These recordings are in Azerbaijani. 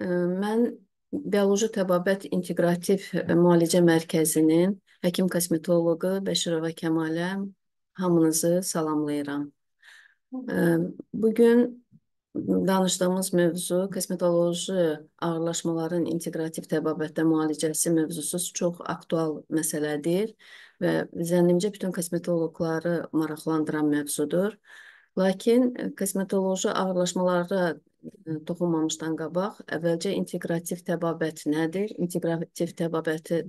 Mən bioloji təbabət inteqrativ müalicə mərkəzinin həkim kosmetoloqu Bəşirova Kəmalə hamınızı salamlayıram. Bu gün danışdığımız mövzu kosmetoloji ağırlaşmaların inteqrativ təbabətdə müalicəsi mövzusu çox aktual məsələdir və zənnimcə bütün kosmetoloqları maraqlandıran mövzudur. Lakin kosmetoloji ağırlaşmalara toxunmamışdan qabaq əvvəlcə inteqrativ təbabət nədir? İnteqrativ təbabətin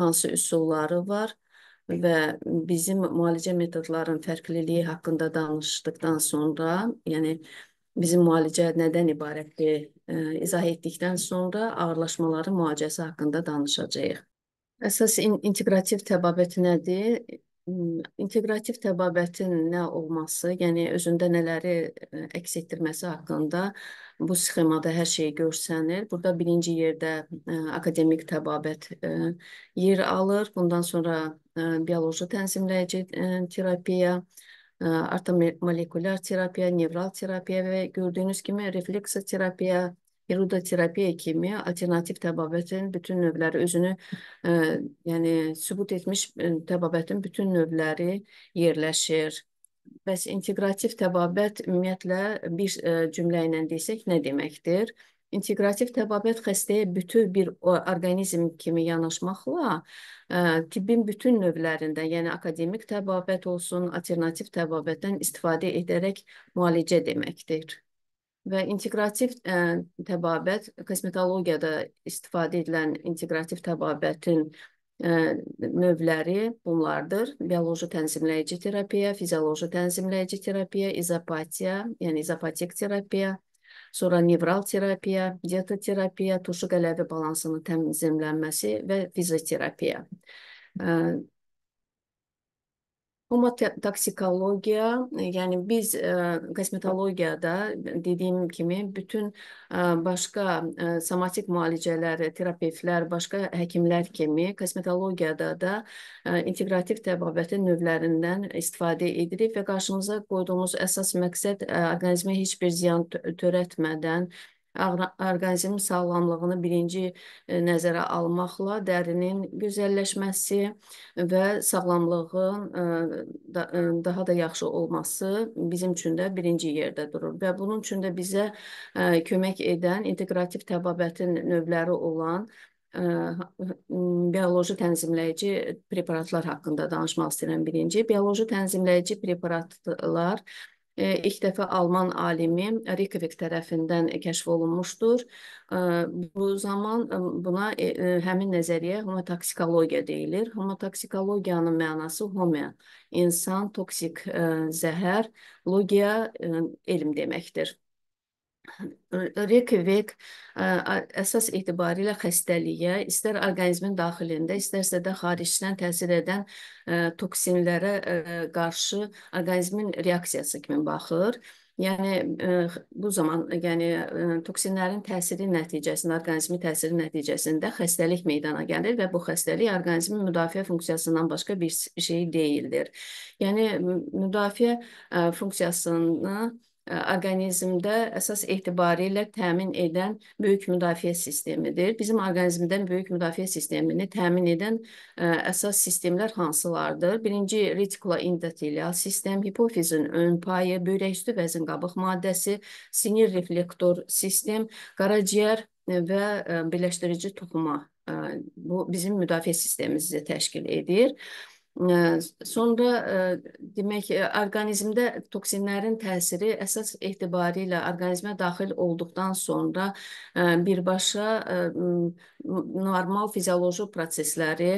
hansı üsulları var və bizim müalicə metodlarının fərqliliyi haqqında danışdıqdan sonra, yəni bizim müalicə nədən ibarətdir e, izah etdikdən sonra ağırlaşmaların müalicəsi haqqında danışacağıq. Əsas in inteqrativ təbabət nədir? inteqrativ təbabətin nə olması, yəni özündə nələri əks etdirməsi haqqında bu sxemada hər şey görsənir. Burada birinci yerdə ə, akademik təbabət ə, yer alır. Bundan sonra ə, bioloji tənzimləyici ə, terapiya, ə, ortomolekulyar terapiya, nevral terapiya və gördüyünüz kimi refleksiya terapiya erudoterapiya kimi alternativ təbabətin bütün növləri özünü ə, e, yəni sübut etmiş e, təbabətin bütün növləri yerləşir. Bəs inteqrativ təbabət ümumiyyətlə bir ə, e, cümlə ilə desək nə deməkdir? inteqrativ təbabət xəstəyə bütöv bir orqanizm kimi yanaşmaqla ə, tibbin bütün növlərində, yəni akademik təbabət olsun, alternativ təbabətdən istifadə edərək müalicə deməkdir. Və inteqrativ ə, e, təbabət kosmetologiyada istifadə edilən inteqrativ təbabətin ə, e, növləri bunlardır. Bioloji tənzimləyici terapiya, fizioloji tənzimləyici terapiya, izopatiya, yəni izopatik terapiya, sonra nevral terapiya, dietoterapiya, turşu qələvi balansının tənzimlənməsi və fizioterapiya. Ə, e, Homotoksikologiya, yəni biz e, kosmetologiyada dediyim kimi bütün e, başqa e, somatik müalicələri, terapevtlər, başqa həkimlər kimi kosmetologiyada da e, inteqrativ təbabətin növlərindən istifadə edirik və qarşımıza qoyduğumuz əsas məqsəd e, orqanizmə heç bir ziyan törətmədən orqanizmin sağlamlığını birinci e, nəzərə almaqla dərinin gözəlləşməsi və sağlamlığın e, da, e, daha da yaxşı olması bizim üçün də birinci yerdə durur və bunun üçün də bizə kömək edən inteqrativ təbabətin növləri olan bioloji tənzimləyici preparatlar haqqında danışmaq istəyirəm birinci. Bioloji tənzimləyici preparatlar ilk dəfə Alman alimi Rikvik tərəfindən kəşf olunmuşdur. Bu zaman buna həmin nəzəriyyə homotoksikologiya deyilir. Homotoksikologiyanın mənası homo, insan, toksik, zəhər, logiya, elm deməkdir. Rekivek əsas etibarilə xəstəliyə, istər orqanizmin daxilində, istərsə də xaricdən təsir edən toksinlərə qarşı orqanizmin reaksiyası kimi baxır. Yəni bu zaman yəni toksinlərin təsiri nəticəsində, orqanizmi təsiri nəticəsində xəstəlik meydana gəlir və bu xəstəlik orqanizmin müdafiə funksiyasından başqa bir şey deyildir. Yəni müdafiə funksiyasını E, orqanizmdə əsas etibarilə təmin edən böyük müdafiə sistemidir. Bizim orqanizmdən böyük müdafiə sistemini təmin edən ə, e, əsas sistemlər hansılardır? Birinci retikula endotelial sistem, hipofizin ön payı, böyrəküstü vəzin qabıq maddəsi, sinir reflektor sistem, qaraciyər e, və ə, birləşdirici toxuma ə, bu bizim müdafiə sistemimizi təşkil edir. Sonra e, demək e, orqanizmdə toksinlərin təsiri əsas etibarı ilə orqanizmə daxil olduqdan sonra e, birbaşa normal fizioloji prosesləri,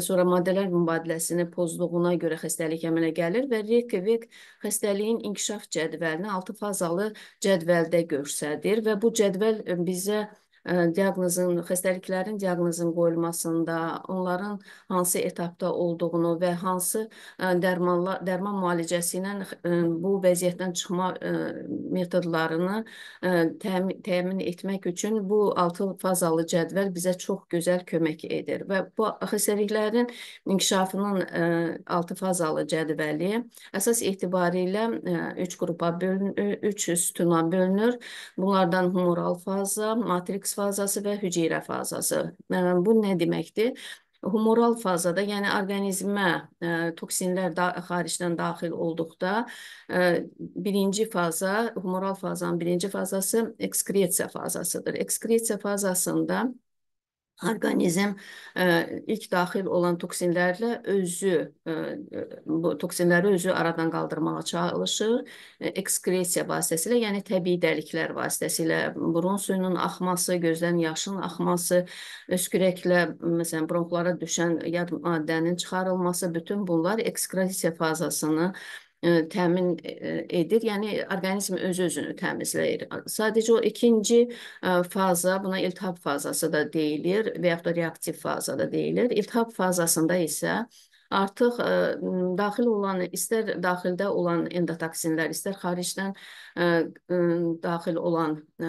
sonra maddələr mübadiləsini pozduğuna görə xəstəlik əmələ gəlir və Reykjavik xəstəliyin inkişaf cədvəlini 6 fazalı cədvəldə göstərir və bu cədvəl bizə diaqnozun, xəstəliklərin diaqnozun qoyulmasında, onların hansı etapda olduğunu və hansı dərmanla dərman müalicəsi ilə bu vəziyyətdən çıxma metodlarını təmin, təmin etmək üçün bu 6 fazalı cədvəl bizə çox gözəl kömək edir və bu xəstəliklərin inkişafının 6 fazalı cədvəli əsas etibarilə 3 qrupa bölünür, 3 sütuna bölünür. Bunlardan humoral faza, matriks fazası və hüceyrə fazası. Bu nə deməkdir? Humoral fazada, yəni orqanizmə ə, toksinlər da xaricdən daxil olduqda ə, birinci faza, humoral fazanın birinci fazası ekskretiya fazasıdır. Ekskretiya fazasında orqanizm ə, e, ilk daxil olan toksinlərlə özü ə, e, e, bu toksinləri özü aradan qaldırmağa çalışır. Ekskresiya vasitəsilə, yəni təbii dəliklər vasitəsilə burun suyunun axması, gözdən yaşın axması, öskürəklə məsələn bronxlara düşən yad maddənin çıxarılması, bütün bunlar ekskresiya fazasını təmin edir. Yəni orqanizm öz-özünü təmizləyir. Sadəcə o ikinci faza, buna iltihab fazası da deyilir və yaxud da reaktiv faza da deyilir. İltihab fazasında isə artıq ə, e, daxil olan, istər daxildə olan endotoksinlər, istər xaricdən ə, e, ə, e, daxil olan ə,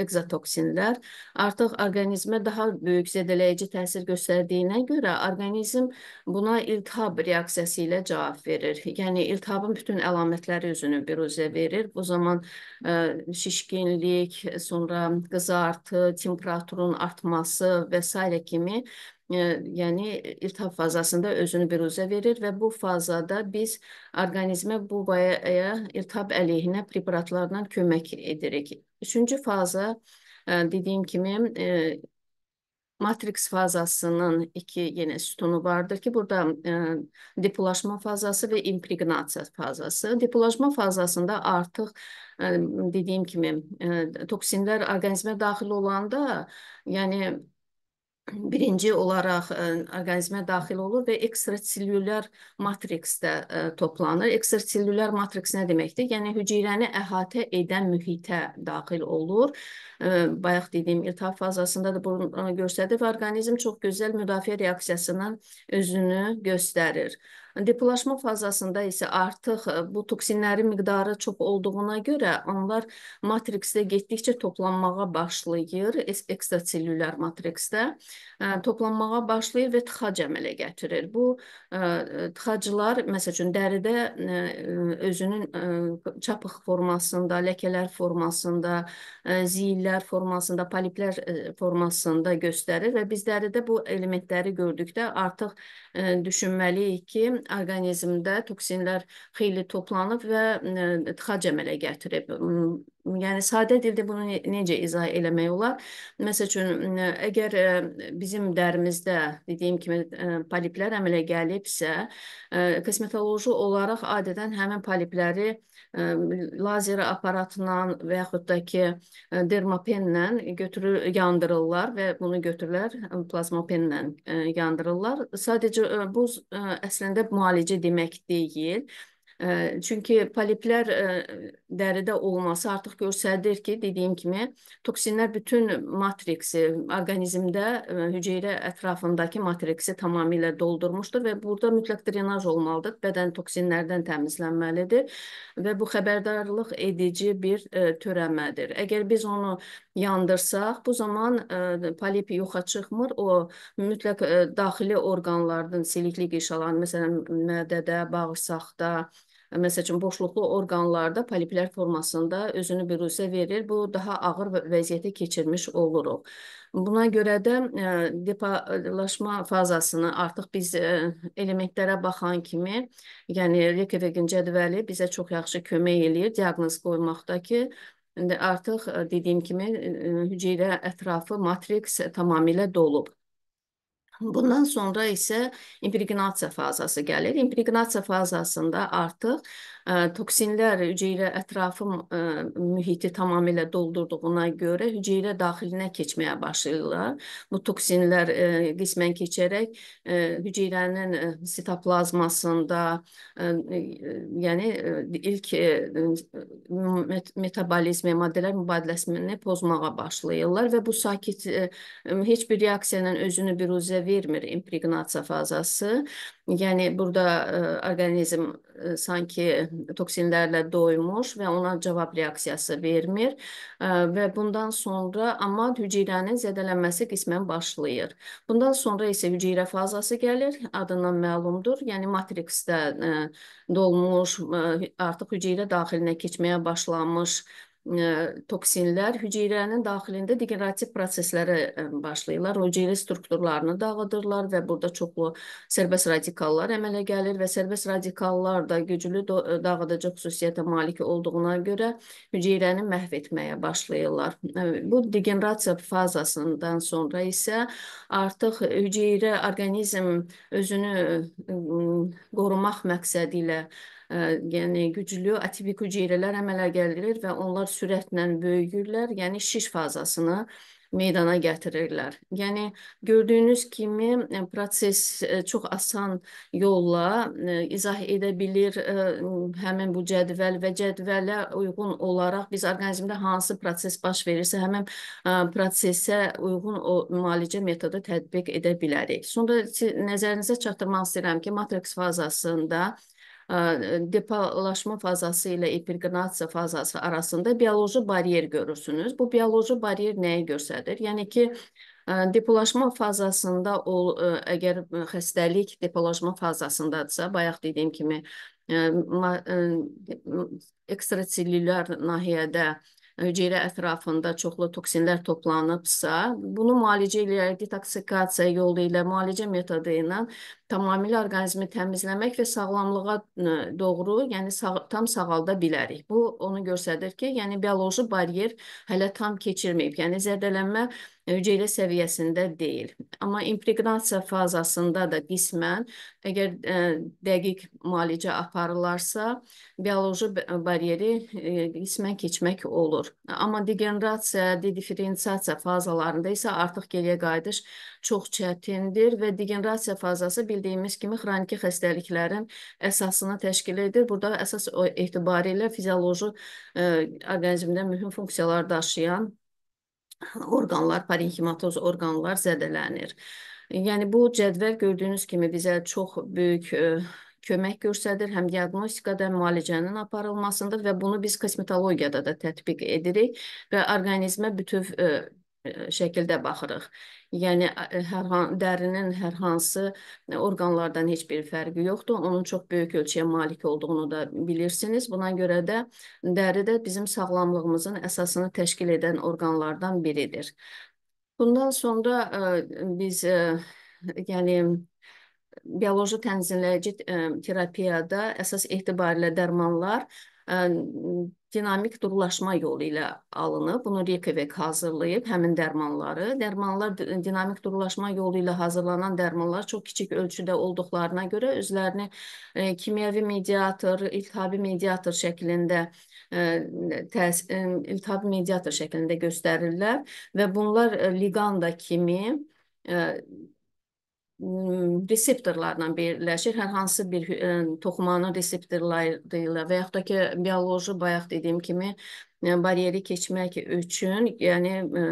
egzotoksinlər artıq orqanizmə daha böyük zədələyici təsir göstərdiyinə görə orqanizm buna iltihab reaksiyası ilə cavab verir. Yəni iltihabın bütün əlamətləri özünü biruzə verir. Bu zaman ə, şişkinlik, sonra qızartı, temperaturun artması və s. kimi yəni iltihab fazasında özünü büruzə verir və bu fazada biz orqanizmə bu vaya iltihab əleyhinə preparatlarla kömək edirik. Üçüncü faza dediyim kimi Matriks fazasının iki yenə sütunu vardır ki, burada e, depolaşma fazası və impregnasiya fazası. Depolaşma fazasında artıq e, dediyim kimi e, toksinlər orqanizmə daxil olanda, yəni birinci olaraq ə, e, orqanizmə daxil olur və ekstraselülər matriksdə ə, e, toplanır. Ekstraselülər matriks nə deməkdir? Yəni hüceyrəni əhatə edən mühitə daxil olur. Ə, e, bayaq dediyim iltihab fazasında da bunu göstərdi və orqanizm çox gözəl müdafiə reaksiyasından özünü göstərir. Depolaşma fazasında isə artıq e, bu toksinlərin miqdarı çox olduğuna görə onlar matriksdə getdikcə toplanmağa başlayır, ekstraselülər matriksdə e, toplanmağa başlayır və tıxac əmələ gətirir. Bu e, tıxaclar məsəl üçün dəridə özünün çapıq formasında, ləkələr formasında, ziyillər formasında, poliplər formasında göstərir və biz dəridə bu elementləri gördükdə artıq düşünməliyik ki, orqanizmdə toksinlər xeyli toplanıb və e, tıxac əmələ gətirib. Yəni sadə dildə bunu necə izah eləmək olar? Məsəl üçün əgər bizim dərimizdə dediyim kimi poliplər əmələ gəlibsə, kosmetoloji olaraq adətən həmin polipləri lazer aparatla və yaxud da ki dermapenlə götürür yandırırlar və bunu götürürlər plazmapenlə yandırırlar. Sadəcə bu əslində müalicə demək deyil. Çünki poliplər dəridə olması artıq göstərir ki, dediyim kimi, toksinlər bütün matriksi, orqanizmdə hüceyrə ətrafındakı matriksi tamamilə doldurmuşdur və burada mütləq drenaj olmalıdır. Bədən toksinlərdən təmizlənməlidir və bu xəbərdarlıq edici bir törəmədir. Əgər biz onu yandırsaq, bu zaman polip yoxa çıxmır. O mütləq daxili orqanlardan silikli qişalan, məsələn, mədədə, bağırsaqda, məsəl üçün boşluqlu orqanlarda poliplər formasında özünü büruzə verir. Bu daha ağır vəziyyətə keçirmiş oluruq. Buna görə də ə, e, depalaşma fazasını artıq biz ə, e, elementlərə baxan kimi, yəni Reykjavikin cədvəli bizə çox yaxşı kömək eləyir diaqnoz qoymaqdakı artıq e, dediyim kimi hüceyrə ətrafı matriks tamamilə dolub. Bundan sonra isə impreqnasiya fazası gəlir. İmpreqnasiya fazasında artıq ə, e, toksinlər hüceyrə ətrafı ə, e, mühiti tamamilə doldurduğuna görə hüceyrə daxilinə keçməyə başlayırlar. Bu toksinlər ə, e, qismən keçərək ə, hüceyrənin ə, sitoplazmasında, ə, yəni ə, ilk ə, met metabolizmi, maddələr mübadiləsini pozmağa başlayırlar və bu sakit ə, heç bir reaksiyanın özünü biruzə vermir impreqnasiya fazası. Yəni burada ə, e, orqanizm ə, e, sanki toksinlərlə doymuş və ona cavab reaksiyası vermir ə, e, və bundan sonra amma hüceyrənin zədələnməsi qismən başlayır. Bundan sonra isə hüceyrə fazası gəlir, adından məlumdur. Yəni matriksdə ə, dolmuş ə, artıq hüceyrə daxilinə keçməyə başlamış toksinlər hüceyrənin daxilində degenerativ proseslərə başlayırlar. O hüceyrə strukturlarını dağıdırlar və burada çoxlu sərbəst radikallar əmələ gəlir və sərbəst radikallar da güclü dağıdıcı xüsusiyyətə malik olduğuna görə hüceyrəni məhv etməyə başlayırlar. Bu degenerasiya fazasından sonra isə artıq hüceyrə orqanizm özünü qorumaq məqsədi ilə yəni güclü atipik hüceyrələr əmələ gəlir və onlar sürətlə böyüyürlər, yəni şiş fazasını meydana gətirirlər. Yəni gördüyünüz kimi e, proses e, çox asan yolla e, izah edə bilir həmin bu cədvəl və cədvələ uyğun olaraq biz orqanizmdə hansı proses baş verirsə, həmin prosesə uyğun o müalicə metodu tətbiq edə bilərik. Sonra nəzərinizə çatdırmaq istəyirəm ki, matriks fazasında depalaşma fazası ilə epirqinasiya fazası arasında bioloji bariyer görürsünüz. Bu bioloji bariyer nəyi göstərir? Yəni ki, depolaşma fazasında ol, əgər xəstəlik depolaşma fazasındadırsa, bayaq dediyim kimi ekstraselülər nahiyədə hüceyrə ətrafında çoxlu toksinlər toplanıbsa, bunu müalicə ilə, detoksikasiya yolu ilə, müalicə metodu ilə tamamilə orqanizmi təmizləmək və sağlamlığa e, doğru, yəni sağ, tam sağalda bilərik. Bu onu göstərir ki, yəni bioloji baryer hələ tam keçirməyib. Yəni zədələnmə geylə səviyyəsində deyil. Amma impreqnasiya fazasında da qismən, əgər ə, e, dəqiq müalicə aparılarsa, bioloji bariyeri ə, e, qismən keçmək olur. Amma degenerasiya, dediferensiasiya fazalarında isə artıq geriyə qayıdış çox çətindir və degenerasiya fazası bildiyimiz kimi xroniki xəstəliklərin əsasını təşkil edir. Burada əsas etibarı ilə fizioloji ə, e, orqanizmdə mühüm funksiyalar daşıyan orqanlar, parenximatoz orqanlar zədələnir. Yəni bu cədvəl gördüyünüz kimi bizə çox böyük ə, e, kömək göstərir həm diaqnostikada, həm müalicənin aparılmasında və bunu biz kosmetologiyada da tətbiq edirik və orqanizmə bütöv e, E, şəkildə baxırıq. Yəni e, hər han dərinin hər hansı orqanlardan heç bir fərqi yoxdur. Onun çox böyük ölçüyə malik olduğunu da bilirsiniz. Buna görə də dəri də bizim sağlamlığımızın əsasını təşkil edən orqanlardan biridir. Bundan sonra ə, e, biz ə, yəni bioloji tənzimləyici ə, terapiyada əsas etibarilə dərmanlar dinamik durulaşma yolu ilə alınıb, bunu Rekevek hazırlayıb, həmin dərmanları. Dərmanlar dinamik durulaşma yolu ilə hazırlanan dərmanlar çox kiçik ölçüdə olduqlarına görə özlərini e, kimyəvi mediator, iltihabi mediator şəklində e, təs, e, iltihabi mediator şəklində göstərirlər və bunlar e, liganda kimi e, reseptorlarla hmm, birləşir. Hər hansı bir e, toxumanın reseptorları ilə və yaxud da ki, bioloji bayaq dediyim kimi e, bariyeri keçmək üçün, yəni e,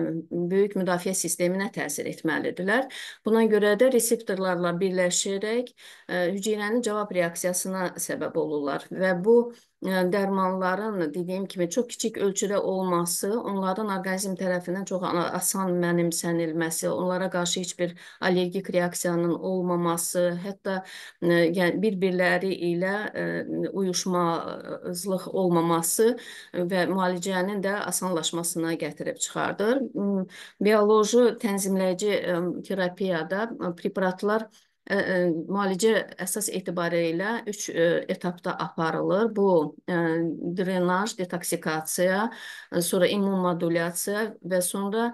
böyük müdafiə sisteminə təsir etməlidirlər. Buna görə də reseptorlarla birləşərək hüceyrənin cavab reaksiyasına səbəb olurlar və bu dərmanların dediyim kimi çox kiçik ölçüdə olması, onların orqanizm tərəfindən çox asan mənimsənilməsi, onlara qarşı heç bir allergik reaksiyanın olmaması, hətta yəni bir-birləri ilə uyuşmazlıq olmaması və müalicənin də asanlaşmasına gətirib çıxardır. Bioloji tənzimləyici terapiyada preparatlar müalicə əsas etibarı ilə 3 etapda aparılır. Bu drenaj, detoksikasiya, sonra immunmodulyasiya və sonra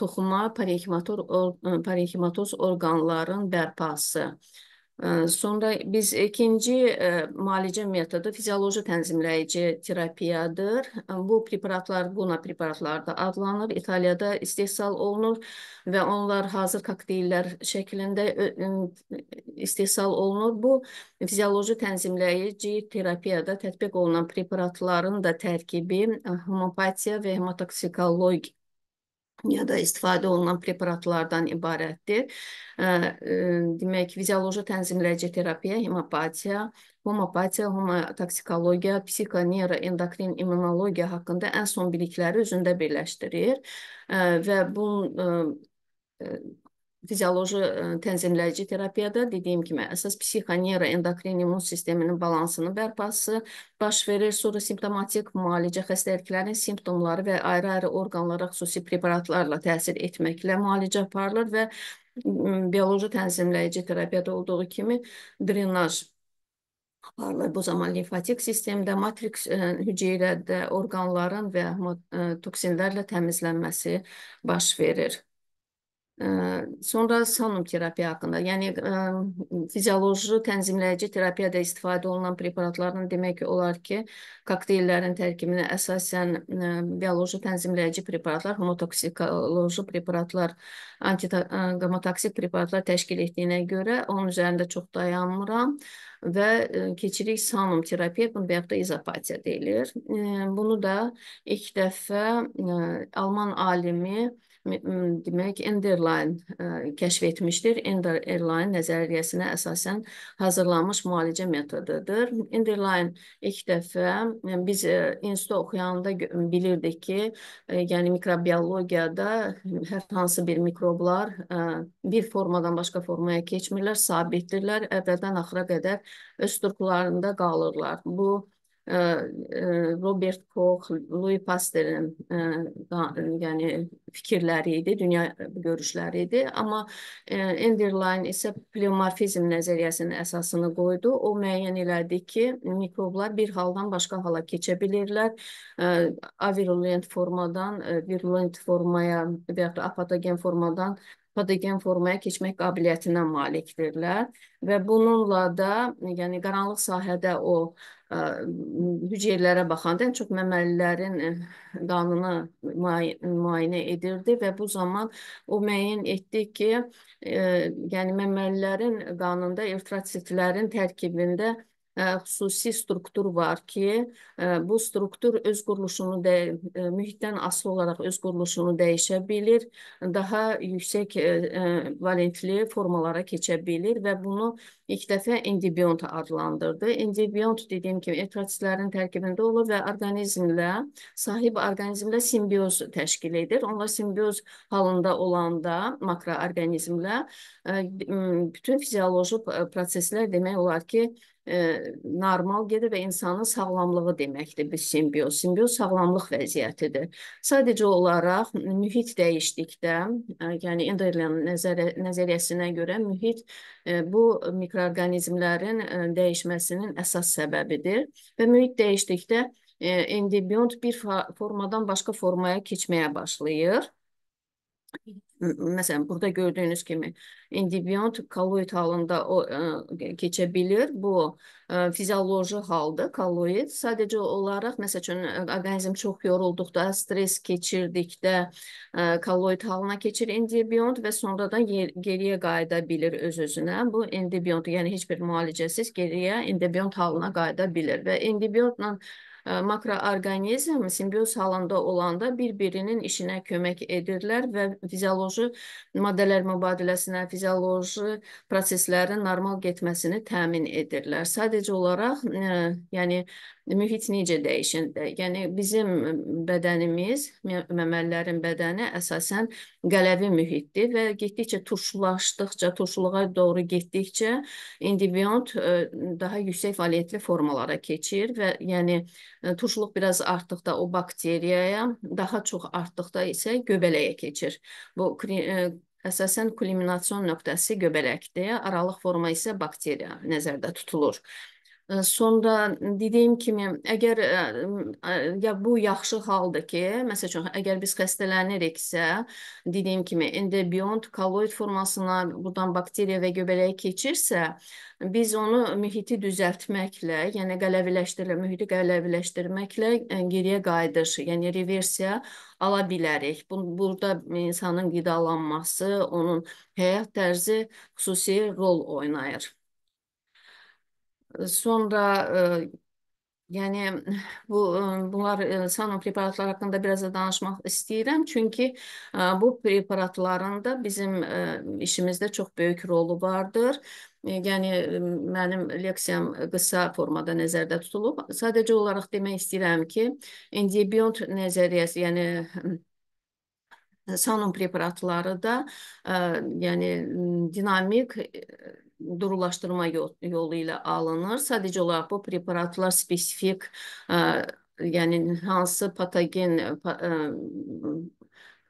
toxuma parenhimatoz orqanların bərpası. Sonra biz ikinci müalicə metodu fizioloji tənzimləyici terapiyadır. Bu preparatlar buna preparatlar da adlanır. İtaliyada istehsal olunur və onlar hazır kokteyllər şəklində istehsal olunur. Bu fizioloji tənzimləyici terapiyada tətbiq olunan preparatların da tərkibi e, homopatiya və hematoksikologiya ya da istifadə olunan preparatlardan ibarətdir. E, demək, fizioloji tənzimləyici terapiya, hemopatiya, homopatiya, homotoksikologiya, psixoneuroendokrin immunologiya haqqında ən son bilikləri özündə birləşdirir və bunun fizioloji tənzimləyici terapiyada dediyim kimi əsas psixoneuroendokrin immun sisteminin balansının bərpası baş verir. Sonra simptomatik müalicə xəstəliklərin simptomları və ayrı-ayrı orqanlara xüsusi preparatlarla təsir etməklə müalicə aparılır və bioloji tənzimləyici terapiyada olduğu kimi drenaj aparılır. Bu zaman limfatik sistemdə, matriks hüceyrədə orqanların və toksinlərlə təmizlənməsi baş verir. Sonra sanum terapiya haqqında, yəni ə, e, fizioloji tənzimləyici terapiyada istifadə olunan preparatların demək olar ki, kokteyllərin tərkibinə əsasən ə, e, bioloji tənzimləyici preparatlar, homotoksikoloji preparatlar, antiqamotoksik e, preparatlar təşkil etdiyinə görə onun üzərində çox dayanmıram və ə, keçirik sanum terapiya, bunu bayaq da izopatiya deyilir. Ə, bunu da ilk dəfə ə, Alman alimi demək Enderline e, kəşf etmişdir. Enderline nəzəriyyəsinə əsasən hazırlanmış müalicə metodudur. Enderline ilk dəfə yəni biz e, institutda oxuyanda bilirdik ki, e, yəni mikrobiologiyada hər hansı bir mikroblar bir formadan başqa formaya keçmirlər, sabitdirlər, əvvəldən axıra qədər öz strukturlarında qalırlar. Bu E, Robert Koch, Louis Pasteurin e, yəni fikirləri idi, dünya görüşləri idi. Amma e, Enderlein isə pleomorfizm nəzəriyyəsinin əsasını qoydu. O müəyyən elədi ki, mikroblar bir haldan başqa hala keçə bilirlər. Avirulent formadan virulent formaya və ya apatogen formadan patogen formaya keçmək qabiliyyətinə malikdirlər və bununla da yəni qaranlıq sahədə o ə, hüceyrələrə baxanda ən çox məməlilərin eh, qanını müayinə edirdi və bu zaman o müəyyən etdi ki, ə, eh, yəni məməlilərin qanında eritrositlərin tərkibində xüsusi struktur var ki, bu struktur öz quruluşunu də mühitdən asılı olaraq öz quruluşunu dəyişə bilir, daha yüksək valentli formalara keçə bilir və bunu ilk dəfə endibiont adlandırdı. Endibiont dediyim kimi etratislərin tərkibində olur və orqanizmlə, sahib orqanizmlə simbioz təşkil edir. Onlar simbioz halında olanda makroorqanizmlə bütün fizioloji proseslər demək olar ki, e, normal gedir və insanın sağlamlığı deməkdir bu simbiyoz. Simbiyoz sağlamlıq vəziyyətidir. Sadəcə olaraq mühit dəyişdikdə, e, yəni Enderlin nəzərə, nəzəriyyəsinə görə mühit e, bu mikroorqanizmlərin e, dəyişməsinin əsas səbəbidir və mühit dəyişdikdə e, endibiont bir formadan başqa formaya keçməyə başlayır. Məsələn, burada gördüyünüz kimi indibiont kolloid halında o ə, e, keçə bilir. Bu ə, e, fizioloji haldır kolloid. Sadəcə olaraq məsəl üçün e, orqanizm çox yorulduqda, stres keçirdikdə ə, kolloid halına keçir indibiont və sonradan geriyə qayıda bilir öz-özünə. Bu indibiont, yəni heç bir müalicəsiz geriyə indibiont halına qayıda bilir və indibiont indibiyontla makroorqanizm simbiyoz halında olanda bir-birinin işinə kömək edirlər və fizioloji maddələr mübadiləsinə, fizioloji proseslərin normal getməsini təmin edirlər. Sadəcə olaraq, yəni mühit necə dəyişəndə, yəni bizim bədənimiz, məməlilərin bədəni əsasən qələvi mühitdir və getdikcə turşulaşdıqca, turşuluğa doğru getdikcə indibiont daha yüksək fəaliyyətli formalara keçir və yəni turşuluq biraz artdıqda o bakteriyaya, daha çox artdıqda isə göbələyə keçir. Bu Əsasən kulminasiyon nöqtəsi göbələkdir, aralıq forma isə bakteriya nəzərdə tutulur. Sonda dediyim kimi, əgər ya bu yaxşı haldır ki, məsəl üçün əgər biz xəstələniriksə, dediyim kimi endobiont koloid formasına buradan bakteriya və göbələyə keçirsə, biz onu mühiti düzəltməklə, yəni qələviləşdirmə, mühiti qələviləşdirməklə geriyə qayıdış, yəni reversiya ala bilərik. Bu, burada insanın qidalanması, onun həyat tərzi xüsusi rol oynayır. Sonra yəni bu e, bunlar e, sanon preparatlar haqqında biraz da danışmaq istəyirəm. Çünki bu preparatların da bizim işimizdə çox böyük rolu vardır. Yəni mənim leksiyam qısa formada nəzərdə tutulub. Sadəcə olaraq demək istəyirəm ki, endibiont nəzəriyyəsi, yəni sanon preparatları da ə, yəni dinamik durulaşdırma yolu ilə alınır. Sadəcə olaraq bu preparatlar spesifik, ə, yəni hansı patogen pa, ə,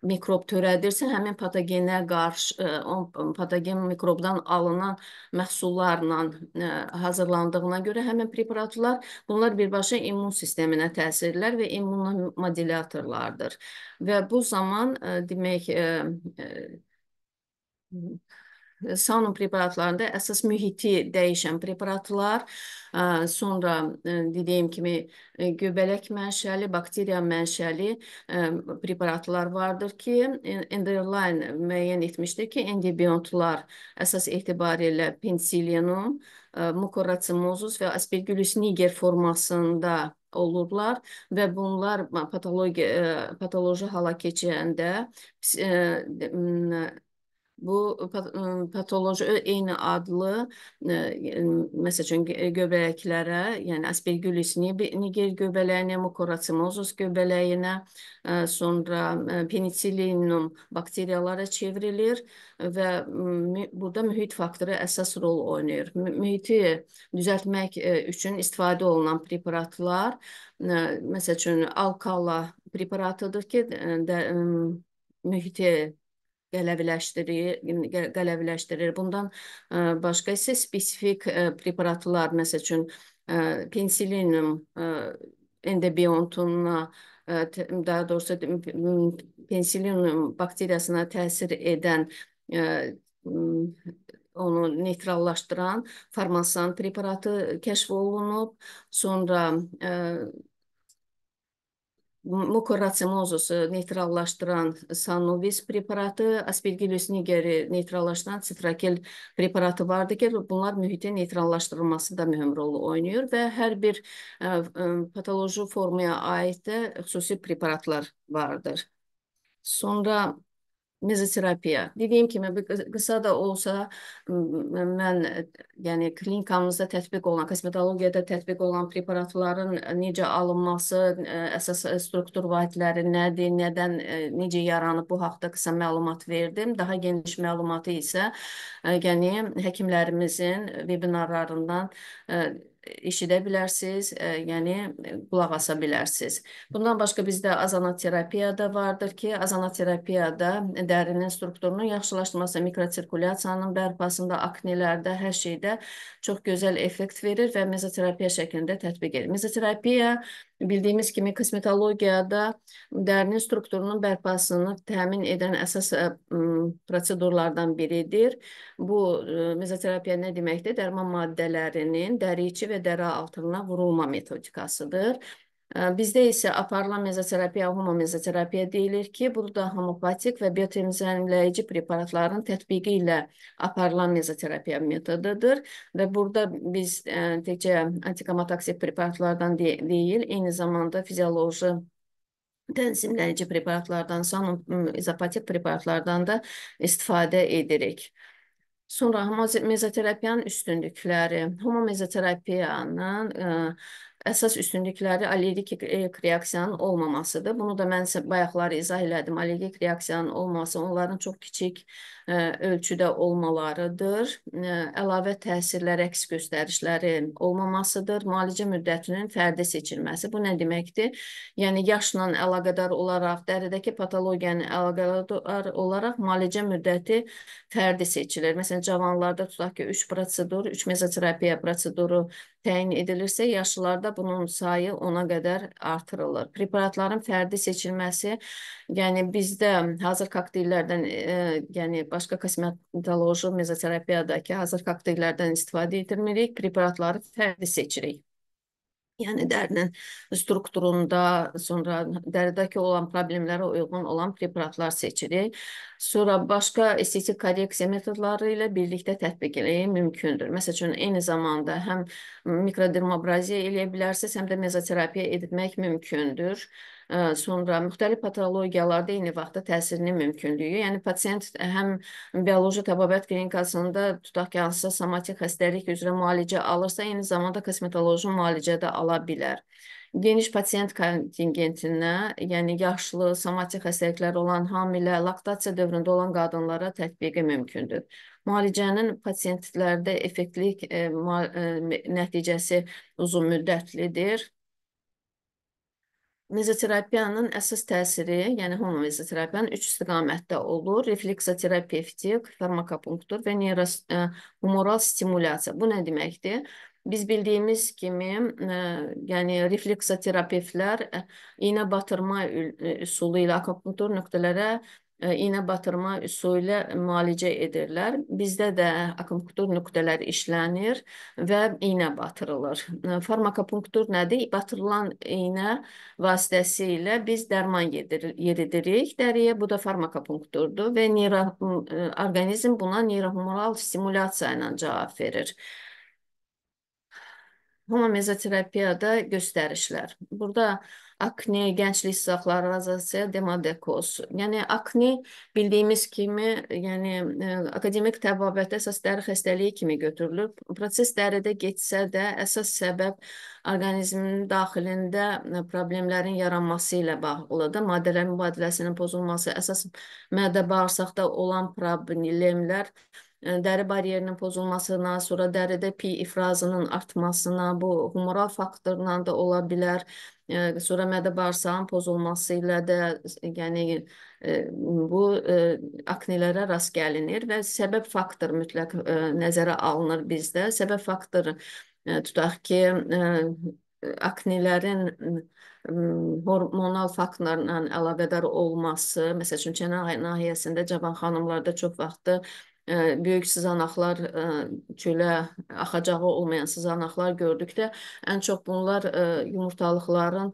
mikrob törədirsə, həmin patogenə qarşı ə, o patogen mikrobdan alınan məhsullarla ə, hazırlandığına görə həmin preparatlar bunlar birbaşa immun sisteminə təsirlər və immunomodulatorlardır. Və bu zaman ə, demək ə, ə, saunum preparatlarında əsas mühiti dəyişən preparatlar, e, sonra e, dediyim kimi e, göbələk mənşəli, bakteriya mənşəli preparatlar vardır ki, Enderline müəyyən etmişdir ki, endibiyontlar əsas etibarilə pensilinum, mukoratsimozis və aspergillus niger formasında olurlar və bunlar patoloji patoloji hala keçəndə bu patoloji eyni adlı məsəl üçün göbələklərə, yəni aspergillus niger göbələyinə, mukoratsimozos göbələyinə, sonra penisilinum bakteriyalara çevrilir və burada mühit faktoru əsas rol oynayır. Mühiti düzəltmək üçün istifadə olunan preparatlar, məsəl üçün alkala preparatıdır ki, də, mühiti qələviləşdirir, yəni qələviləşdirir. Bundan e, başqa isə spesifik e, preparatlar, məsəl üçün e, pensilinum, endobiontununa, daha doğrusu pensilinum bakteriyasına təsir edən onu neytrallaşdıran farmasan preparatı kəşf olunub. Sonra mukoratsimozusu e, neytrallaşdıran Sanovis preparatı, aspergillus nigeri neytrallaşdıran sitrakel preparatı vardır ki, bunlar mühitin neytrallaşdırılması da mühüm rol oynayır və hər bir ə, e, e, patoloji formaya aid də xüsusi preparatlar vardır. Sonra mezoterapiya. Dediyim kimi qısa da olsa mən e, yəni klinikamızda tətbiq olunan, kosmetologiyada tətbiq olunan preparatların e, necə alınması, e, əsas struktur vahidləri nədir, nədən necə yaranıb bu haqqda qısa məlumat verdim. Daha geniş məlumatı isə yəni həkimlərimizin vebinarlarından eşidə bilərsiniz, ə, e, yəni e, qulaq asa bilərsiniz. Bundan başqa bizdə azanoterapiya da vardır ki, azanoterapiyada dərinin strukturunun yaxşılaşması, mikrosirkulyasiyanın bərpasında, aknelərdə, hər şeydə çox gözəl effekt verir və mezoterapiya şəklində tətbiq edilir. Mezoterapiya Bildiyimiz kimi kosmetologiyada dərinin strukturunun bərpasını təmin edən əsas ə, e, prosedurlardan biridir. Bu ə, e, mezoterapiya nə deməkdir? Dərman maddələrinin dəri içi və dəri altına vurulma metodikasıdır. Bizdə isə aparılan mezoterapiya homo mezoterapiya deyilir ki, burada homopatik və biotemizləyici preparatların tətbiqi ilə aparılan mezoterapiya metodudur və burada biz ə, təkcə antikomotoksik preparatlardan de deyil, eyni zamanda fizioloji tənzimləyici preparatlardan, sonra izopatik preparatlardan da istifadə edirik. Sonra mezoterapiyanın üstünlükləri. Homo mezoterapiyanın ə, Əsas üstünlükləri allergik e, reaksiyanın olmamasıdır. Bunu da mən bayaqları izah elədim. Allergik reaksiyanın olması onların çox kiçik e, ölçüdə olmalarıdır. E, əlavə təsirlər, əks göstərişləri olmamasıdır. Müalicə müddətinin fərdi seçilməsi. Bu nə deməkdir? Yəni yaşla əlaqədar olaraq, dəridəki patologiyanın əlaqədar olaraq müalicə müddəti fərdi seçilir. Məsələn, cavanlarda tutaq ki, 3 prosedur, 3 mezoterapiya proseduru təyin edilirsə, yaşlılarda bunun sayı ona qədər artırılır. Preparatların fərdi seçilməsi, yəni bizdə hazır kokteyllərdən, e, yəni başqa kosmetoloji mezoterapiyadakı hazır kokteyllərdən istifadə etmirik, preparatları fərdi seçirik. Yəni dərinin strukturunda, sonra dəridəki olan problemlərə uyğun olan preparatlar seçirik. Sonra başqa estetik korreksiya metodları ilə birlikdə tətbiq eləyə mümkündür. Məsəl üçün, eyni zamanda həm mikrodermobraziya eləyə bilərsiniz, həm də mezoterapiya etmək mümkündür sonra müxtəlif patologiyalarda eyni vaxtda təsirinin mümkünlüyü, yəni pasiyent həm bioloji təbabət klinikasında tutaq ki, hansısa somatik xəstəlik üzrə müalicə alırsa, eyni zamanda kosmetoloji müalicə də ala bilər geniş pasiyent kontingentinə, yəni yaşlı, somatik xəstəlikləri olan hamilə, laktasiya dövründə olan qadınlara tətbiqi mümkündür. Müalicənin pasiyentlərdə effektlik e, e, nəticəsi uzunmüddətlidir mezoterapiyanın əsas təsiri, yəni homo mezoterapiyanın üç istiqamətdə olur. Refleksoterapevtik, farmakopunktur və neyros, ə, e, humoral stimulasiya. Bu nə deməkdir? Biz bildiyimiz kimi, ə, e, yəni refleksoterapevtlər e, iynə batırma üsulu ilə akupunktur nöqtələrə iynə batırma üsulu ilə müalicə edirlər. Bizdə də akupunktur nöqtələri işlənir və iynə batırılır. Farmakopunktur nədir? Batırılan iynə vasitəsilə biz dərman yedidirik dəriyə. Bu da farmakopunkturdur və neyro e, orqanizm buna neyrohumoral stimulyasiya ilə cavab verir. Homo mezoterapiyada göstərişlər. Burada akne, gənclik zaqları, razasiya, demadekoz. Yəni akne bildiyimiz kimi, yəni akademik təbabətdə əsas dəri xəstəliyi kimi götürülür. Proses dəridə getsə də əsas səbəb orqanizmin daxilində e, problemlərin yaranması ilə bağlıdır. Maddələr mübadiləsinin pozulması, əsas mədə bağırsaqda olan problemlər e, dəri baryerinin pozulmasına, sonra dəridə pi ifrazının artmasına, bu humoral faktorla da ola bilər sonra mədə bağırsağın pozulması ilə də e, yəni e, bu e, aknelərə rast gəlinir və səbəb faktor mütləq nəzərə alınır bizdə. Səbəb faktor tutaq ki, aknelerin hormonal faktorla əlaqədar olması, məsəl üçün çənə nahiyəsində cavan xanımlarda çox vaxtı böyük sızanaqlar, çölə axacağı olmayan sızanaqlar gördükdə ən çox bunlar yumurtalıqların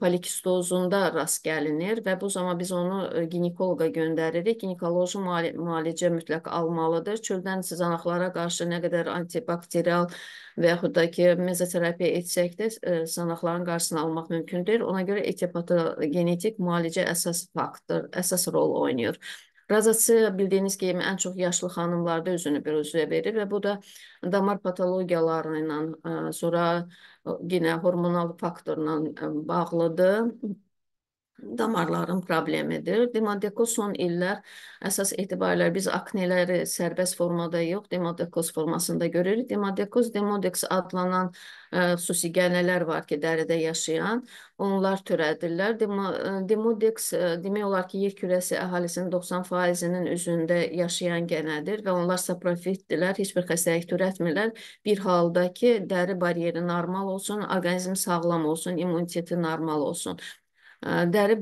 polikistozunda rast gəlinir və bu zaman biz onu ginekoloqa göndəririk. Ginekoloji müalicə mütləq almalıdır. Çöldən sızanaqlara qarşı nə qədər antibakterial və yaxud da ki, mezoterapiya etsək də sızanaqların qarşısını almaq mümkündür. Ona görə etipatogenetik müalicə əsas faktor, əsas rol oynayır. Razası bildiyiniz kimi ən çox yaşlı xanımlarda özünü bir üzvə verir və bu da damar patologiyaları ilə, sonra yenə hormonal faktorla bağlıdır damarların problemidir. Demodekos son illər əsas etibarilə biz akneləri sərbəst formada yox, demodekos formasında görürük. Demodekos, demodex adlanan ə, e, susigənələr var ki, dəridə yaşayan, onlar törədirlər. Demo, demodex ə, e, demək olar ki, yer kürəsi əhalisinin 90%-nin üzündə yaşayan gənədir və onlar saprofitdirlər, heç bir xəstəlik törətmirlər. Bir halda ki, dəri baryeri normal olsun, orqanizm sağlam olsun, immuniteti normal olsun. Dəri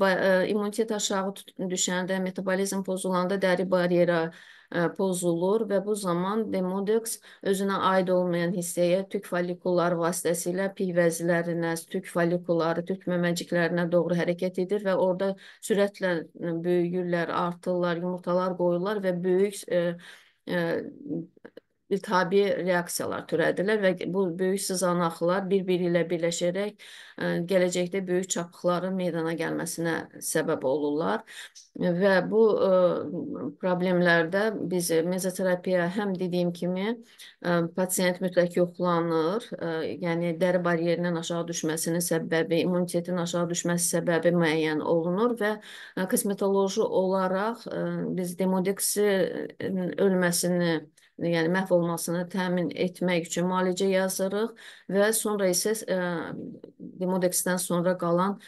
immunitet aşağı düşəndə, metabolizm pozulanda dəri baryera pozulur və bu zaman Demodex özünə aid olmayan hissəyə tük follikulları vasitəsilə pivəzlərinə, tük follikulları, tük məməciklərinə doğru hərəkət edir və orada sürətlə böyüyürlər, artırlar, yumurtalar qoyurlar və böyük e, e, tabi reaksiyalar törədirlər və bu böyük sızanaqlar bir-biri ilə birləşərək gələcəkdə böyük çapıqların meydana gəlməsinə səbəb olurlar. Və bu problemlərdə biz mezoterapiya həm dediyim kimi pasiyent mütləq yoxlanır, yəni dəri baryerinin aşağı düşməsinin səbəbi, immunitetin aşağı düşməsi səbəbi müəyyən olunur və kosmetoloji olaraq biz demodeksin ölməsini yəni məhv olmasını təmin etmək üçün müalicə yazırıq və sonra isə e, demodeksdən sonra qalan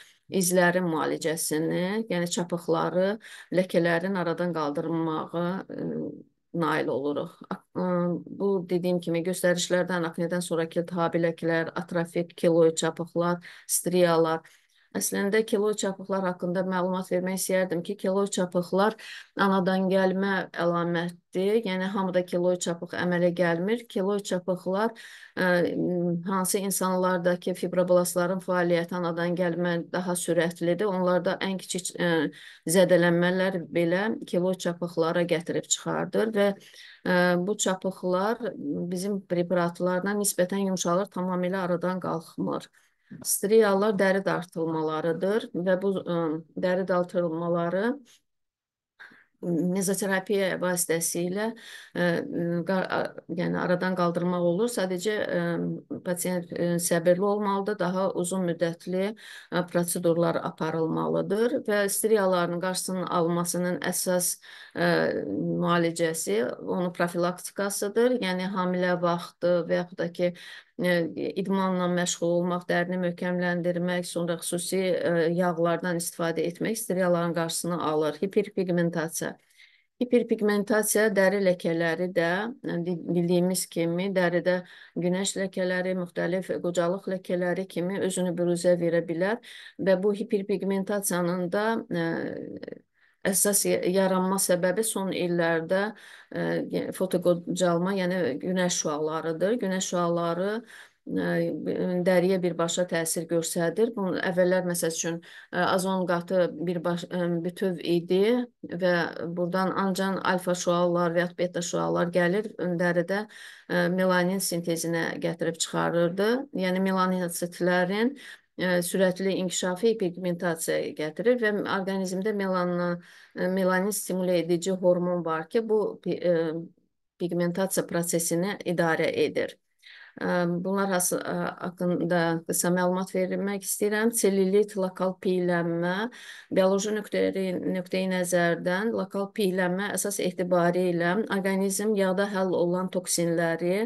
izlərin müalicəsini, yəni çapıqları, ləkələrin aradan qaldırmağı e, nail oluruq. E, bu dediyim kimi göstərişlərdən aknedən sonrakı tabi ləkələr, atrofik keloid çapıqlar, striyalar Əslində keloid çapıqlar haqqında məlumat vermək istəyərdim ki, keloid çapıqlar anadan gəlmə əlamətdir. Yəni hamıda keloid çapıq əmələ gəlmir. Keloid çapıqlar ə, e, hansı insanlardakı fibroblastların fəaliyyəti anadan gəlmə daha sürətlidir. Onlarda ən kiçik ə, e, zədələnmələr belə keloid çapıqlara gətirib çıxardır və ə, e, bu çapıqlar bizim preparatlarla nisbətən yumşalır, tamamilə aradan qalxmır. Striallar dəri dartılmalarıdır və bu ə, e, dəri dartılmaları mezoterapiya vasitəsilə e, e, yəni aradan qaldırmaq olur. Sadəcə ə, pasiyent ə, səbirli olmalıdır, daha uzun müddətli ə, prosedurlar aparılmalıdır və striyaların qarşısının alınmasının əsas müalicəsi, onun profilaktikasıdır. Yəni hamilə vaxtı və yaxud da ki E, idmanla məşğul olmaq, dərini möhkəmləndirmək, sonra xüsusi e, yağlardan istifadə etmək striyaların qarşısını alır. Hiperpigmentasiya. Hiperpigmentasiya dəri ləkələri də e, bildiyimiz kimi dəridə günəş ləkələri, müxtəlif qocalıq ləkələri kimi özünü büruzə verə bilər və bu hiperpigmentasiyanın da əsas yaranma səbəbi son illərdə ə, e, fotogocalma, yəni günəş şüalarıdır. Günəş şüaları e, dəriyə birbaşa təsir göstərir. Bunun əvvəllər məsəl üçün e, azon qatı birbaş bütöv idi və burdan ancaq alfa şüalar və ya beta şüalar gəlir, dəridə melanin sintezinə gətirib çıxarırdı. Yəni melanin asitlərin E, sürətli inkişafı pigmentasiyaya gətirir və orqanizmdə melanina, e, melanin stimule edici hormon var ki, bu e, pigmentasiya prosesini idarə edir. Bunlar haqqında qısa məlumat vermək istəyirəm. Selülit, lokal piylənmə, bioloji nöqtəyi, nöqtəyi nəzərdən lokal piylənmə əsas etibarı ilə orqanizm yağda həll olunan toksinləri,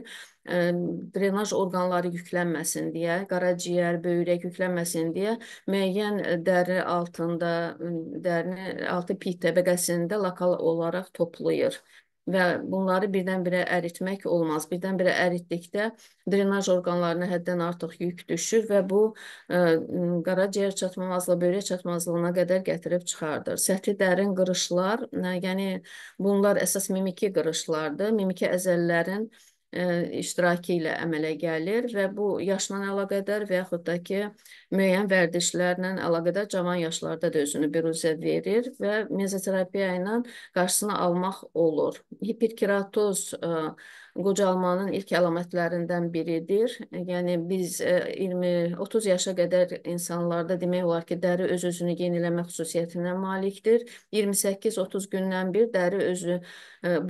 drenaj orqanları yüklənməsin deyə, qaraciyər, böyrək yüklənməsin deyə müəyyən dəri altında, dərini altı pit təbəqəsində lokal olaraq toplayır və bunları birdən-birə əritmək olmaz. Birdən-birə əritdikdə drenaj orqanlarına həddən artıq yük düşür və bu ə, qaraciyər çatmamazlığı, böyrək çatmazlığına qədər gətirib çıxardır. Səthi dərin qırışlar, yəni bunlar əsas mimiki qırışlardır. Mimiki əzəllərin ə, E, iştirakı ilə əmələ gəlir və bu yaşla əlaqədar və yaxud da ki, müəyyən vərdişlərlə əlaqədar cavan yaşlarda da özünü biruzə verir və mezoterapiya ilə qarşısını almaq olur. Hiperkeratoz e, qocalmanın ilk əlamətlərindən biridir. Yəni biz 20-30 e, yaşa qədər insanlarda demək olar ki, dəri öz-özünü yeniləmə xüsusiyyətinə malikdir. 28-30 gündən bir dəri özü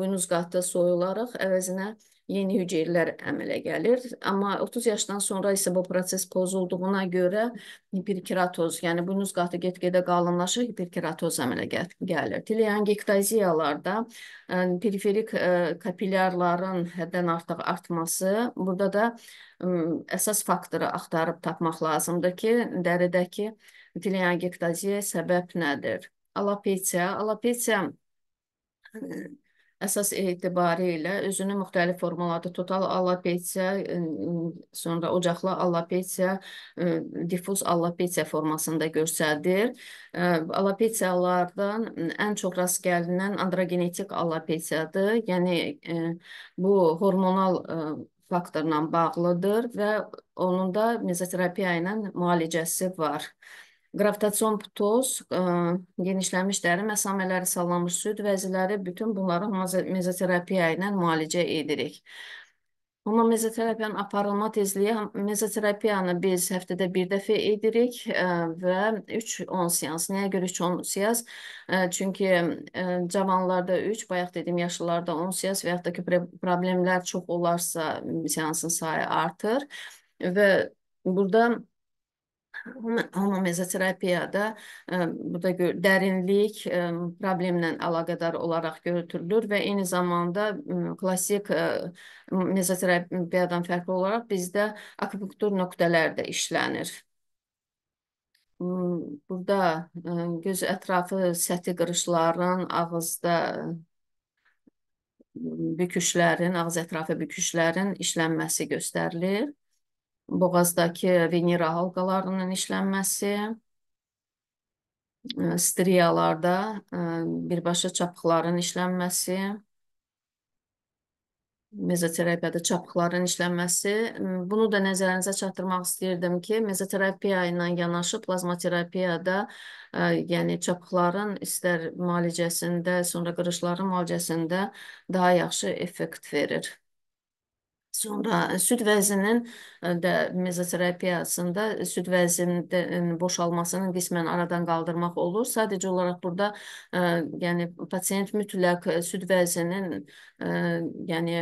buynuz qatı soyularaq əvəzinə yeni hüceyrələr əmələ gəlir. Amma 30 yaşdan sonra isə bu proses pozulduğuna görə hiperkeratoz, yəni buynuz qatı get-gedə qalınlaşır, hiperkeratoz əmələ gəl gəlir. Teleangektaziyalarda e, periferik e, kapilyarların həddən artıq artması, burada da ə, əsas faktoru axtarıb tapmaq lazımdır ki, dəridəki teleangektaziya səbəb nədir? Alopesiya, alopesiya əsas etibarilə özünü müxtəlif formalarda total alopesiya, sonra ocaqlı alopesiya, difuz alopesiya formasında göstərir. Alopesiyalardan ən çox rast gəlinən androgenetik alopesiyadır. Yəni bu hormonal faktorla bağlıdır və onun da mezoterapiya ilə müalicəsi var. Gravitation ptoz, e, genişlənmiş dəri məsamələri, sallanmış süd vəziləri, bütün bunları mezoterapiya ilə müalicə edirik. Amma mezoterapiyanın aparılma tezliyi, mezoterapiyanı biz həftədə bir dəfə edirik e, və 3-10 seans. Nəyə görə 3-10 seans? E, çünki cavanlarda 3, bayaq dediyim yaşlılarda 10 seans və yaxud da ki, problemlər çox olarsa seansın sayı artır və burada Homo mezoterapiyada e, burada dərinlik e, problemlə əlaqədar olaraq götürülür və eyni zamanda klassik e, mezoterapiyadan fərqli olaraq bizdə akupunktur nöqtələri də işlənir. Burada göz ətrafı səthi qırışların, ağızda büküşlərin, ağız ətrafı büküşlərin işlənməsi göstərilir boğazdakı venera halqalarının işlənməsi, e, striyalarda e, birbaşa çapıqların işlənməsi, mezoterapiyada çapıqların işlənməsi. Bunu da nəzərinizə çatdırmaq istəyirdim ki, mezoterapiya ilə yanaşı plazmaterapiyada, e, yəni çapıqların istər müalicəsində, sonra qırışların müalicəsində daha yaxşı effekt verir. Sonra e, süd vəzinin e, də mezoterapiyasında e, süd vəzinin boşalmasının qismən aradan qaldırmaq olur. Sadəcə olaraq burada ə, yəni pasiyent mütləq süd vəzinin ə, yəni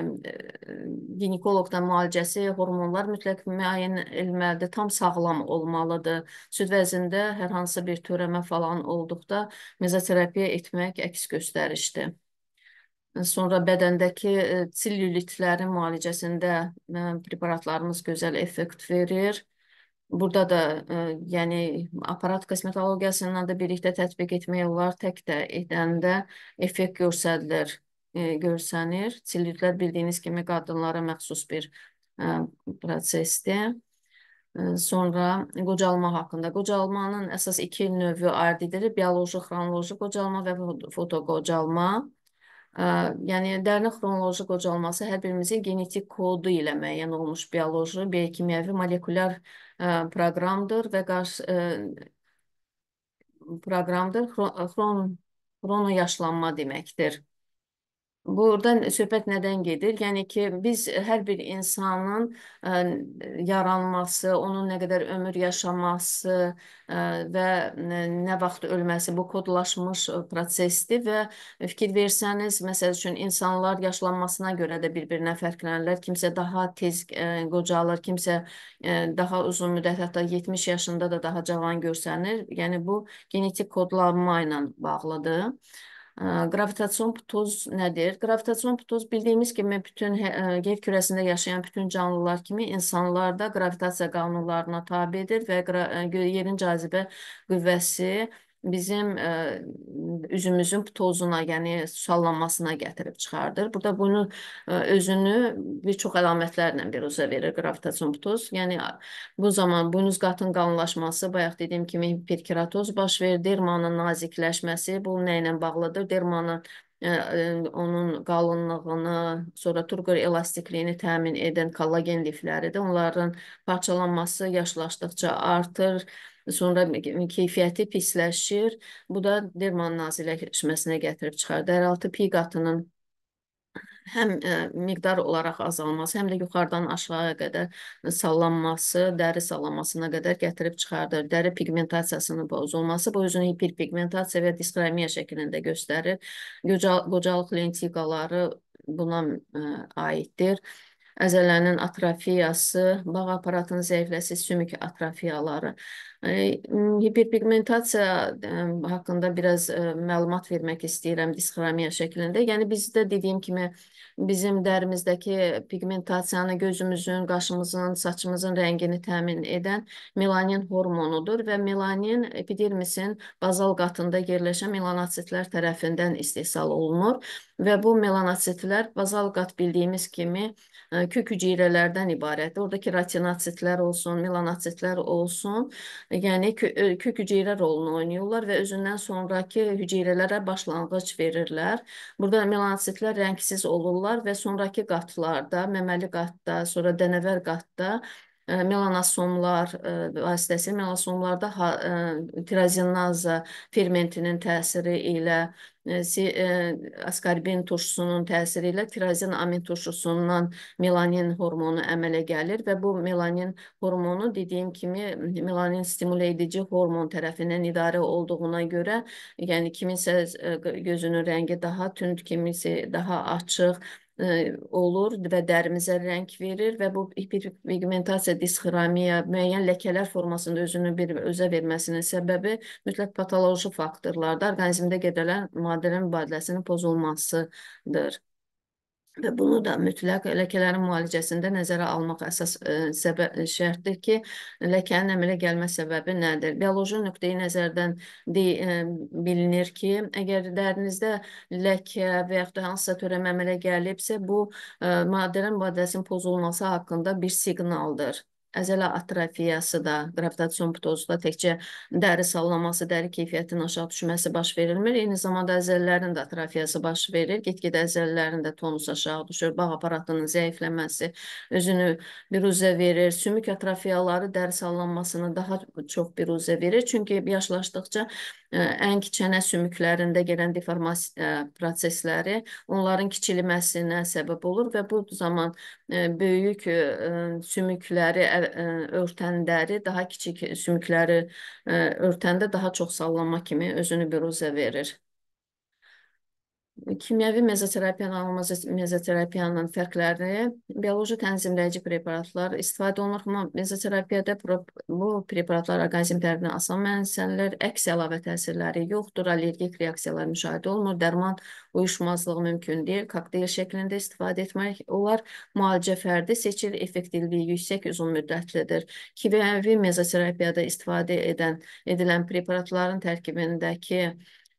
ginekoloqdan müalicəsi, hormonlar mütləq müəyyən edilməlidir. Tam sağlam olmalıdır. Süd vəzində hər hansı bir törəmə falan olduqda mezoterapiya etmək əks göstərişdir. Sonra bədəndəki sillülitlərin e, müalicəsində e, preparatlarımız gözəl effekt verir. Burada da e, yəni aparat kosmetologiyasından da birlikdə tətbiq etmək olar. Tək də edəndə effekt görsədilir, görsənir. Sillülitlər bildiyiniz kimi qadınlara məxsus bir prosesdir. Sonra qocalma haqqında. Qocalmanın əsas iki növü ayrı edilir. Bioloji, xronoloji qocalma və fotoqocalma. Yəni dərinin xronoloji qocalması hər birimizin genetik kodu ilə müəyyən olmuş bioloji, biokimyəvi, molekulyar ə, proqramdır və qarşı ə, proqramdır. Xron, xron, xrono yaşlanma deməkdir. Buradan söhbət nədən gedir? Yəni ki, biz e, hər bir insanın ə, e, yaranması, onun nə qədər ömür yaşaması ə, e, və nə vaxt ölməsi bu kodlaşmış prosesdir və fikir versəniz, məsəl üçün insanlar yaşlanmasına görə də bir-birinə fərqlənirlər. Kimsə daha tez ə, qocalır, kimsə ə, daha uzun müddət, hətta 70 yaşında da daha cavan görsənir. Yəni bu genetik kodlanma ilə bağlıdır. Qravitasion putoz nədir? Qravitasion putoz bildiyimiz kimi bütün yer e, kürəsində yaşayan bütün canlılar kimi insanlar da qravitasiya qanunlarına tabedir və e, yerin cazibə qüvvəsi bizim ə, e, üzümüzün tozuna, yəni susallanmasına gətirib çıxardır. Burada bunu ə, e, özünü bir çox əlamətlərlə biruzə verir gravitasyon toz. Yəni bu zaman buynuz qatın qalınlaşması, bayaq dediyim kimi hiperkeratoz baş verir, dermanın nazikləşməsi, bu nə ilə bağlıdır? Dermanın ə, e, onun qalınlığını, sonra turqor elastikliyini təmin edən kollagen lifləridir. Onların parçalanması yaşlaşdıqca artır sonra keyfiyyəti pisləşir. Bu da dermanın naziləşməsinə gətirib çıxarır. Dəraltı pi qatının həm ə, e, miqdar olaraq azalması, həm də yuxarıdan aşağıya qədər sallanması, dəri sallanmasına qədər gətirib çıxardır. Dəri pigmentasiyasının pozulması bu özünü hiperpigmentasiya və diskremiya şəklində göstərir. Qocal qocalıq lentikaları buna ə, e, aiddir. Əzələnin atrofiyası, bağ aparatının zəifləsi, sümük atrofiyaları. Hiperpigmentasiya haqqında biraz məlumat vermək istəyirəm disxramiya şəklində. Yəni bizdə dediyim kimi bizim dərimizdəki pigmentasiyanı gözümüzün, qaşımızın, saçımızın rəngini təmin edən melanin hormonudur və melanin epidermisin bazal qatında yerləşən melanotsitlər tərəfindən istehsal olunur və bu melanotsitlər bazal qat bildiyimiz kimi kök hüceyrələrdən ibarətdir. Oradakı ratinasitlər olsun, melanasitlər olsun, yəni kö e, kök hüceyrə rolunu oynayırlar və özündən sonrakı hüceyrələrə başlanğıc verirlər. Burada melanasitlər rəngsiz olurlar və sonrakı qatlarda, məməli qatda, sonra dənəvər qatda melanosomlar vasitəsilə melanosomlarda tirozinnaza fermentinin təsiri ilə askorbin turşusunun təsiri ilə tirozin amin turşusundan melanin hormonu əmələ gəlir və bu melanin hormonu dediyim kimi melanin stimule edici hormon tərəfindən idarə olduğuna görə, yəni kiminsə gözünün rəngi daha tünd, kimisi daha açıq, E, olur və dərimizə rəng verir və bu hiperpigmentasiya disxramiya müəyyən ləkələr formasında özünü bir özə verməsinin səbəbi mütləq patoloji faktorlarda orqanizmdə gedilən maddələrin mübadiləsinin pozulmasıdır. Və bunu da mütləq ləkələrin müalicəsində nəzərə almaq əsas ə, e, səbəb e, şərtdir ki, ləkənin əmələ gəlmə səbəbi nədir? Bioloji nöqteyi nəzərdən de, ə, bilinir ki, əgər dərinizdə ləkə və yaxud da hansısa törəmə əmələ gəlibsə, bu ə, e, maddənin mübadiləsinin pozulması haqqında bir siqnaldır. Əzələ atrofiyası da, qravitasion ptozu da təkcə dəri sallaması, dəri keyfiyyətinin aşağı düşməsi baş verilmir. Eyni zamanda əzələlərin də atrofiyası baş verir. Get-gedə əzələlərin də tonus aşağı düşür. Bağ aparatının zəifləməsi özünü biruzə verir. Sümük atrofiyaları dəri sallanmasını daha çox biruzə verir. Çünki yaşlaşdıqca e, ən kiçənə sümüklərində gələn deformasiya e, prosesləri onların kiçilməsinə səbəb olur və bu zaman e, böyük sümükləri örtəndə, daha kiçik sümükləri örtəndə daha çox sallanma kimi özünü büruzə verir. Kimyəvi mezoterapiyanın, alma mezoterapiyanın fərqləri, bioloji tənzimləyici preparatlar istifadə olunur, amma mezoterapiyada bu preparatlar orqanizm tərəfindən asan mənzərlər, əks əlavə təsirləri yoxdur, allergik reaksiyalar müşahidə olunur, dərman uyuşmazlığı mümkün deyil, kokteyl şəklində istifadə etmək olar, müalicə fərdi seçir, effektivliyi yüksək uzun müddətlidir. Kimyəvi mezoterapiyada istifadə edən edilən preparatların tərkibindəki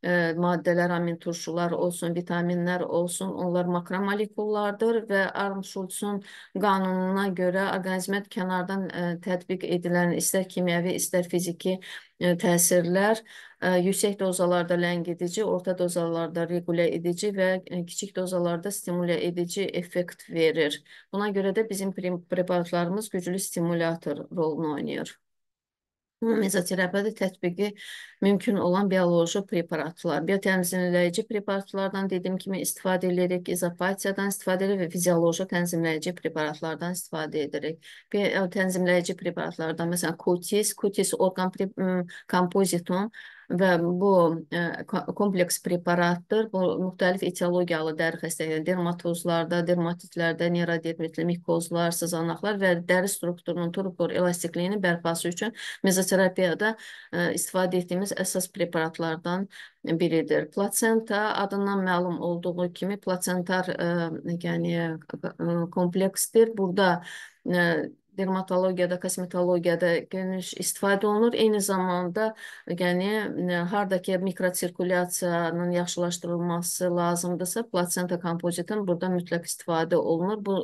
e, maddələr, amin turşular olsun, vitaminlər olsun, onlar makromolikullardır və Armstrong-un qanununa görə orqanizmə kənardan e, tətbiq edilən istər kimyəvi, istər fiziki e, təsirlər e, yüksək dozalarda ləngidici, orta dozalarda regulə edici və e, kiçik dozalarda stimulə edici effekt verir. Buna görə də bizim preparatlarımız güclü stimulyator rolunu oynayır. Mezoterapiya tətbiqi mümkün olan bioloji preparatlar, biotənzimləyici preparatlardan dediyim kimi istifadə edirik, izopatiyadan istifadə edirik və fizioloji tənzimləyici preparatlardan istifadə edirik. Biotənzimləyici preparatlardan, məsələn, kutis, kutis orqan kompozitum, və bu kompleks preparatdır. Bu müxtəlif etiologiyalı dəri xəstəliklərində, dermatozlarda, dermatitlərdə, neyrodermitli mikozlar, sızanaqlar və dəri strukturunun turpor elastikliyinin bərpası üçün mezoterapiyada istifadə etdiyimiz əsas preparatlardan biridir. Plasenta adından məlum olduğu kimi plasentar, ə, yəni ə, kompleksdir. Burada ə, э, dermatologiyada, kosmetologiyada geniş istifadə olunur. Eyni zamanda, yəni harda ki mikrosirkulyasiyanın yaxşılaşdırılması lazımdırsa, plasenta kompozitin burada mütləq istifadə olunur. Bu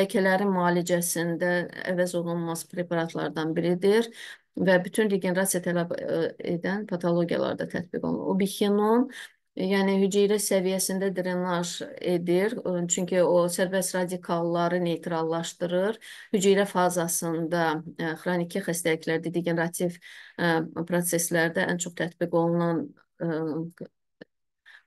ləkələrin müalicəsində əvəz olunmaz preparatlardan biridir və bütün regenerasiya tələb e, edən patologiyalarda tətbiq olunur. Ubiquinol E, yəni hüceyrə səviyyəsində drenaj edir. E, çünki o sərbəst radikalları neytrallaşdırır. Hüceyrə fazasında e, xroniki xəstəliklərdə degenerativ proseslərdə ən çox tətbiq olunan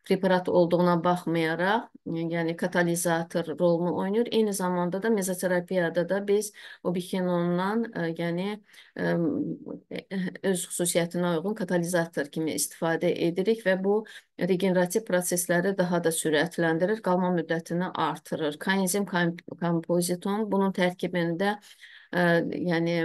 preparat olduğuna baxmayaraq, yəni katalizator rolunu oynayır. Eyni zamanda da mezoterapiyada da biz ubiquinondan, yəni öz xüsusiyyətinə uyğun katalizator kimi istifadə edirik və bu regenerativ prosesləri daha da sürətləndirir, qalma müddətini artırır. Koenzim kompoziton bunun tərkibində yəni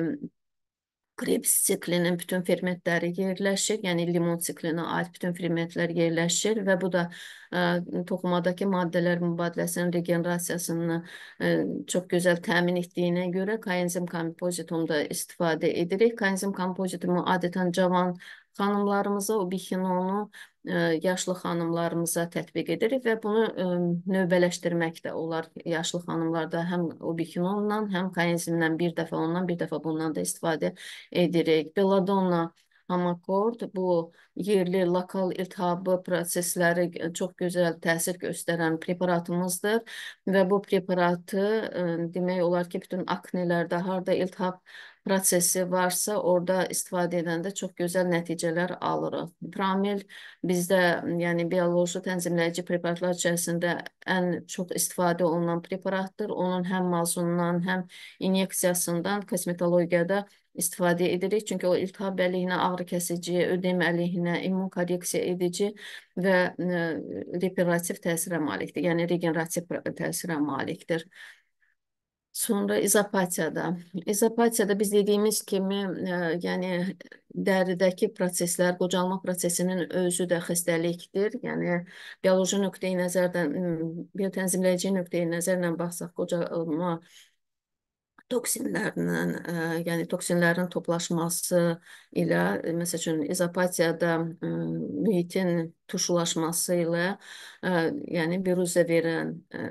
Krebs siklinin bütün fermentləri yerləşir, yəni limon siklinə aid bütün fermentlər yerləşir və bu da ə, e, toxumadakı maddələr mübadiləsinin regenerasiyasını ə, e, çox gözəl təmin etdiyinə görə koenzim kompozitumda istifadə edirik. Koenzim kompozitumu adətən cavan xanımlarımıza o bikinonu yaşlı xanımlarımıza tətbiq edirik və bunu növbələşdirmək də olar. Yaşlı xanımlarda həm ubikinonla, həm konezimlə bir dəfə ondan, bir dəfə bundan da istifadə edirik. Belladonna Hamakord bu yerli lokal iltihabı prosesləri e, çox gözəl təsir göstərən preparatımızdır və bu preparatı e, demək olar ki, bütün aknelərdə harda iltihab prosesi varsa, orada istifadə edəndə çox gözəl nəticələr alırıq. Pramil bizdə, yəni bioloji tənzimləyici preparatlar içərisində ən çox istifadə olunan preparatdır. Onun həm mazundan, həm inyeksiyasından kosmetologiyada istifadə edirik. Çünki o iltihab əleyhinə ağrı kəsici, ödem əleyhinə, immunkoreksiya edici və ə, e, reparativ təsirə malikdir. Yəni regenerativ təsirə malikdir. Sonra izopatiyada. İzopatiyada biz dediyimiz kimi, e, yəni dəridəki proseslər, qocalma prosesinin özü də xəstəlikdir. Yəni bioloji nöqteyi nəzərdən, biotənzimləyici nöqteyi nəzərlə baxsaq, qocalma prosesləri toksinlərinin, ə, e, yəni toksinlərin toplaşması ilə, e, məsəl üçün izopatiyada ə, e, mühitin tuşlaşması ilə, ə, yəni biruzə verən ə,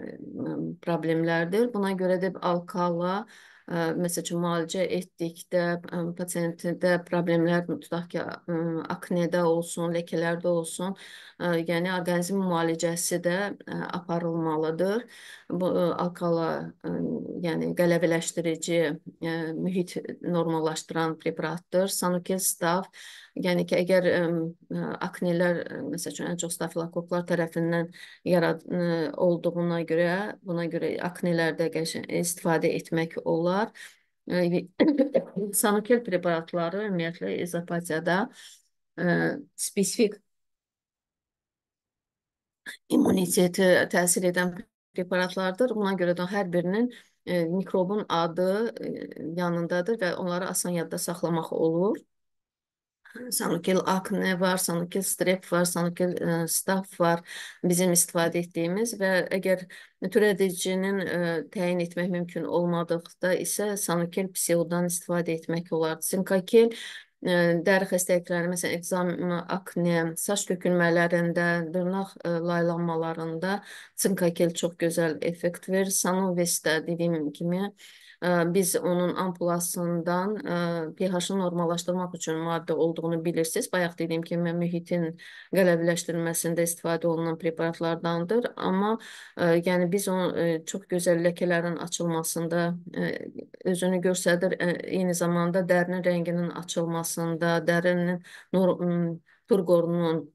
problemlərdir. Buna görə də alkala ə, məsəl üçün müalicə etdikdə ə, pasientdə problemlər tutaq ki, ə, aknedə olsun, ləkələrdə olsun, ə, yəni orqanizmin müalicəsi də ə, aparılmalıdır bu alkala, yəni qələvələşdirici, mühit normallaşdıran preparatdır. Sanokel stav, yəni ki, əgər aknelər məsəl üçün ən çox stafilokoklar tərəfindən yarad olduğuna görə, buna görə aknelərdə istifadə etmək olar. Sanokel preparatları ümumiyyətlə ezopatiyada spesifik immuniteti təsir edən preparatlardır. Buna görə də hər birinin e, mikrobun adı e, yanındadır və onları asan yadda saxlamaq olur. Sanukil akne var, sanukil strep var, sanukil e, staf var bizim istifadə etdiyimiz və əgər törədicinin e, təyin etmək mümkün olmadıqda isə sanukil pseudan istifadə etmək olar. Sinkakil dəri xəstəlikləri, məsələn, ekzam, akne, saç tökülmələrində, dırnaq e, laylanmalarında sinkakel çox gözəl effekt verir. Sanovisdə dediyim kimi biz onun ampulasından pH-ı normallaşdırmaq üçün maddə olduğunu bilirsiniz. Bayaq dediyim kimi mühitin qələvləşdirilməsində istifadə olunan preparatlardandır, amma yəni biz onu çox gözəl ləkələrin açılmasında özünü göstərir, eyni zamanda dərinin rənginin açılmasında, dərinin turqorunun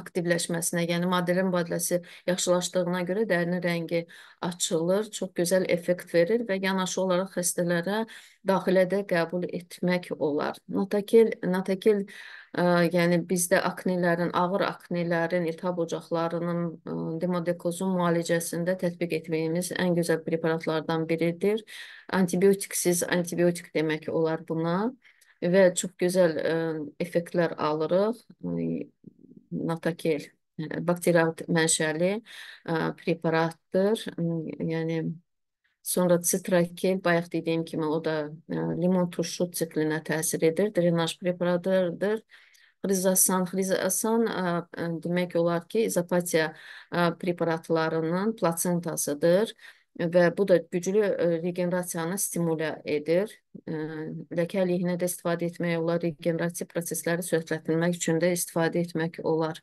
aktivləşməsinə, yəni maddələr mübadiləsi yaxşılaşdığına görə dərinin rəngi açılır, çox gözəl effekt verir və yanaşı olaraq xəstələrə daxilədə qəbul etmək olar. Notakil, notakil ə, e, yəni bizdə aknelerin, ağır aknelerin, iltihab ocaqlarının e, demodekozun müalicəsində tətbiq etməyimiz ən gözəl preparatlardan biridir. Antibiotiksiz antibiotik demək olar buna və çox gözəl ə, e, effektlər alırıq naftakil yəni bakterial mənşəli preparatdır. Yəni sonra sitrakil bayaq dediyim kimi o da limon turşu siklinə təsir edir. Drenaj preparatıdır. Xrizasan, xrizasan demək olar ki, izopatiya preparatlarının plasentasıdır və bu da güclü e, regenerasiyanı stimulə edir. E, ləkə əleyhinə də istifadə etmək olar, regenerasiya prosesləri sürətləndirmək üçün də istifadə etmək olar.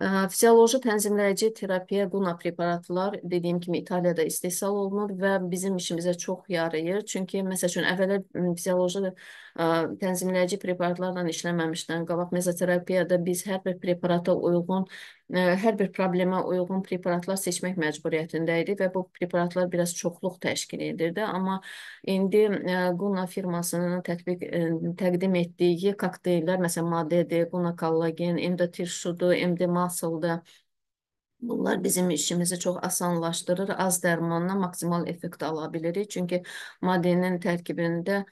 E, fizioloji tənzimləyici terapiya quna preparatlar dediyim kimi İtaliyada istehsal olunur və bizim işimizə çox yarayır. Çünki məsəl üçün əvvəllər fizioloji tənzimləyici preparatlarla işləməmişdən qabaq mezoterapiyada biz hər bir preparata uyğun hər bir problemə uyğun preparatlar seçmək məcburiyyətində idi və bu preparatlar biraz çoxluq təşkil edirdi. Amma indi Quna firmasının tətbiq təqdim etdiyi kokteyllər, məsələn, maddədir, Quna kollagen, MD Tirşudur, MD Muscle-dır. Bunlar bizim işimizi çox asanlaşdırır. Az dərmanla maksimal effekt ala bilirik. Çünki maddenin tərkibində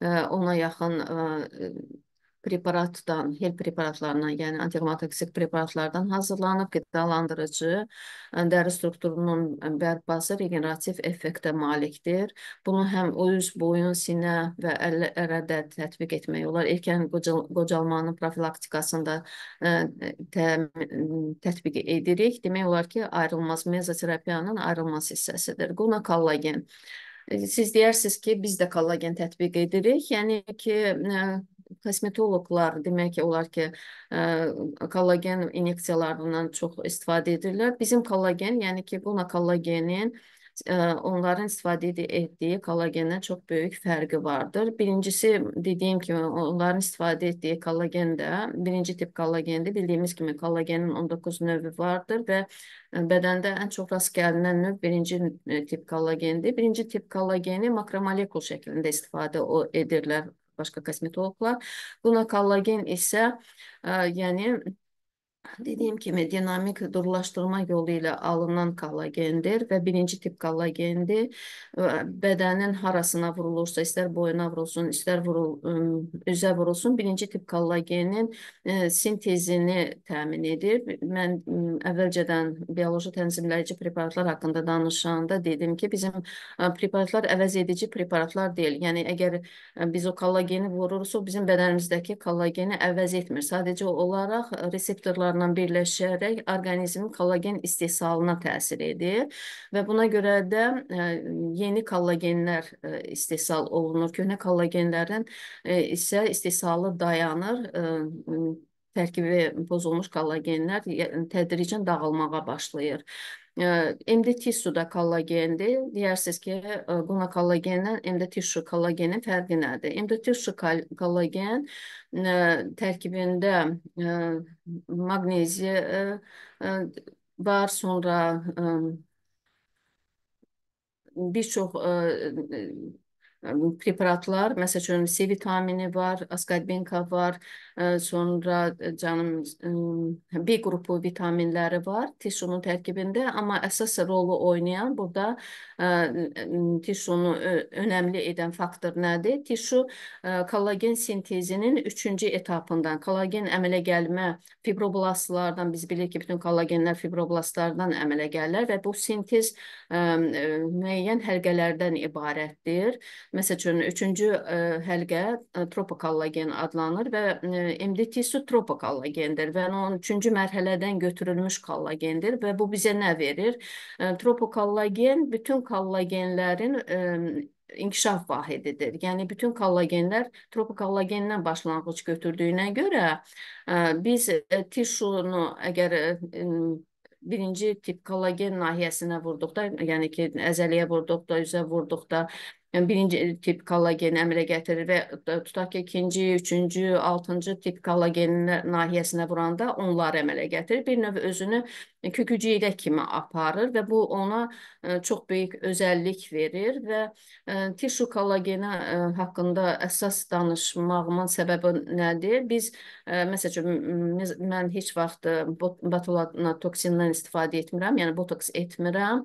ona yaxın preparatdan, hel preparatlarından, yəni antiqomotoksik preparatlardan hazırlanıb qidalandırıcı e, dəri strukturunun e, bərpası regenerativ effektə malikdir. Bunu həm üz, boyun, sinə və əllərə də tətbiq etmək olar. Erkən qocal qocalmanın profilaktikasında e, tətbiq edirik. Demək olar ki, ayrılmaz mezoterapiyanın ayrılmaz hissəsidir. Qona kollagen Siz deyirsiniz ki, biz də kollagen tətbiq edirik. Yəni ki, kosmetologlar demək olar ki, ə, kollagen inyeksiyalarından çox istifadə edirlər. Bizim kollagen, yəni ki, buna kollagenin ə, onların istifadə etdiyi kollagenden çox böyük fərqi vardır. Birincisi dediyim kimi onların istifadə etdiyi kollagen də birinci tip kollagendə bildiyimiz kimi kollagenin 19 növü vardır və bədəndə ən çox rast gəlinən növ birinci e, tip kollagendir. Birinci tip kollageni makromolekul şəklində istifadə edirlər başqa kosmetologlar. Buna kollagen isə, yəni Dediyim kimi dinamik durulaşdırma yolu ilə alınan kollagendir və birinci tip kollagendir. E, bədənin harasına vurulursa, istər boyuna vurulsun, istər vurul e, üzə vurulsun, birinci tip kollagenin e, sintezini təmin edir. Mən əvvəlcədən bioloji tənzimləyici preparatlar haqqında danışanda dedim ki, bizim preparatlar əvəz edici preparatlar deyil. Yəni əgər biz o kollageni vurursa, bizim bədənimizdəki kollageni əvəz etmir. Sadəcə olaraq reseptorlarını miqdarla birləşərək orqanizmin kollagen istehsalına təsir edir və buna görə də e, yeni kollagenlər e, istehsal olunur. Köhnə kollagenlərin e, isə istehsalı dayanır tərkibi pozulmuş kollagenlər tədricən dağılmağa başlayır. MDT suda kollagendir. Deyərsiniz ki, qona kollagenlə MDT su kollagenin fərqi nədir? MDT su kollagen tərkibində magnezi var, sonra bir çox preparatlar, məsəl üçün C vitamini var, askorbinka var, sonra e, canım B qrupu vitaminləri var tişunun tərkibində, amma əsas rolu oynayan burada e, tişunu e, önəmli edən faktor nədir? Tişu kollagen sintezinin üçüncü etapından, kollagen əmələ gəlmə fibroblastlardan, biz bilirik ki, bütün kollagenlər fibroblastlardan əmələ gəlirlər və bu sintez müəyyən həlqələrdən ibarətdir. Məsəl üçün, üçüncü həlqə tropokollagen adlanır və MDT-si tropa kollagendir və onun üçüncü mərhələdən götürülmüş kollagendir və bu bizə nə verir? E, tropa kollagen bütün kollagenlərin e, inkişaf vahididir. Yəni bütün kollagenlər tropokollagendən başlanğıc götürdüyünə görə e, biz tişunu əgər birinci tip kollagen nahiyəsinə vurduqda, yəni ki, əzələyə vurduqda, üzə vurduqda Yəni birinci e, tip kollagen əmələ gətirir və e, tutaq ki, ikinci, üçüncü, altıncı tip kollagenin nahiyyəsinə vuranda onları əmələ gətirir. Bir növ özünü E, kökücüyə kimi aparır və bu ona e, çox böyük özəllik verir və e, tişu kollageni haqqında əsas danışmağımın səbəbi nədir? Biz məsəl üçün mən heç vaxt botulinotoksinlərdən istifadə etmirəm, yəni botoks etmirəm.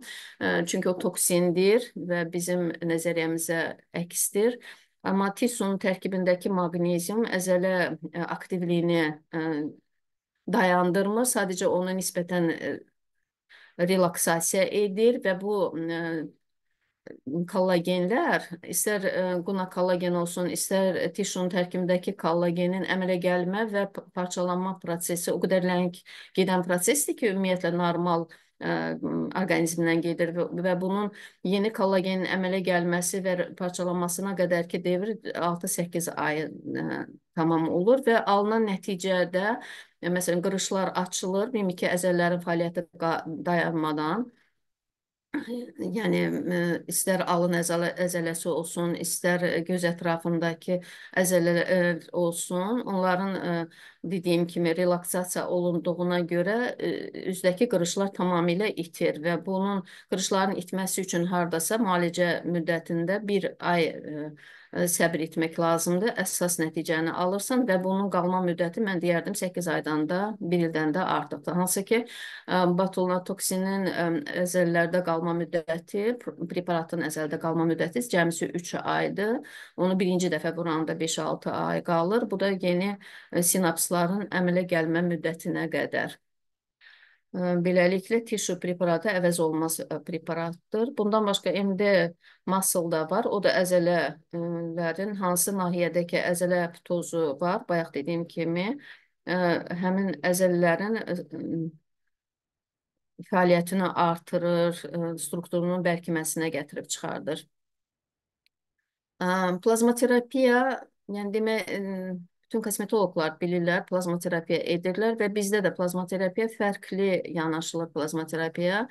Çünki o toksindir və bizim nəzəriyyəmizə əksdir. Amma tisunun tərkibindəki maqnezium əzələ aktivliyini dayandırmır, sadəcə ona nisbətən e, relaksasiya edir və bu e, kollagenlər, istər e, quna kollagen olsun, istər tişunun tərkibindəki kollagenin əmələ gəlmə və parçalanma prosesi o qədər ləng gedən prosesdir ki, ümumiyyətlə normal ə, orqanizmdən gedir və, və bunun yeni kollagenin əmələ gəlməsi və parçalanmasına qədərki devr 6-8 ay ə, tamam olur və alınan nəticədə yəni, məsələn, qırışlar açılır, mimiki əzəllərin fəaliyyəti dayanmadan. Yəni, e, istər alın əzələ, əzələsi olsun, istər göz ətrafındakı əzələlər e, olsun, onların e, dediyim kimi relaksasiya olunduğuna görə üzdəki qırışlar tamamilə itir və bunun qırışların itməsi üçün hardasa müalicə müddətində bir ay əzələsi E, səbr etmək lazımdır. Əsas nəticəni alırsan və bunun qalma müddəti mən deyərdim 8 aydan da, 1 ildən də artıqdır. Hansı ki, e, botulinotoksinin e, əzəllərdə qalma müddəti, preparatın əzəldə qalma müddəti cəmisi 3 aydır. Onu birinci dəfə vuranda 5-6 ay qalır. Bu da yeni sinapsların əmələ gəlmə müddətinə qədər. Beləliklə, tişu preparatı əvəz olunmaz e, preparatdır. Bundan başqa MD muscle da var. O da əzələlərin hansı nahiyədəki əzələ pitozu var. Bayaq dediyim kimi, e, həmin əzələlərin e, fəaliyyətini artırır, strukturunun bərkiməsinə gətirib çıxardır. Plazmaterapiya, yəni demək, Bütün kosmetologlar bilirlər, plazma terapiya edirlər və bizdə də plazma terapiya fərqli yanaşılır plazma terapiyaya.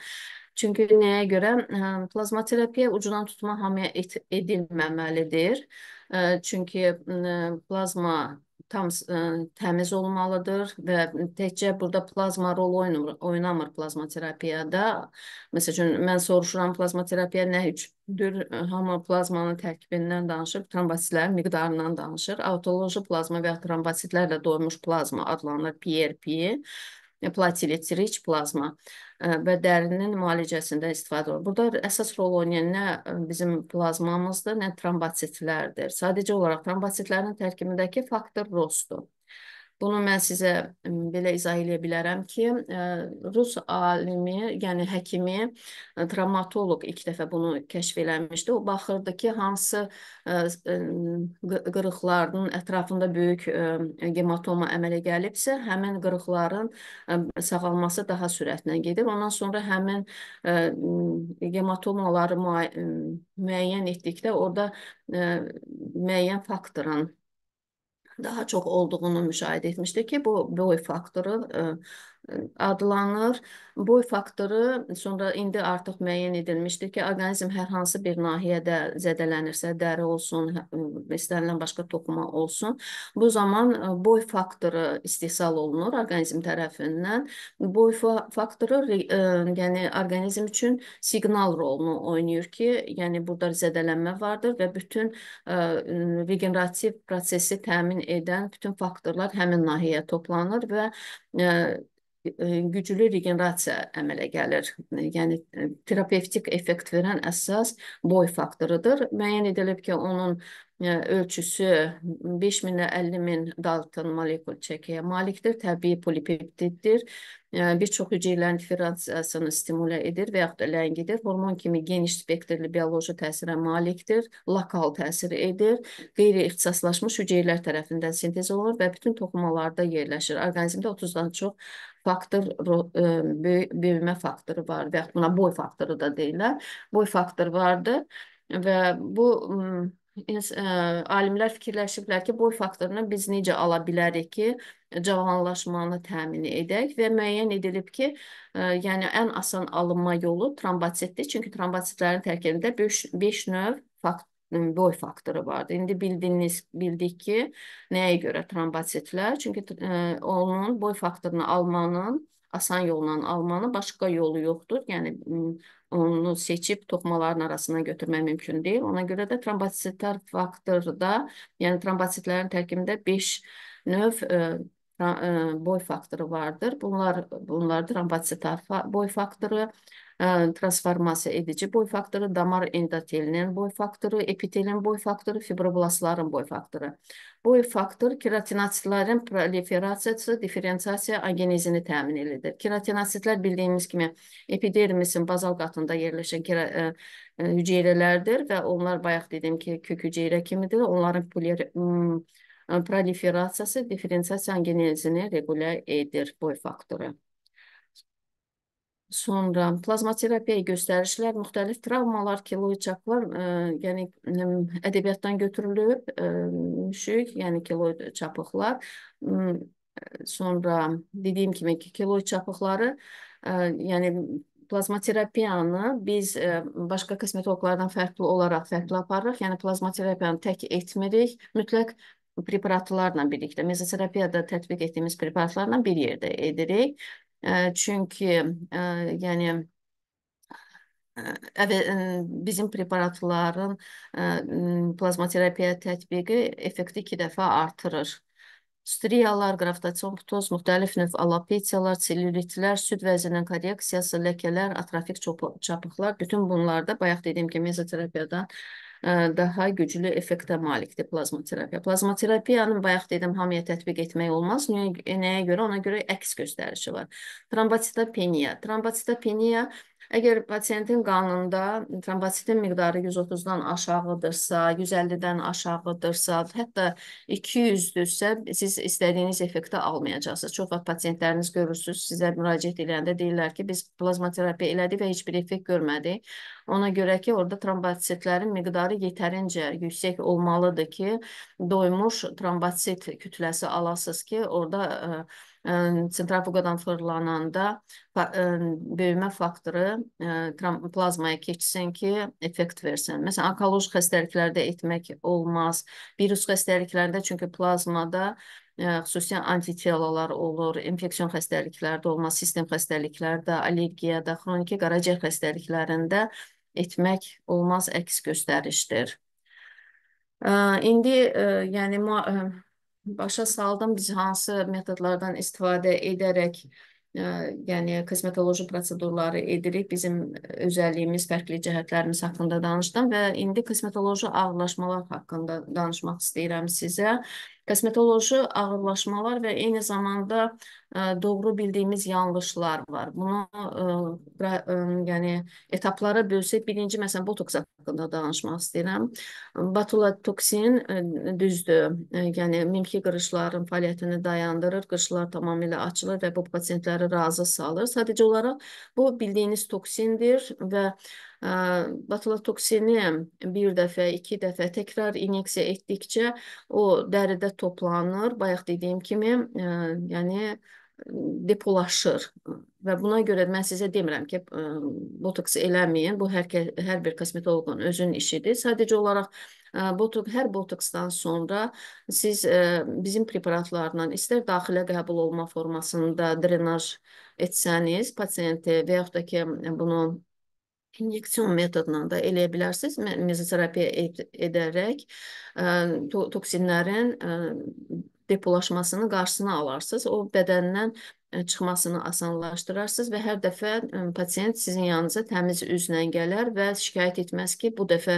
Çünki nəyə görə hə, plazma terapiya ucundan tutma hamıya edilməməlidir. Çünki plazma tam ə, e, təmiz olmalıdır və təkcə burada plazma rol oynamır, oynamır plazma terapiyada. Məsələn, mən soruşuram plazma terapiya nə üçündür? E, hamı plazmanın tərkibindən danışır, trombositlərin miqdarından danışır. Avtoloji plazma və trombositlərlə doymuş plazma adlanır PRP platelet-rich plazma e, və dərinin müalicəsində istifadə olunur. Burada əsas rol oynayan nə e, bizim plazmamızdır, nə trombositlərdir. Sadəcə olaraq trombositlərin tərkibindəki faktor ROS-dur. Bunu mən sizə belə izah eləyə bilərəm ki, rus alimi, yəni həkimi, travmatoloq ilk dəfə bunu kəşf eləmişdi. O baxırdı ki, hansı qırıqların ətrafında böyük gematoma əmələ gəlibsə, həmin qırıqların sağalması daha sürətlə gedir. Ondan sonra həmin gematomaları müəyyən etdikdə orada müəyyən faktorun daha çox olduğunu müşahidə etmişdik ki, bu böyük faktorun adlanır. Boy faktoru sonra indi artıq müəyyən edilmişdir ki, orqanizm hər hansı bir nahiyədə zədələnirsə, dəri olsun, hə, istənilən başqa toxuma olsun, bu zaman boy faktoru istehsal olunur orqanizm tərəfindən. Boy faktoru yəni orqanizm üçün siqnal rolunu oynayır ki, yəni burada zədələnmə vardır və bütün regenerativ prosesi təmin edən bütün faktorlar həmin nahiyəyə toplanır və E, güclü regenerasiya əmələ gəlir. Yəni e, terapevtik effekt verən əsas boy faktorudur. Müəyyən edilib ki, onun e, ölçüsü 5000 ilə 50000 Dalton molekul çəkiyə malikdir, təbii polipeptiddir. Bir çox hüceyrələrin diferansiyasını stimulə edir və yaxud da ləngidir. Hormon kimi geniş spektrli bioloji təsirə malikdir, lokal təsir edir. Qeyri-ixtisaslaşmış hüceyrələr tərəfindən sintez olunur və bütün toxumalarda yerləşir. Orqanizmdə 30-dan çox faktor e, böyümə faktoru var və yaxud buna boy faktoru da deyirlər. Boy faktoru vardı və bu e, alimlər fikirləşiblər ki, boy faktorunu biz necə ala bilərik ki, cavanlaşmanı təmin edək və müəyyən edilib ki, e, yəni ən asan alınma yolu trombositdir. Çünki trombositlərin tərkibində 5 növ fakt Hmm, boy faktoru vardı. İndi bildiniz, bildik ki, nəyə görə trombositlər? Çünki ə, e, onun boy faktorunu almanın asan yolla almanın başqa yolu yoxdur. Yəni hmm, onu seçib toxmaların arasına götürmək mümkün deyil. Ona görə də trombositlər faktorda, yəni trombositlərin tərkibində 5 növ ə, e, ə, e, boy faktoru vardır. Bunlar bunlar trombositlər boy faktoru, E, transformasiya edici boy faktoru, damar endotelinin boy faktoru, epitelin boy faktoru, fibroblastların boy faktoru. Boy faktor keratinasitlərin proliferasiyası, diferensiasiya agenizini təmin edir. Keratinasitlər bildiyimiz kimi epidermisin bazal qatında yerləşən keratinasitlər e, e, hüceyrələrdir və onlar bayaq dediyim ki, kök hüceyrə kimidir. Onların proliferasiyası, diferensiasiya genezini regulə edir boy faktoru. Sonra plazmaterapiya göstərişlər, müxtəlif travmalar, kiloidçaplar, e, yəni ədəbiyyatdan götürülüb, e, müşük, yəni kiloid çapıqlar. Sonra dediyim kimi kiloid çapıqları, e, yəni plazmaterapiyanı biz e, başqa kosmetologlardan fərqli olaraq fərqli aparırıq. Yəni plazmaterapiyanı tək etmirik, mütləq preparatlarla birlikdə, mezoterapiyada tətbiq etdiyimiz preparatlarla bir yerdə edirik. Çünki yəni bizim preparatların plazmaterapiya tətbiqi effekti iki dəfə artırır. Striyalar, qravitasion putoz, müxtəlif növ alopesiyalar, selülitlər, süd vəzinin korreksiyası, ləkələr, atrofik çapıqlar, bütün bunlarda bayaq dediyim kimi mezoterapiyadan daha güclü effektə malikdir plazma terapiya. Plazma terapiyanın yəni bayaq dedim hamıya tətbiq etmək olmaz. Niyə, nəyə görə? Ona görə əks göstərişi var. Trombositopeniya. Trombositopeniya Əgər pasientin qanında trombositin miqdarı 130-dan aşağıdırsa, 150-dən aşağıdırsa, hətta 200-dürsə, siz istədiyiniz effekti almayacaqsınız. Çox vaxt pasientləriniz görürsüz, sizə müraciət edəndə deyirlər ki, biz plazma terapiya elədik və heç bir effekt görmədik. Ona görə ki, orada trombositlərin miqdarı yetərincə yüksək olmalıdır ki, doymuş trombosit kütləsi alasınız ki, orada ə, sentral fuqadan fırlananda böyümə faktoru e, plazmaya keçsin ki, effekt versin. Məsələn, onkoloji xəstəliklərdə etmək olmaz. Virus xəstəliklərində çünki plazmada e, xüsusən antitelalar olur, infeksion xəstəliklərdə olmaz, sistem xəstəliklərdə, allergiyada, xroniki qaraciyər xəstəliklərində etmək olmaz əks göstərişdir. E, indi yəni başa saldım biz hansı metodlardan istifadə edərək ə, e, yəni kosmetoloji prosedurları edirik. Bizim özəlliyimiz, fərqli cəhətlərimiz haqqında danışdım və indi kosmetoloji ağırlaşmalar haqqında danışmaq istəyirəm sizə. Kosmetoloji ağırlaşmalar və eyni zamanda doğru bildiyimiz yanlışlar var. Bunu ə, ə, yəni etaplara bölsək, birinci məsələn botoks haqqında danışmaq istəyirəm. Botulotoksin e, düzdür, e, yəni mimiki qırışların fəaliyyətini dayandırır, qırışlar tamamilə açılır və bu pasientləri razı salır. Sadəcə olaraq bu bildiyiniz toksindir və e, botulotoksini bir dəfə, iki dəfə təkrar inyeksiya etdikcə o dəridə toplanır. Bayaq dediyim kimi, ə, yəni depolaşır və buna görə mən sizə demirəm ki, e, botoks eləməyin. Bu hər hər bir kosmetoloqun özünün işidir. Sadəcə olaraq e, botok hər botoksdan sonra siz e, bizim preparatlarla istər daxilə qəbul olma formasında drenaj etsəniz pasiyenti və yaxud da ki bunu İnyeksiyon metodla da eləyə bilərsiniz. Mezoterapiya edərək toksinlərin depolaşmasının qarşısını alarsınız. O bədəndən e, çıxmasını asanlaşdırarsınız və hər dəfə e, pasiyent sizin yanınıza təmiz üzlə gələr və şikayət etməz ki, bu dəfə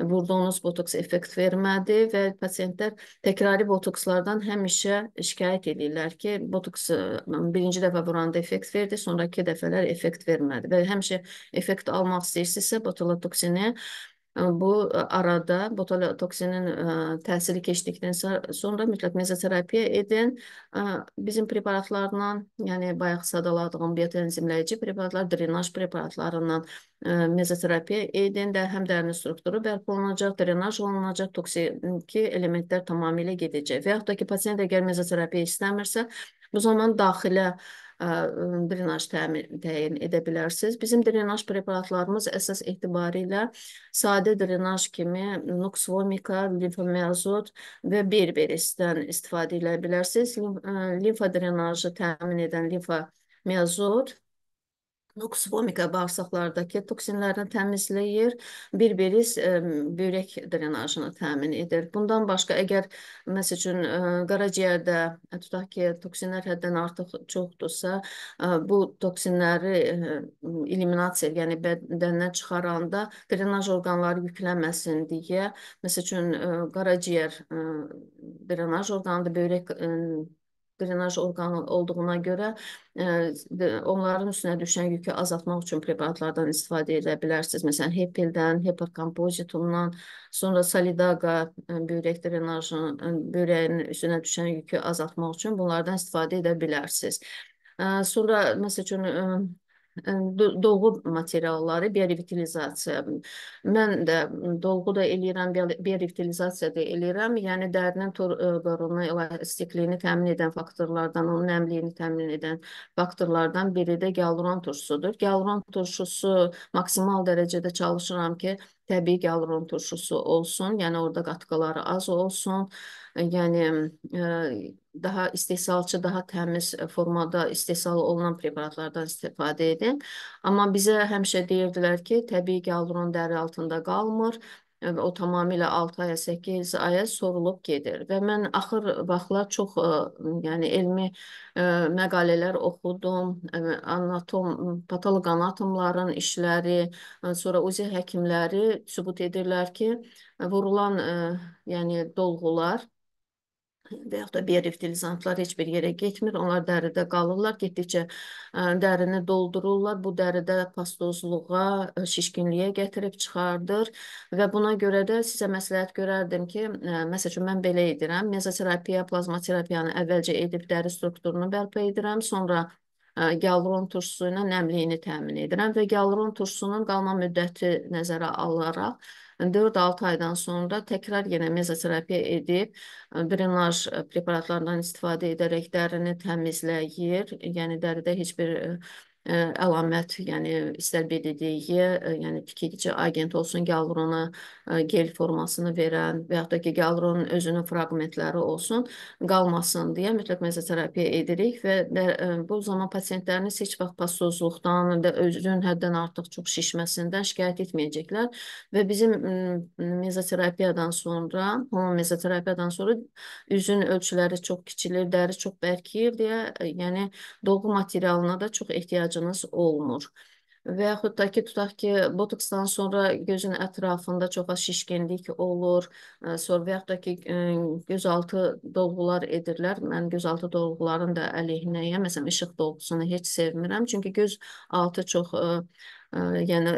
vurduğunuz e, botoks effekt vermədi və pasiyentlər təkrari botokslardan həmişə şikayət edirlər ki, botoks birinci dəfə vuranda effekt verdi, sonrakı dəfələr effekt vermədi və həmişə effekt almaq istəyirsinizsə botulotoksini Bu e, arada botulotoksinin e, təsiri keçdikdən sonra mütləq mezoterapiya edin. E, bizim preparatlarla, yəni bayaq sadaladığım biotenzimləyici preparatlar, drenaj preparatlarından mezoterapiya edin də həm dərinin strukturu bərpa olunacaq, drenaj olunacaq, toksiki elementlər tamamilə gedəcək. Və yaxud da ki, pasiyent əgər mezoterapiya istəmirsə, bu zaman daxilə drenaj təyin edə bilərsiniz. Bizim drenaj preparatlarımız əsas etibarilə sadə drenaj kimi nuksvomika, limfomiyazot və berberisdən istifadə edə bilərsiniz. Limfa drenajı təmin edən limfa miyazot Toksifomika bağırsaqlardakı toksinlərini təmizləyir, bir-biri e, böyrək drenajını təmin edir. Bundan başqa əgər məsəl üçün e, qaraciyərdə e, tutaq ki, toksinlər həddən artıq çoxdursa, bu toksinləri eliminasiya, yəni bədəndən çıxaranda drenaj orqanları yüklənməsin deyə, məsəl üçün qaraciyər drenaj orqanında böyrək drenaj orqanı olduğuna görə e, onların üstünə düşən yükü azaltmaq üçün preparatlardan istifadə edə bilərsiniz. Məsələn, Hepildən, Heperkompozitumdan, sonra Solidaga e, böyrək drenajının, e, böyrəyin üstünə düşən yükü azaltmaq üçün bunlardan istifadə edə bilərsiniz. Sonra, məsəl üçün, dolğu materialları biorevitalizasiya. Mən də dolğu da eləyirəm, biorevitalizasiya da eləyirəm. Yəni dərinin borunun elastikliyini təmin edən faktorlardan, onun nəmliyini təmin edən faktorlardan biri də gəluron turşusudur. Gəluron turşusu maksimal dərəcədə çalışıram ki, təbii gəluron turşusu olsun, yəni orada qatqıları az olsun. Yəni daha istehsalçı, daha təmiz e, formada istehsal olunan preparatlardan istifadə edin. Amma bizə həmişə deyirdilər ki, təbii hialuron dəri altında qalmır e, o tamamilə 6 aya, 8 aya sorulub gedir. Və mən axır vaxtlar çox ə, e, yəni elmi ə, məqalələr oxudum, ə, anatom, patoloqanatomların işləri, ə, sonra UZI həkimləri sübut edirlər ki, vurulan ə, yəni dolğular və yaxud da bioreftilizantlar heç bir yerə getmir. Onlar dəridə qalırlar, getdikcə e, dərini doldururlar. Bu dəridə pastozluğa, e, şişkinliyə gətirib çıxardır və buna görə də sizə məsləhət görərdim ki, e, məsəl üçün mən belə edirəm. Mezoterapiya, plazma terapiyanı əvvəlcə edib dəri strukturunu bərpa edirəm, sonra Gyaluron turşusu ilə nəmliyini təmin edirəm və gyaluron turşusunun qalma müddəti nəzərə alaraq 4-6 aydan sonra təkrar yenə mezoterapiya edib drenaj e, e, preparatlarından istifadə edərək dərini təmizləyir. Yəni dəridə heç bir e, əlamət, yəni istər BDD-yə, yəni tikici agent olsun, qalrona gel formasını verən və yaxud da ki, qalronun özünün fraqmentləri olsun, qalmasın deyə mütləq mezoterapiya edirik və də, bu zaman pasientləriniz heç vaxt passozluqdan və özünün həddən artıq çox şişməsindən şikayət etməyəcəklər və bizim mezoterapiyadan sonra, hormon hə, mezoterapiyadan sonra üzün ölçüləri çox kiçilir, dəri çox bərkiyir deyə, yəni doğu materialına da çox ehtiyac ehtiyacınız olmur. Və yaxud da ki, tutaq ki, botoksdan sonra gözün ətrafında çox az şişkinlik olur. E, sonra və yaxud da ki, e, gözaltı dolğular edirlər. Mən gözaltı dolğuların da əleyhinəyəm. Məsələn, işıq dolğusunu heç sevmirəm. Çünki göz altı çox ə, e, ə, yəni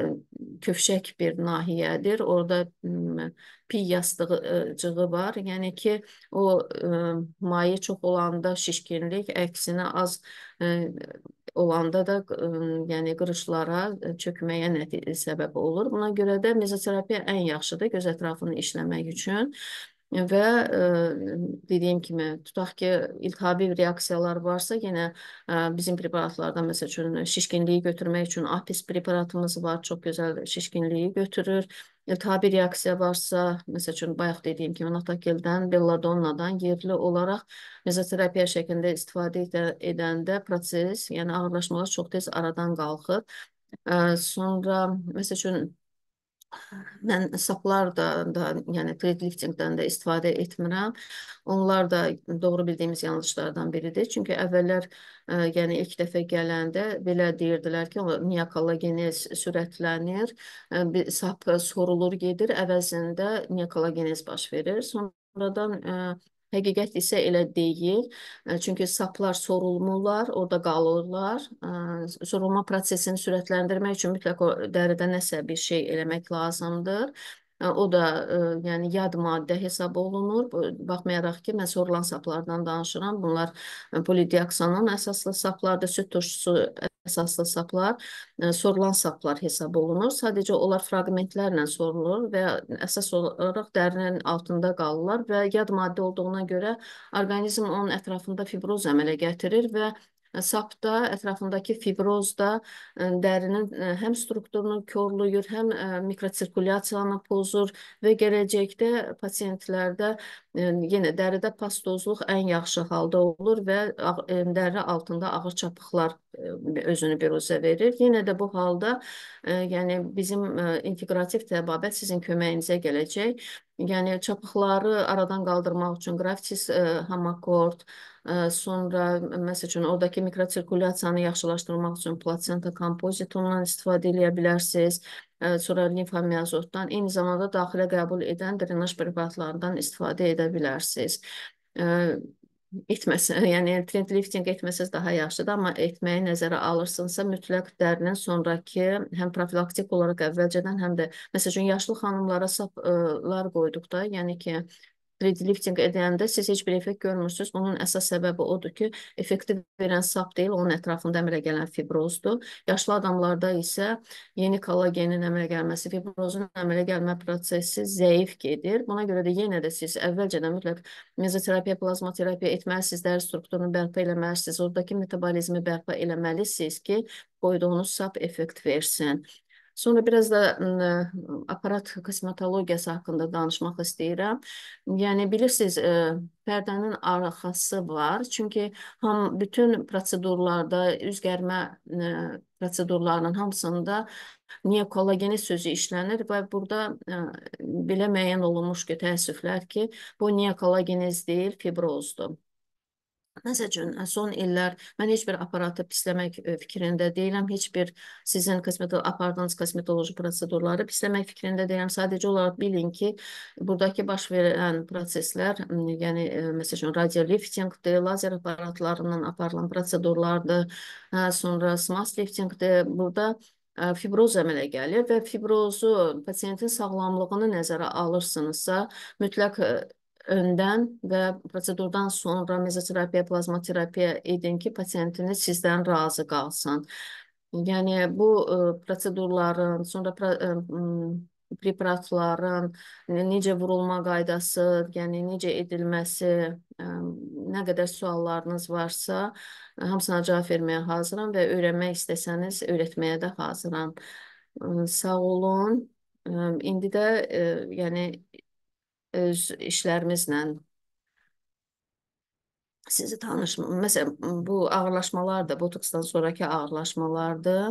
köfşək bir nahiyədir. Orada ə, pi yastığı var. Yəni ki, o ə, maye çox olanda şişkinlik, əksinə az ə, olanda da yəni qırışlara, çökməyə nəti səbəb olur. Buna görə də mezoterapiya ən yaxşıdır göz ətrafını işləmək üçün. Və ə, e, dediyim kimi, tutaq ki, iltihabi reaksiyalar varsa, yenə ə, e, bizim preparatlardan məsəl üçün e, şişkinliyi götürmək üçün apis preparatımız var, çox gözəl şişkinliyi götürür. İltihabi reaksiya varsa, məsəl üçün bayaq dediyim kimi Natagildən, Belladonnadan yerli olaraq mezoterapiya şəklində istifadə edəndə proses, yəni ağırlaşmalar çox tez aradan qalxır. Ə, sonra məsəl üçün mən saplardan da, yəni threadliftingdən də istifadə etmirəm. Onlar da doğru bildiyimiz yanlışlardan biridir. Çünki əvvəllər, ə, e, yəni ilk dəfə gələndə belə deyirdilər ki, niyə kollagenez sürətlənir, ə, e, bir sap sorulur gedir, əvəzində niyə kollagenez baş verir. Sonra sonradan e, Həqiqət isə elə deyil. E, çünki saplar sorulmurlar, orada qalırlar. E, sorulma prosesini sürətləndirmək üçün mütləq o dəridə nəsə bir şey eləmək lazımdır. O da yəni yad maddə hesab olunur. Baxmayaraq ki, mən sorulan saplardan danışıram. Bunlar polidiaksanon əsaslı saplardır, süd turşusu əsaslı saplar, sorulan saplar hesab olunur. Sadəcə onlar fraqmentlərlə sorulur və əsas olaraq dərinin altında qalırlar və yad maddə olduğuna görə orqanizm onun ətrafında fibroz əmələ gətirir və Sapda, ətrafındakı fibroz da e, dərinin e, həm strukturunu körlüyür, həm e, mikrosirkulyasiyanı pozur və gələcəkdə pasientlərdə yenə dəridə pastozluq ən yaxşı halda olur və dəri altında ağır çapıqlar özünü biruzə verir. Yenə də bu halda yəni bizim inteqrativ təbabət sizin köməyinizə gələcək. Yəni çapıqları aradan qaldırmaq üçün grafitis hamakort, Sonra e, məsəl üçün ordakı mikrosirkulyasiyanı yaxşılaşdırmaq üçün plasenta kompozitundan istifadə edə bilərsiniz. Sonra limfa miazotdan, eyni zamanda daxilə qəbul edən drenaj preparatlarından istifadə edə bilərsiniz etməsə, yəni trend lifting etməsəz daha yaxşıdır, amma etməyi nəzərə alırsınızsa, mütləq dərinin sonrakı həm profilaktik olaraq əvvəlcədən, həm də məsəl üçün yaşlı xanımlara saplar e, qoyduqda, yəni ki, 3D-lifting edəndə siz heç bir effekt görmürsünüz. Bunun əsas səbəbi odur ki, effekti verən sap deyil, onun ətrafında əmələ gələn fibrozdur. Yaşlı adamlarda isə yeni kollagenin əmələ gəlməsi, fibrozun əmələ gəlmə prosesi zəif gedir. Buna görə də yenə də siz əvvəlcədən mütləq mezoterapiya, plazma terapiya etməlisiniz, dəri strukturunu bərpa eləməlisiniz, oradakı metabolizmi bərpa eləməlisiniz ki, qoyduğunuz sap effekt versin. Sonra biraz da ə, aparat kosmetologiyası haqqında danışmaq istəyirəm. Yəni bilirsiniz, ə, pərdənin arxası var. Çünki ham bütün prosedurlarda üz gərmə ə, prosedurlarının hamısında niyə kollagen sözü işlənir və burada ə, belə müəyyən olunmuş ki, təəssüflər ki, bu niyə kollagen deyil, fibrozdur. Məsəl üçün, e, son illər mən heç bir aparatı pisləmək e, fikrində deyiləm. Heç bir sizin kosmetolo apardığınız kosmetoloji prosedurları pisləmək fikrində deyiləm. Sadəcə olaraq bilin ki, buradakı baş verən proseslər, yəni e, məsəl üçün radioliftingdir, lazer aparatlarından aparılan prosedurlardır, sonra smas liftingdir. Burada fibroz əmələ gəlir və fibrozu pasientin sağlamlığını nəzərə alırsınızsa, mütləq öndən və prosedurdan sonra mezoterapiya, plazmaterapiya edin ki, pasientiniz sizdən razı qalsın. Yəni bu ə, e, prosedurların, sonra pra, ə, e, preparatların necə vurulma qaydası, yəni necə edilməsi, ə, e, nə qədər suallarınız varsa, hamısına cavab verməyə hazıram və öyrənmək istəsəniz öyrətməyə də hazıram. Sağ olun. İndi də yəni öz işlərimizlə sizi tanışma, məsələn, bu ağırlaşmalardır, botoksdan sonrakı ağırlaşmalardır.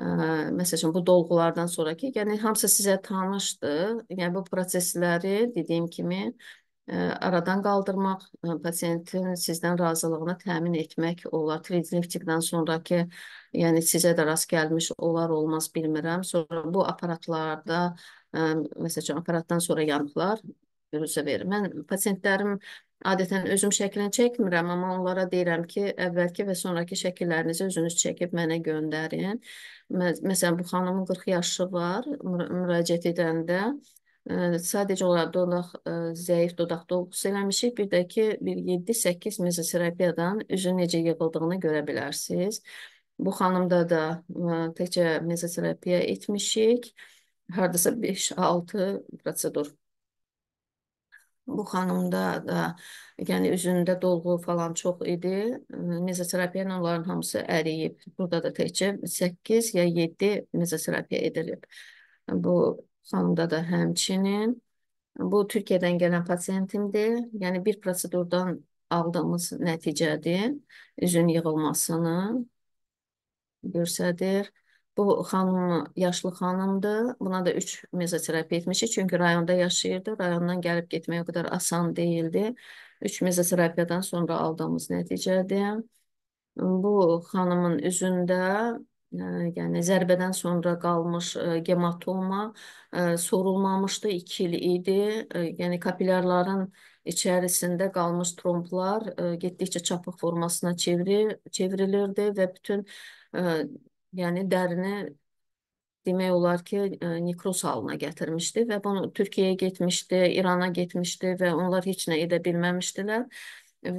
Məsəl üçün, bu dolğulardan sonrakı, yəni hamısı sizə tanışdır. Yəni bu prosesləri dediyim kimi aradan qaldırmaq, pasiyentin sizdən razılığını təmin etmək olar. 3D liftikdən sonrakı, yəni sizə də rast gəlmiş olar, olmaz bilmirəm. Sonra bu aparatlarda, məsəl üçün, aparatdan sonra yanıqlar üzə verir. Mən pasientlərim adətən özüm şəklini çəkmirəm, amma onlara deyirəm ki, əvvəlki və sonrakı şəkillərinizi özünüz çəkib mənə göndərin. Məsələn, bu xanımın 40 yaşı var, müraciət edəndə e, sadəcə olaraq dodaq e, zəif dodaq dolğusu eləmişik. Bir də ki, bir 7-8 mezoterapiyadan üzün necə yığıldığını görə bilərsiniz. Bu xanımda da e, təkcə mezoterapiya etmişik. Hardasa 5-6 prosedur Bu xanımda da yəni üzündə dolğu falan çox idi. Mezoterapiya ilə onların hamısı əriyib. Burada da təkcə 8 ya 7 mezoterapiya edilib. Bu xanımda da həmçinin. Bu Türkiyədən gələn pasiyentimdir. Yəni bir prosedurdan aldığımız nəticədir. Üzün yığılmasını göstərir. Bu xanım yaşlı xanımdır. Buna da 3 mezoterapi etmişik. Çünki rayonda yaşayırdı. Rayondan gəlib getmək o qədər asan deyildi. 3 mezoterapiyadan sonra aldığımız nəticədir. Bu xanımın üzündə ə, e, yəni zərbədən sonra qalmış ə, e, gematoma ə, e, sorulmamışdı. 2 il idi. Ə, yəni kapilyarların içərisində qalmış tromblar ə, getdikcə çapıq formasına çevri, çevrilirdi və bütün ə, Yəni dərini demək olar ki, nekroz halına gətirmişdi və bunu Türkiyəyə getmişdi, İrana getmişdi və onlar heç nə edə bilməmişdilər.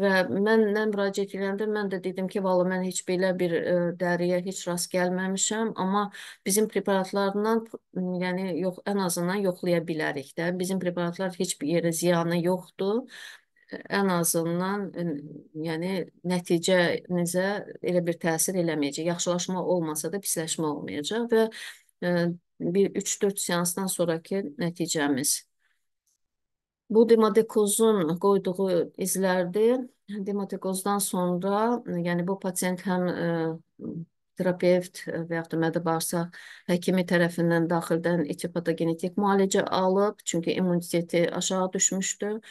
Və mənlə müraciət edəndə mən də dedim ki, valla mən heç belə bir ə, dəriyə heç rast gəlməmişəm, amma bizim preparatlardan, yəni yox, ən azından yoxlaya bilərik də. Bizim preparatlar heç bir yerə ziyanı yoxdur ən azından yəni nəticənizə elə bir təsir eləməyəcək. Yaxşılaşma olmasa da pisləşmə olmayacaq və bir 3-4 seansdan sonrakı nəticəmiz. Bu demodekozun qoyduğu izlərdir. Demodekozdan sonra, yəni bu pasiyent həm terapevt və yaxud da mədə-bağırsaq həkimi tərəfindən daxildən etipatogenetik müalicə alıb, çünki immuniteti aşağı düşmüşdür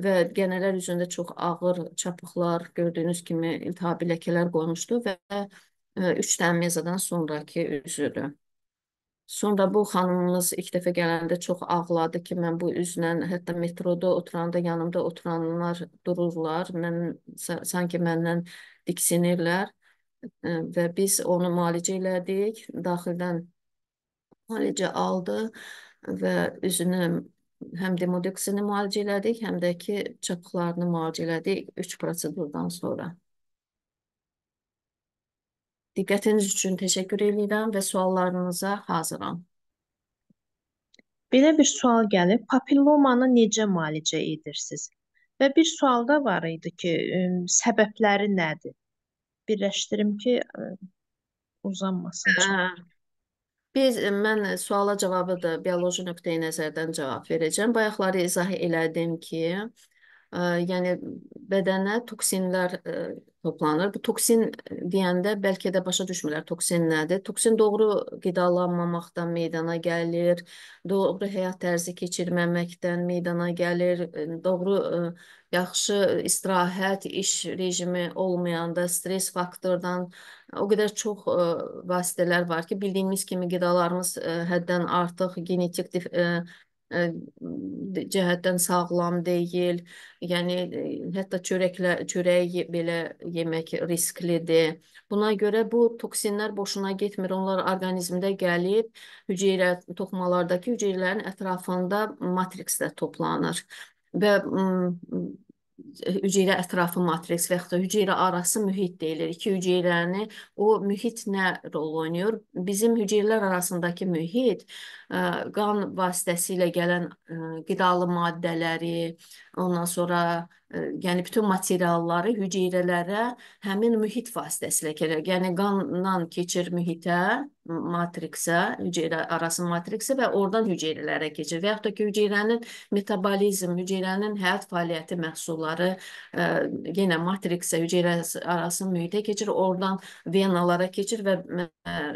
və genələr üzündə çox ağır çapıqlar, gördüyünüz kimi iltihabi ləkələr qonmuşdu və 3 e, təmizadan sonrakı üzüdür. Sonra bu xanımımız ilk dəfə gələndə çox ağladı ki, mən bu üzlə hətta metroda oturanda yanımda oturanlar dururlar. Mən sanki məndən diksinirlər e, və biz onu müalicə elədik. Daxildən müalicə aldı və üzünü həm demodioksini müalicə elədik, həm də ki, çapıqlarını müalicə elədik 3 prosedurdan sonra. Diqqətiniz üçün təşəkkür edirəm və suallarınıza hazıram. Belə bir sual gəlib, papillomanı necə müalicə edirsiniz? Və bir sual da var idi ki, səbəbləri nədir? Birləşdirim ki, uzanmasın. Hə, Biz, e, mən e, suala cavabı da bioloji nöqteyi nəzərdən cavab verəcəm. Bayaqları izah elədim ki, ə, e, yəni bədənə toksinlər ə, toplanır. Bu toksin deyəndə bəlkə də başa düşmürlər toksin nədir. Toksin doğru qidalanmamaqdan meydana gəlir, doğru həyat tərzi keçirməməkdən meydana gəlir, doğru ə, yaxşı istirahət, iş rejimi olmayanda stres faktordan O qədər çox ə, e, vasitələr var ki, bildiyimiz kimi qidalarımız ə, e, həddən artıq genetik ə, ə, e, cəhətdən sağlam deyil. Yəni ə, hətta çörəklə çörəyi belə yemək risklidir. Buna görə bu toksinlər boşuna getmir. Onlar orqanizmdə gəlib hüceyrə toxumalardakı hüceyrələrin ətrafında matriksdə toplanır və hüceyrə ətrafı matris və yaxud da hüceyrə arası mühit deyilir. İki hüceyrəni o mühit nə rol oynayır? Bizim hüceyrələr arasındakı mühit qan vasitəsilə gələn qidalı maddələri, ondan sonra yəni bütün materialları hüceyrələrə həmin mühit vasitəsilə gəlir. Yəni qandan keçir mühitə, matriksə, hüceyrə arası matriksə və oradan hüceyrələrə keçir. Və yaxud da ki, hüceyrənin metabolizm, hüceyrənin həyat fəaliyyəti məhsulları ə, yenə matriksə, hüceyrə arası mühitə keçir, oradan venalara keçir və ə,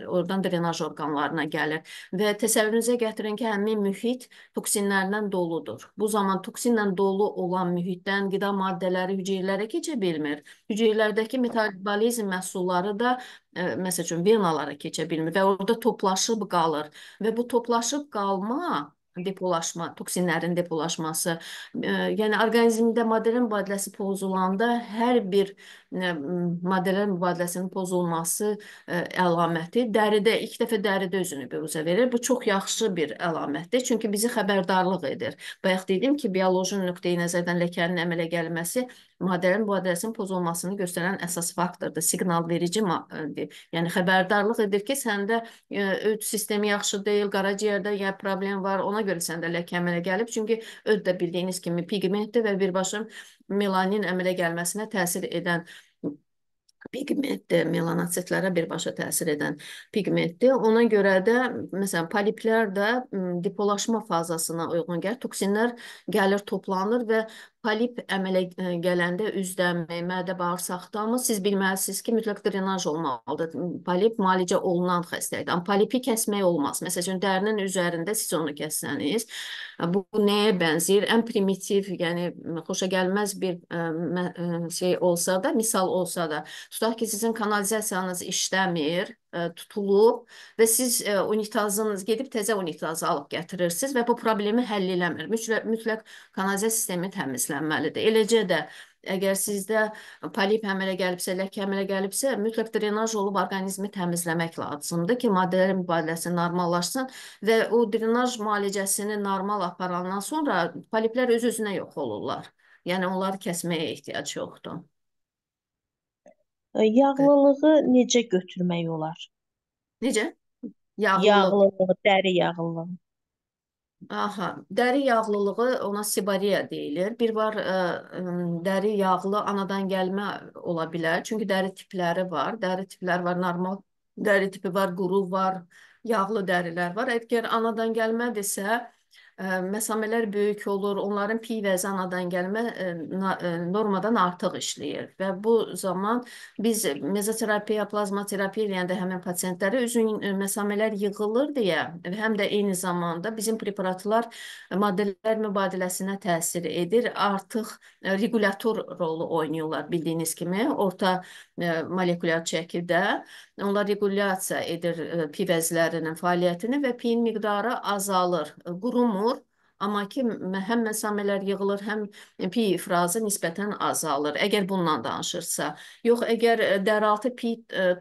oradan drenaj orqanlarına gəlir. Və təsəvvürünüzə nəzərə gətirin ki, həmin mühit toksinlərdən doludur. Bu zaman toksinlə dolu olan mühitdən qida maddələri hüceyrələrə keçə bilmir. Hüceyrələrdəki metabolizm məhsulları da ə, e, məsəl üçün venalara keçə bilmir və orada toplaşıb qalır və bu toplaşıb qalma depolaşma, toksinlərin depolaşması, e, yəni orqanizmdə maddələrin mübadiləsi pozulanda hər bir maddələr mübadiləsinin pozulması e, əlaməti dəridə ilk dəfə dəridə özünü büruzə verir. Bu çox yaxşı bir əlamətdir, çünki bizi xəbərdarlıq edir. Bayaq dedim ki, bioloji nöqteyi-nəzərdən ləkənin əmələ gəlməsi maddələrin mübadiləsinin pozulmasını göstərən əsas faktordur. Siqnal verici, yəni xəbərdarlıq edir ki, səndə e, öd sistemi yaxşı deyil, qaraciyərdə ya problem var, ona görə səndə ləkə əmələ gəlib. Çünki öd də bildiyiniz kimi pigmentdir və birbaşa melanin əmələ gəlməsinə təsir edən pigmentdir, melanotsitlərə birbaşa təsir edən pigmentdir. Ona görə də, məsələn, poliplər də dipolaşma fazasına uyğun gəlir, toksinlər gəlir, toplanır və Polip əmələ e, gələndə üzdəmi, mədə bağırsaqdamı siz bilməlisiniz ki, mütləq drenaj olmalıdır. Polip müalicə olunan xəstəlikdir. Amma polipi kəsmək olmaz. Məsələn, dərinin üzərində siz onu kəssəniz, bu nəyə bənzəyir? Ən primitiv, yəni xoşa gəlməz bir e, ə, e, şey olsa da, misal olsa da, tutaq ki, sizin kanalizasiyanız işləmir, E, tutulub və siz unitazınız e, gedib təzə unitaz alıb gətirirsiniz və bu problemi həll eləmir. Mütləq, mütləq kanalizasiya sistemi təmizlənməlidir. Eləcə də əgər sizdə polip əmələ gəlibsə, ləkə əmələ gəlibsə, mütləq drenaj olub orqanizmi təmizləmək lazımdır ki, maddələr mübadiləsi normallaşsın və o drenaj müalicəsini normal aparandan sonra poliplər öz-özünə yox olurlar. Yəni onları kəsməyə ehtiyac yoxdur. Yağlılığı necə götürmək olar? Necə? Yağlılıq. Yağlılığı, dəri yağlılığı. Aha, dəri yağlılığı ona sibariya deyilir. Bir var ə, dəri yağlı anadan gəlmə ola bilər. Çünki dəri tipləri var. Dəri tipləri var, normal dəri tipi var, quru var, yağlı dərilər var. Əgər anadan gəlmədirsə, Məsamələr böyük olur, onların pi vəzi anadan gəlmə normadan artıq işləyir və bu zaman biz mezoterapiya, plazma terapiya eləyəndə həmin pasientlərə üzün məsamələr yığılır deyə həm də eyni zamanda bizim preparatlar maddələr mübadiləsinə təsir edir. Artıq regulyator rolu oynayırlar bildiyiniz kimi orta molekulyar şəkildə Onlar regulyasiya edir e, pivəzlərinin fəaliyyətini və piyin miqdarı azalır, e, qurumur. Amma ki, həm məsamələr yığılır, həm pi ifrazı nisbətən azalır, əgər bundan danışırsa. Yox, əgər e, dəraltı pi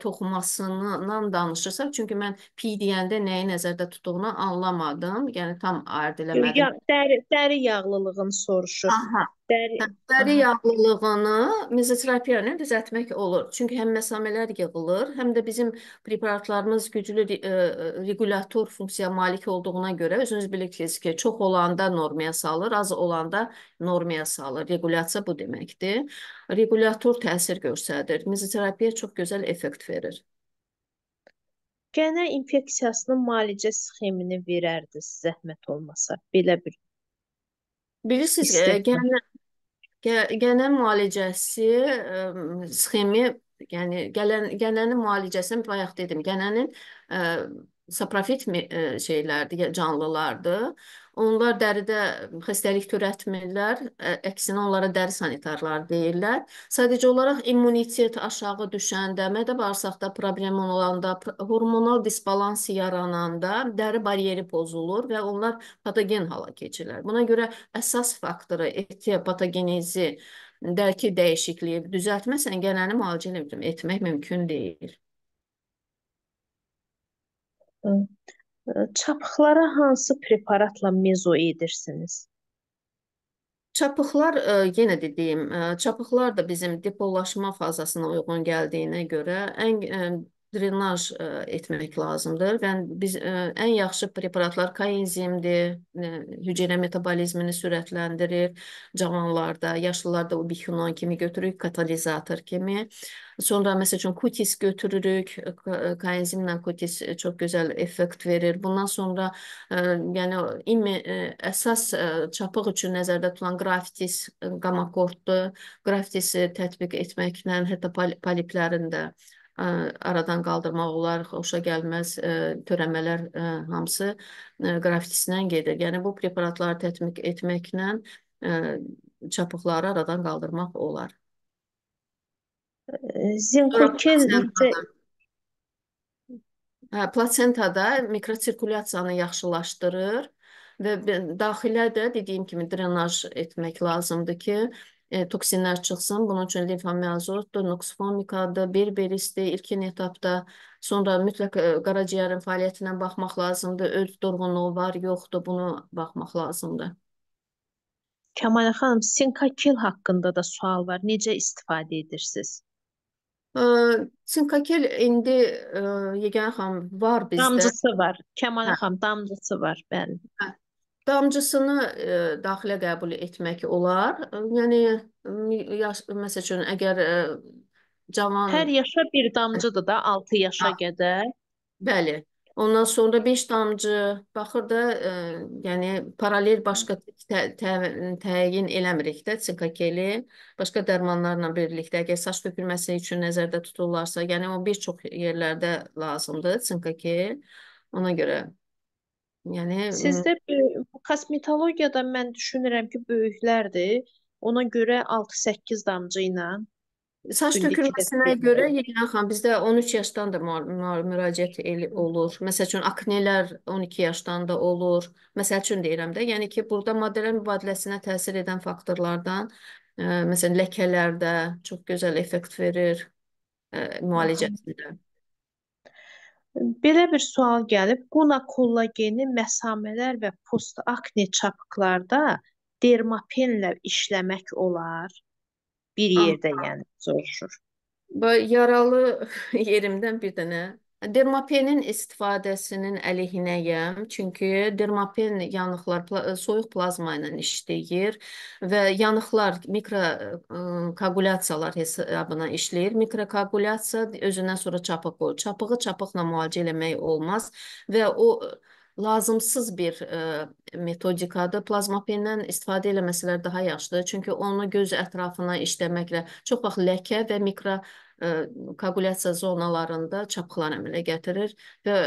toxumasından danışırsa, çünki mən pi deyəndə nəyi nəzərdə tutduğunu anlamadım, yəni tam ayırt eləmədim. Dəri, dəri yağlılığını soruşur. Aha, Dəri, Dəri yağlılığını mezoterapiya ilə düzəltmək olur. Çünki həm məsamələr yığılır, həm də bizim preparatlarımız güclü e, regulyator funksiyaya malik olduğuna görə özünüz bilirsiniz ki, çox olanda normaya salır, az olanda normaya salır. Regulyasiya bu deməkdir. Regulyator təsir göstərir. Mezoterapiya çox gözəl effekt verir. Gənə infeksiyasının müalicə sxemini verərdiniz, zəhmət olmasa. Belə bir Bilirsiniz, e, İstəkdə. gənlər Gələ müalicəsi ə, sxemi, yəni gələn gələnin müalicəsini bayaq dedim, gələnin ə, saprofit mi, ə, şeylərdir, canlılardır. Onlar dəridə xəstəlik törətmirlər, əksinə onlara dəri sanitarları deyirlər. Sadəcə olaraq immunitet aşağı düşəndə, mədə bağırsaqda problem olanda, hormonal disbalans yarananda dəri bariyeri pozulur və onlar patogen hala keçirlər. Buna görə əsas faktoru etiya patogenezi dərki dəyişikliyi düzəltməsən gələni müalicə etmək mümkün deyil. Hı. Çapıqlara hansı preparatla mezo edirsiniz? Çapıqlar yenə dediyim, çapıqlar da bizim depolaşma fazasına uyğun gəldiyinə görə ən drenaj etmək lazımdır və biz ən yaxşı preparatlar koenzimdir, hüceyrə metabolizmini sürətləndirir, cavanlarda, yaşlılarda ubiquinon kimi götürürük, katalizator kimi. Sonra məsəl üçün kutis götürürük. E, Koenzimlə kutis e, çox gözəl effekt verir. Bundan sonra ə, e, yəni imi, ə, əsas ə, çapıq üçün nəzərdə tutulan grafitis qamakortdur. Grafitisi tətbiq etməklə hətta poliplərin də ə, aradan qaldırmaq olar, xoşa gəlməz ə, törəmələr ə, hamısı ə, qrafitisindən gedir. Yəni bu preparatları tətbiq etməklə ə, çapıqları aradan qaldırmaq olar. Zinkokin Hə, plasentada mikrosirkulyasiyanı yaxşılaşdırır və daxilə də dediyim kimi drenaj etmək lazımdır ki, e, toksinlər çıxsın. Bunun üçün limfomiazotdur, noksifomikadır, berberisdir ilkin etapda. Sonra mütləq e, qaraciyərin fəaliyyətinə baxmaq lazımdır. Öz dorğunluğu var, yoxdur, bunu baxmaq lazımdır. Kəmalə xanım, sinkakil haqqında da sual var. Necə istifadə edirsiniz? Çinkakel indi e, Yeganə xanım var bizdə. Damcısı var. Kəmal hə. xanım damcısı var, bəli. Hə. Damcısını ə, e, daxilə qəbul etmək olar. Yəni yaş məsəl üçün əgər ə, e, cavan Hər yaşa bir damcıdır da 6 yaşa hə. qədər. Bəli. Ondan sonra 5 damcı baxır da, e, yəni paralel başqa tə, tə, təyin eləmirik də sinkakeli, başqa dərmanlarla birlikdə əgər saç tökülməsi üçün nəzərdə tuturlarsa, yəni o bir çox yerlərdə lazımdır sinkakel. Ona görə yəni Sizdə kosmetologiyada mən düşünürəm ki, böyüklərdir. Ona görə 6-8 damcı ilə Saç Gündə iki dəfə tökülməsinə görə yığılır. Yeynə xanım bizdə 13 yaşdan da mal- mal- müraciət el- olur. Məsəl üçün aknelər 12 yaşdan da olur. Məsəl üçün deyirəm də, yəni ki, burada maddələr mübadiləsinə təsir edən faktorlardan e, məsələn ləkələrdə çox gözəl effekt verir e, Aha. müalicəsində. Belə bir sual gəlib. Qonakollageni məsamələr və postakne çapıqlarda dermapenlə işləmək olar? bir yerdə yəni soruşur. Bu yaralı yerimdən bir dənə Dermapenin istifadəsinin əleyhinəyəm, çünki dermapen yanıqlar e, soyuq plazma ilə işləyir və yanıqlar mikrokoagulyasiyalar e, hesabına işləyir. Mikrokoagulyasiya özündən sonra çapıq qoyur. Çapığı çapıqla müalicə eləmək olmaz və o lazımsız bir e, metodikadır. Plazmapendən istifadə eləməsələr daha yaxşıdır. Çünki onu göz ətrafına işləməklə çox vaxt ləkə və mikro e, koagulyasiya zonalarında çapqılar əmələ gətirir və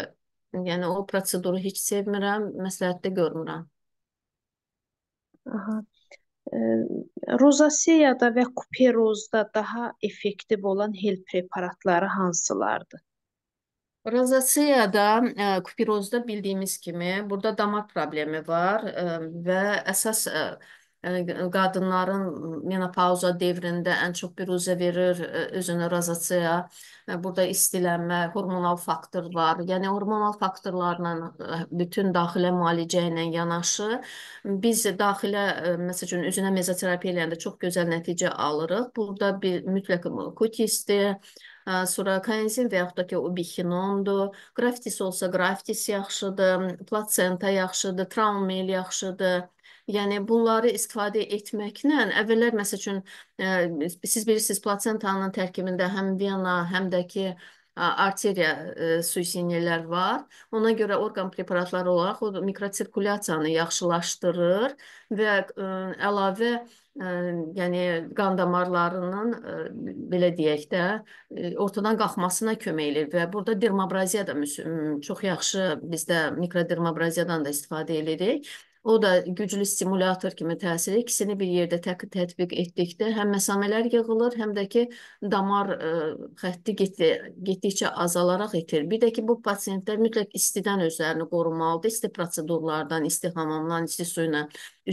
yəni o proseduru heç sevmirəm, məsləhətli görmürəm. Aha. Rozasiyada və kuperozda daha effektiv olan hel preparatları hansılardır? Rozasiyada, ə, e, kupirozda bildiyimiz kimi burada damar problemi var ə, e, və əsas ə, e, qadınların menopauza dövründə ən çox biruzə verir özünə rozasiya. Burada istilənmə, hormonal faktor var. Yəni hormonal faktorlarla bütün daxilə müalicə ilə yanaşı biz daxilə məsələn üzünə mezoterapiya ilə də çox gözəl nəticə alırıq. Burada bir mütləq kutisti surakansin və yaxud da ki, ubikinondur. Qraftis olsa qraftis yaxşıdır, plasenta yaxşıdır, traumel yaxşıdır. Yəni bunları istifadə etməklə əvvəllər məsəl üçün ə, siz bilirsiniz plasentanın tərkibində həm vena, həm də ki arteriya ə, su sinirlər var. Ona görə orqan preparatları olaraq o mikrosirkulyasiyanı yaxşılaşdırır və ə, əlavə yəni qan damarlarının belə deyək də ortadan qalxmasına kömək eləyir və burada dermabraziya da çox yaxşı bizdə mikrodermabraziyadan da istifadə edirik. O da güclü stimulyator kimi təsir ikisini bir yerdə tətbiq etdikdə həm məsamələr yığılır, həm də ki damar ə, e, xətti getdi, getdikcə azalaraq itir. Bir də ki bu pasiyentlər mütləq istidən özlərini qorumalıdır. İsti prosedurlardan, isti hamamdan, isti suyla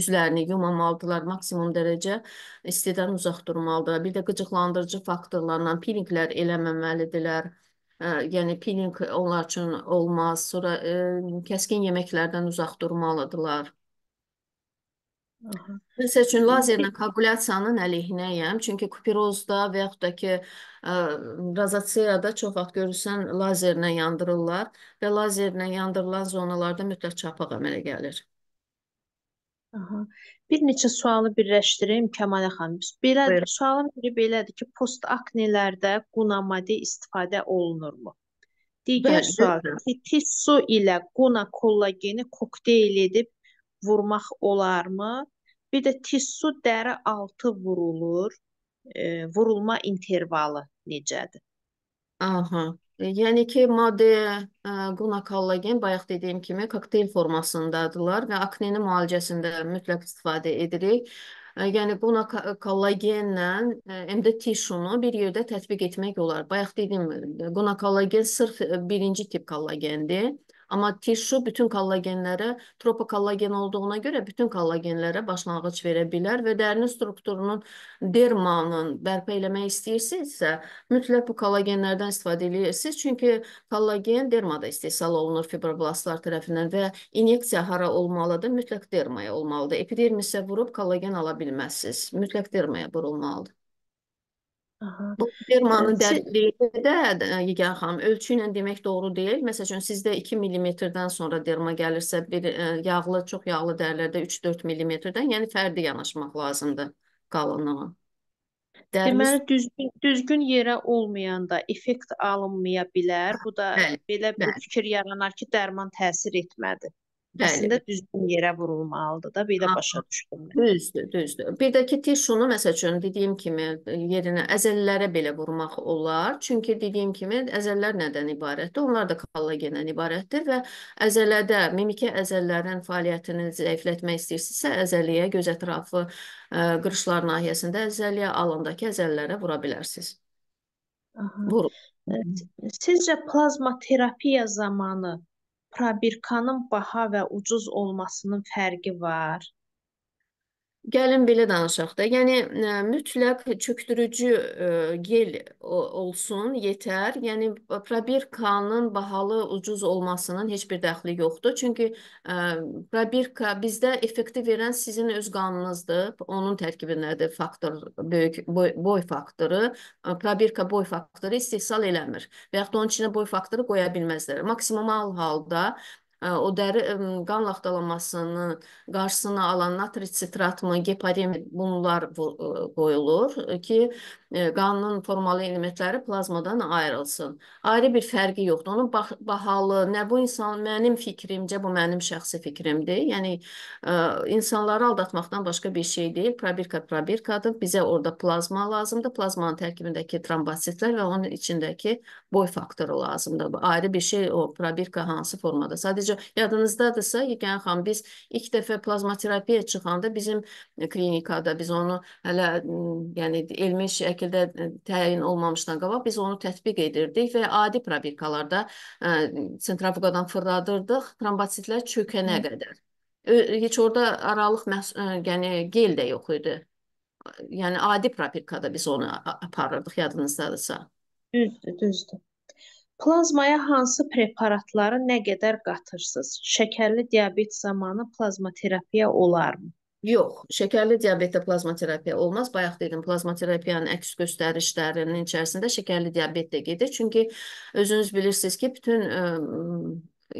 üzlərini yumamalıdırlar. Maksimum dərəcə istidən uzaq durmalıdırlar. Bir də qıcıqlandırıcı faktorlarla peelinglər eləməməlidirlər Hə, yəni peeling onlar üçün olmaz. Sonra ə, e, kəskin yeməklərdən uzaq durmalıdırlar. Aha. Məsəl üçün lazerlə koaqulyasiyanın əleyhinəyəm. Çünki kupirozda və yaxud da ki ə, e, razasiyada çox vaxt görürsən lazerlə yandırırlar və lazerlə yandırılan zonalarda mütləq çapaq əmələ gəlir. Aha. Bir neçə sualı birləşdirim Kəmalə xanım. Belə Buyurun. sualın biri belədir ki, postaknelərdə qunamadi istifadə olunurmu? Digər Bəli, sualdır. Titis su ilə quna kollageni kokteyl edib vurmaq olarmı? Bir də tissu dəri altı vurulur. E, vurulma intervalı necədir? Aha. E, yəni ki, madde qonakollagen bayaq dediyim kimi kokteyl formasındadırlar və akneni müalicəsində mütləq istifadə edirik. E, yəni qonakollagenlə e, MD tişunu bir yerdə tətbiq etmək olar. Bayaq dediyim qonakollagen sırf birinci tip kollagendir. Amma tişu bütün kollagenlərə, tropokollagen olduğuna görə bütün kollagenlərə başlanğıc verə bilər və dərinin strukturunun dermanın bərpa eləmək istəyirsinizsə, mütləq bu kollagenlərdən istifadə edirsiniz. Çünki kollagen dermada istehsal olunur fibroblastlar tərəfindən və inyeksiya hara olmalıdır? Mütləq dermaya olmalıdır. Epidermisə vurub kollagen ala bilməzsiniz. Mütləq dermaya vurulmalıdır. Aha. Bu dermanın Siz... dərinliyi də e, Yigar xanım ölçü ilə demək doğru deyil. Məsələn, sizdə 2 millimetrdən sonra derma gəlirsə, bir e, yağlı, çox yağlı dərilərdə 3-4 millimetrdən, yəni fərdi yanaşmaq lazımdır qalınlığa. Dərimiz... Deməli, düzgün, düzgün yerə olmayanda effekt alınmaya bilər. Bu da bəli, belə bəli. bir bəli. fikir yaranar ki, dərman təsir etmədi. Əslində düzgün yerə vurulmalıdır da, belə Aha. başa düşdüm mən. Düzdür, düzdür. Bir də ki, tişunu məsəl üçün dediyim kimi e, yerinə əzəllərə belə vurmaq olar. Çünki dediyim kimi əzəllər nədən ibarətdir? Onlar da kollagendən ibarətdir və əzələdə mimiki əzəllərin fəaliyyətini zəiflətmək istəyirsinizsə, əzəliyə göz ətrafı ə, e, qırışlar nahiyəsində əzəliyə alındakı əzəllərə vura bilərsiniz. Aha. Vurun. Sizcə plazma terapiya zamanı probirkanın baha və ucuz olmasının fərqi var? Gəlin belə danışaq da. Yəni ə, e, mütləq çökdürücü ə, e, gel e, olsun, yetər. Yəni probirkanın bahalı, ucuz olmasının heç bir dəxli yoxdur. Çünki ə, probirka bizdə effekti verən sizin öz qanınızdır. Onun tərkibindədir faktor böyük boy, boy faktoru. Probirka boy faktoru istehsal eləmir və yaxud onun içinə boy faktoru qoya bilməzlər. Maksimal halda o dəri qan laxtalanmasının qarşısını alan natri sitratmı, geparin bunlar qoyulur ki, qanın formalı elementləri plazmadan ayrılsın. Ayrı bir fərqi yoxdur. Onun bahalı, nə bu insan mənim fikrimcə, bu mənim şəxsi fikrimdir. Yəni insanları aldatmaqdan başqa bir şey deyil. Probirka probirkadır. Bizə orada plazma lazımdır. Plazmanın tərkibindəki trombositlər və onun içindəki boy faktoru lazımdır. Ayrı bir şey o probirka hansı formada. Sadəcə sadəcə yadınızdadırsa, Yeganə xanım, biz ilk dəfə plazmaterapiya çıxanda bizim e, klinikada biz onu hələ yəni elmi şəkildə e, təyin olmamışdan qabaq biz onu tətbiq edirdik və adi probirkalarda sentrifuqadan fırladırdıq trombositlər çökənə qədər. Heç orada aralıq yəni gel də yox idi. Yəni adi probirkada biz onu aparırdıq yadınızdadırsa. Düzdür, düzdür. Plazmaya hansı preparatları nə qədər qatırsınız? Şəkərli diabet zamanı plazmaterapiya olarmı? Yox, şəkərli diabetdə plazmaterapiya olmaz. Bayaq dedim, plazmaterapiyanın əks göstərişlərinin içərisində şəkərli diabet də gedir. Çünki özünüz bilirsiniz ki, bütün ə,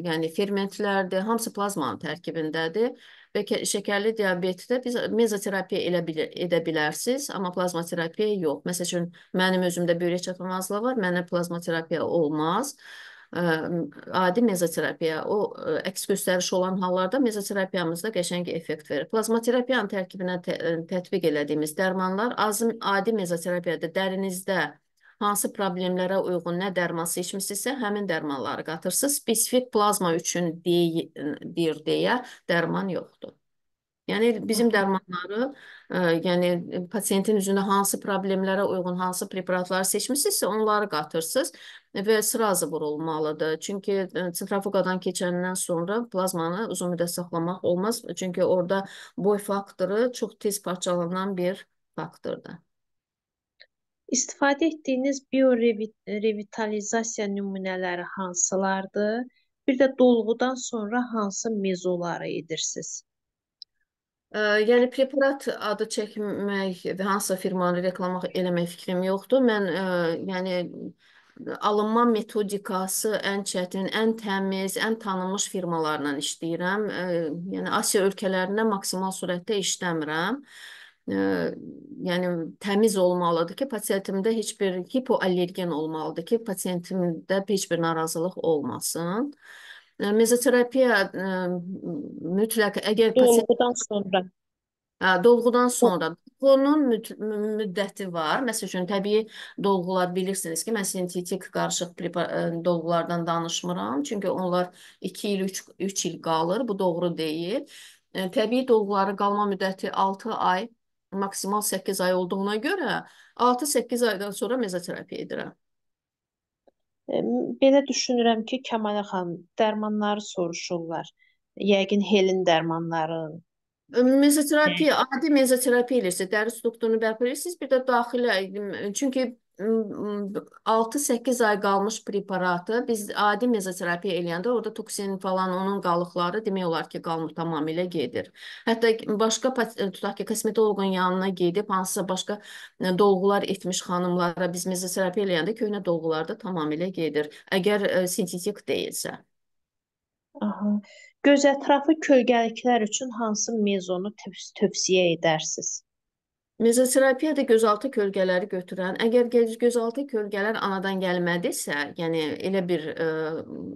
yəni fermentlərdir, hamısı plazmanın tərkibindədir Bəlkə şəkərli diabetdə biz mezoterapiya elə bilir, edə bilərsiniz, amma plazma terapiya yox. Məsəl üçün mənim özümdə böyrək çatılmazlığı var, mənə plazma terapiya olmaz. Ə, adi mezoterapiya, o ə, əks göstəriş olan hallarda mezoterapiyamızda qəşəng effekt verir. Plazma terapiyanın tərkibinə tətbiq elədiyimiz dərmanlar az, adi mezoterapiyada dərinizdə hansı problemlərə uyğun nə dərman seçmisinizsə, həmin dərmanları qatırsınız. Spesifik plazma üçün deyir deyə dərman yoxdur. Yəni bizim dərmanları, ə, e, yəni pasiyentin üzündə hansı problemlərə uyğun hansı preparatları seçmisinizsə, onları qatırsınız və sırazı vurulmalıdır. Çünki e, sentrifuqadan keçəndən sonra plazmanı uzun müddət saxlamaq olmaz. Çünki orada boy faktoru çox tez parçalanan bir faktordur. İstifadə etdiyiniz biorevitalizasiya nümunələri hansılardır? Bir də dolğudan sonra hansı mezoları edirsiniz? Ə, yəni preparat adı çəkmək və hansısa firmanı reklamaq eləmək fikrim yoxdur. Mən ə, yəni alınma metodikası ən çətin, ən təmiz, ən tanınmış firmalarla işləyirəm. Ə, yəni Asiya ölkələrinə maksimal sürətdə işləmirəm. Ə, yəni təmiz olmalıdır ki, pasiyentimdə heç bir hipoallergen olmalıdır ki, pasiyentimdə heç bir narazılıq olmasın. Mezoterapiya e, mütləq əgər pasiyent... Dolğudan sonra. Hə, dolğudan sonra. Dolğunun müddəti var. Məsəl üçün, təbii dolğular bilirsiniz ki, mən sintetik qarışıq e, dolğulardan danışmıram. Çünki onlar 2 il, 3 il qalır. Bu doğru deyil. E, təbii dolğuları qalma müddəti 6 ay maksimal 8 ay olduğuna görə 6-8 aydan sonra mezoterapiya edirəm. E, belə düşünürəm ki, Kəmalə xanım, dərmanları soruşurlar. Yəqin helin dərmanların. E, mezoterapiya, adi mezoterapiya elirsə, dəri strukturunu bərpa edirsiniz, bir də daxilə, e, çünki 6-8 ay qalmış preparatı biz adi mezoterapiya eləyəndə orada toksin falan onun qalıqları demək olar ki, qalmır tamamilə gedir. Hətta başqa e, tutaq ki, kosmetoloqun yanına gedib hansısa başqa e, dolğular etmiş xanımlara biz mezoterapiya eləyəndə köhnə dolğular da tamamilə gedir. Əgər ə, e, sintetik deyilsə. Aha. Göz ətrafı kölgəliklər üçün hansı mezonu tövsiyə edərsiniz? Mezoterapiya da gözaltı kölgələri götürən, əgər gözaltı kölgələr anadan gəlmədirsə, yəni elə bir ə,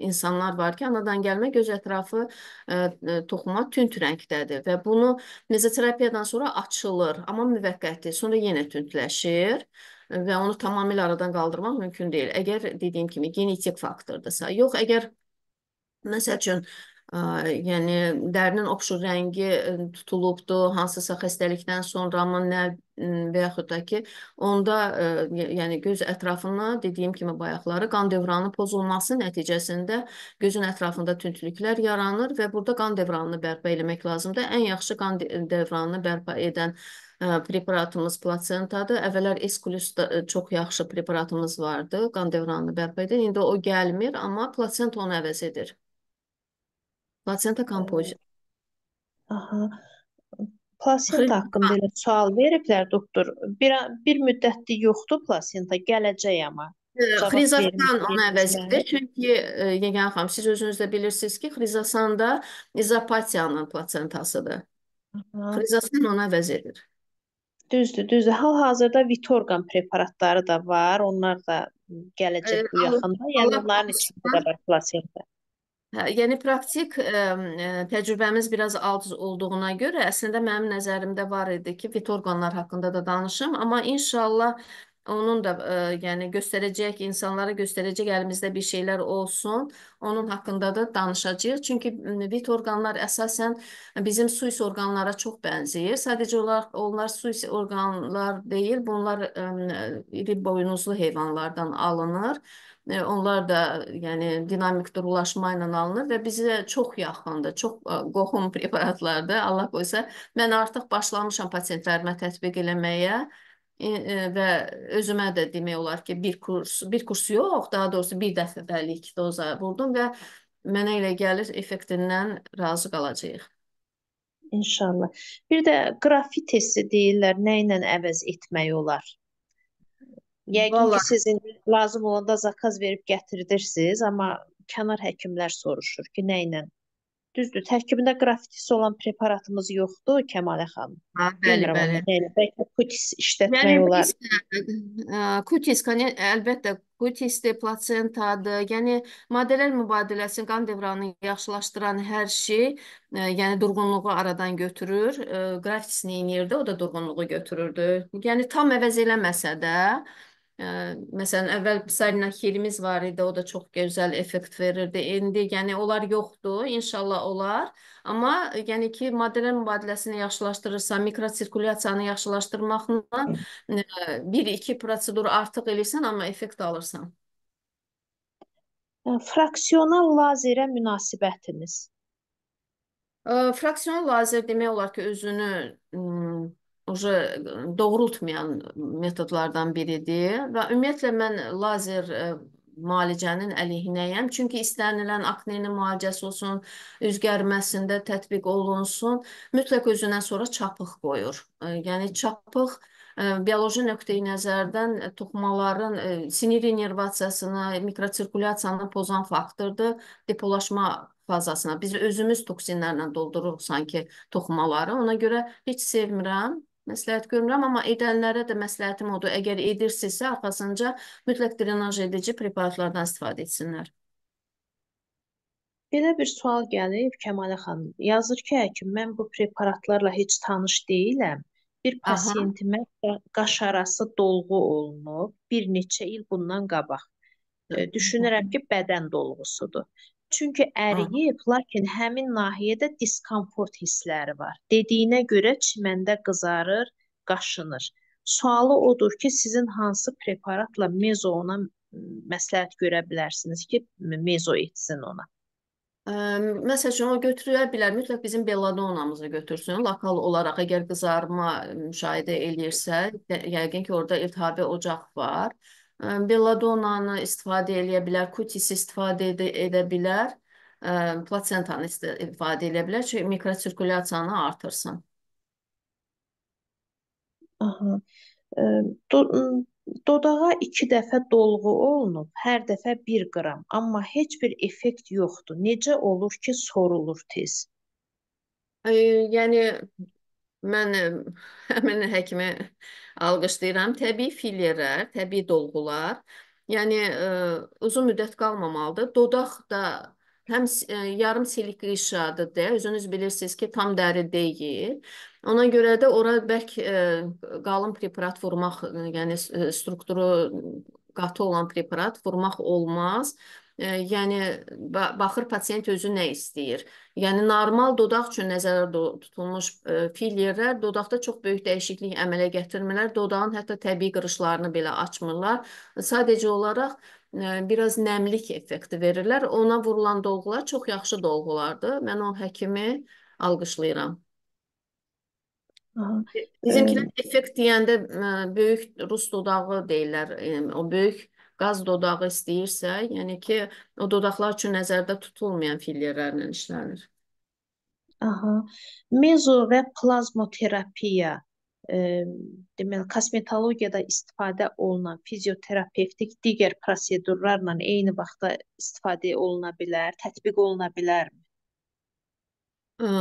e, insanlar var ki, anadan gəlmə göz ətrafı ə, e, e, toxuma tünd rəngdədir və bunu mezoterapiyadan sonra açılır, amma müvəqqəti, sonra yenə tündləşir və onu tamamilə aradan qaldırmaq mümkün deyil. Əgər dediyim kimi genetik faktordirsa, yox əgər Məsəl üçün, Yəni dərinin oxşu rəngi e, tutulubdu, hansısa xəstəlikdən sonra mı, nə və yaxud da ki, onda e, yəni göz ətrafına dediyim kimi bayaqları qan dövranı pozulması nəticəsində gözün ətrafında tüntülüklər yaranır və burada qan dövranını bərpa eləmək lazımdır. Ən yaxşı qan dövranını bərpa edən e, preparatımız plasentadır. Əvvəllər Eskulus çox yaxşı preparatımız vardı, qan dövranını bərpa edən. İndi o gəlmir, amma plasenta onu əvəz edir. Placenta kompozit. Aha. Plasenta haqqında elə sual veriblər, doktor. Bir, bir müddətdir yoxdur plasenta, gələcək amma. Xrizasan ona əvəzidir. Çünki Yegan xanım, siz özünüz də bilirsiniz ki, xrizasan da izopatiyanın plasentasıdır. Xrizasan ona əvəz edir. Düzdür, düzdür. Hal-hazırda Vitorgan preparatları da var. Onlar da gələcək bu yaxında. Yəni onların içində də var plasenta. Hə, yəni praktik ə, təcrübəmiz biraz az olduğuna görə əslində mənim nəzərimdə var idi ki, fit orqanlar haqqında da danışım, amma inşallah onun da ə, yəni göstərəcək insanlara göstərəcək əlimizdə bir şeylər olsun. Onun haqqında da danışacağıq. Çünki vit orqanlar əsasən bizim suis orqanlara çox bənzəyir. Sadəcə olaraq onlar suis orqanlar deyil, bunlar ə, iri boynuzlu heyvanlardan alınır. E, onlar da yəni dinamik durulaşma ilə alınır və bizə çox yaxındır. Çox e, qohum preparatlardır. Allah qoysa mən artıq başlamışam pasientlərimə tətbiq eləməyə e, və özümə də demək olar ki, bir kurs, bir kurs yox, daha doğrusu bir dəfəlik doza vurdum və mənə elə gəlir effektindən razı qalacağıq. İnşallah. Bir də qrafitesi deyirlər, nə ilə əvəz etmək olar? Yəqin Vallahi. ki, sizin lazım olanda zakaz verib gətirirsiz, amma kənar həkimlər soruşur ki, nə ilə? Düzdür, tərkibində qrafitisi olan preparatımız yoxdur, Kəmalə xanım. Ha, bəli, Bilmirəm, bəli. Nəyə, bəlkə kutis işlətmək yəni, olar. Ə, e, e, e, kutis, yəni əlbəttə, kutisdir, plasentadır. Yəni maddələr mübadiləsini, qan dövranını yaxşılaşdıran hər şey, ə, yəni durğunluğu aradan götürür. Qrafitisini eynirdi, o da durğunluğu götürürdü. Yəni tam əvəz eləməsə də, ə, Məsələn, əvvəl Sarina Xirimiz var idi, o da çox gözəl effekt verirdi. İndi, yəni onlar yoxdur, inşallah olar. Amma yəni ki, maddələr mübadiləsini yaxşılaşdırırsa, mikrosirkulyasiyanı yaxşılaşdırmaqla 1-2 e, prosedur artıq eləyirsən, amma effekt alırsan. E, fraksional lazerə münasibətiniz. E, fraksional lazer demək olar ki, özünü уже э, doğrultmayan metodlardan biridir və ümumiyyətlə mən lazer e, müalicənin əleyhinəyəm. Çünki istənilən aknenin müalicəsi olsun, üz gərməsində tətbiq olunsun, mütləq özündən sonra çapıq qoyur. E, yəni çapıq e, bioloji nöqteyi nəzərdən toxumaların sinir innervasiyasını, mikrosirkulyasiyanı pozan faktordur. Depolaşma fazasına. Biz özümüz toksinlərlə doldururuq sanki toxumaları. Ona görə heç sevmirəm məsləhət görmürəm, amma edənlərə də məsləhətim odur. Əgər edirsinizsə, arxasınca mütləq drenaj edici preparatlardan istifadə etsinlər. Belə bir sual gəlib Kəmalə xanım. Yazır ki, həkim, mən bu preparatlarla heç tanış deyiləm. Bir pasiyentimə qaş arası dolğu olunub bir neçə il bundan qabaq. E, düşünürəm ki, bədən dolğusudur. Çünki əriyib, lakin həmin nahiyədə diskomfort hissləri var. Dediyinə görə çiməndə qızarır, qaşınır. Sualı odur ki, sizin hansı preparatla mezo ona məsləhət görə bilərsiniz ki, mezo etsin ona? Məsəl üçün, o götürə bilər, mütləq bizim belladonamızı götürsün. Lokal olaraq əgər qızarma müşahidə eləyirsə, yəqin ki, orada iltihabi ocaq var. Belladonnanı istifadə eləyə bilər, kutisi istifadə edə, edə bilər, plasentanı istifadə eləyə bilər ki, mikrosirkulyasiyanı artırsın. Aha. Do dodağa iki dəfə dolğu olunub, hər dəfə bir qram, amma heç bir effekt yoxdur. Necə olur ki, sorulur tez? E, yəni Mən, mən həkimi alqışlayıram. Təbii filiyerlər, təbii dolğular, yəni ə, e, uzun müddət qalmamalıdır. Dodaq da həm ə, e, yarım silik qışadır deyə, özünüz bilirsiniz ki, tam dəri deyil. Ona görə də ora bəlk ə, e, qalın preparat vurmaq, yəni strukturu qatı olan preparat vurmaq olmaz yəni baxır pasiyent özü nə istəyir. Yəni normal dodaq üçün nəzərdə tutulmuş fillerlər dodaqda çox böyük dəyişiklik əmələ gətirmirlər. Dodağın hətta təbii qırışlarını belə açmırlar. Sadəcə olaraq biraz nəmlik effekti verirlər. Ona vurulan dolğular çox yaxşı dolğulardır. Mən o həkimi alqışlayıram. Bizimkilər effekt deyəndə böyük rus dodağı deyirlər. O böyük qaz dodağı istəyirsə, yəni ki, o dodaqlar üçün nəzərdə tutulmayan fillerlərlə işlənir. Aha. Mezo və plazmoterapiya e, deməli kosmetologiyada istifadə olunan fizioterapevtik digər prosedurlarla eyni vaxtda istifadə oluna bilər, tətbiq oluna bilərmi? Ə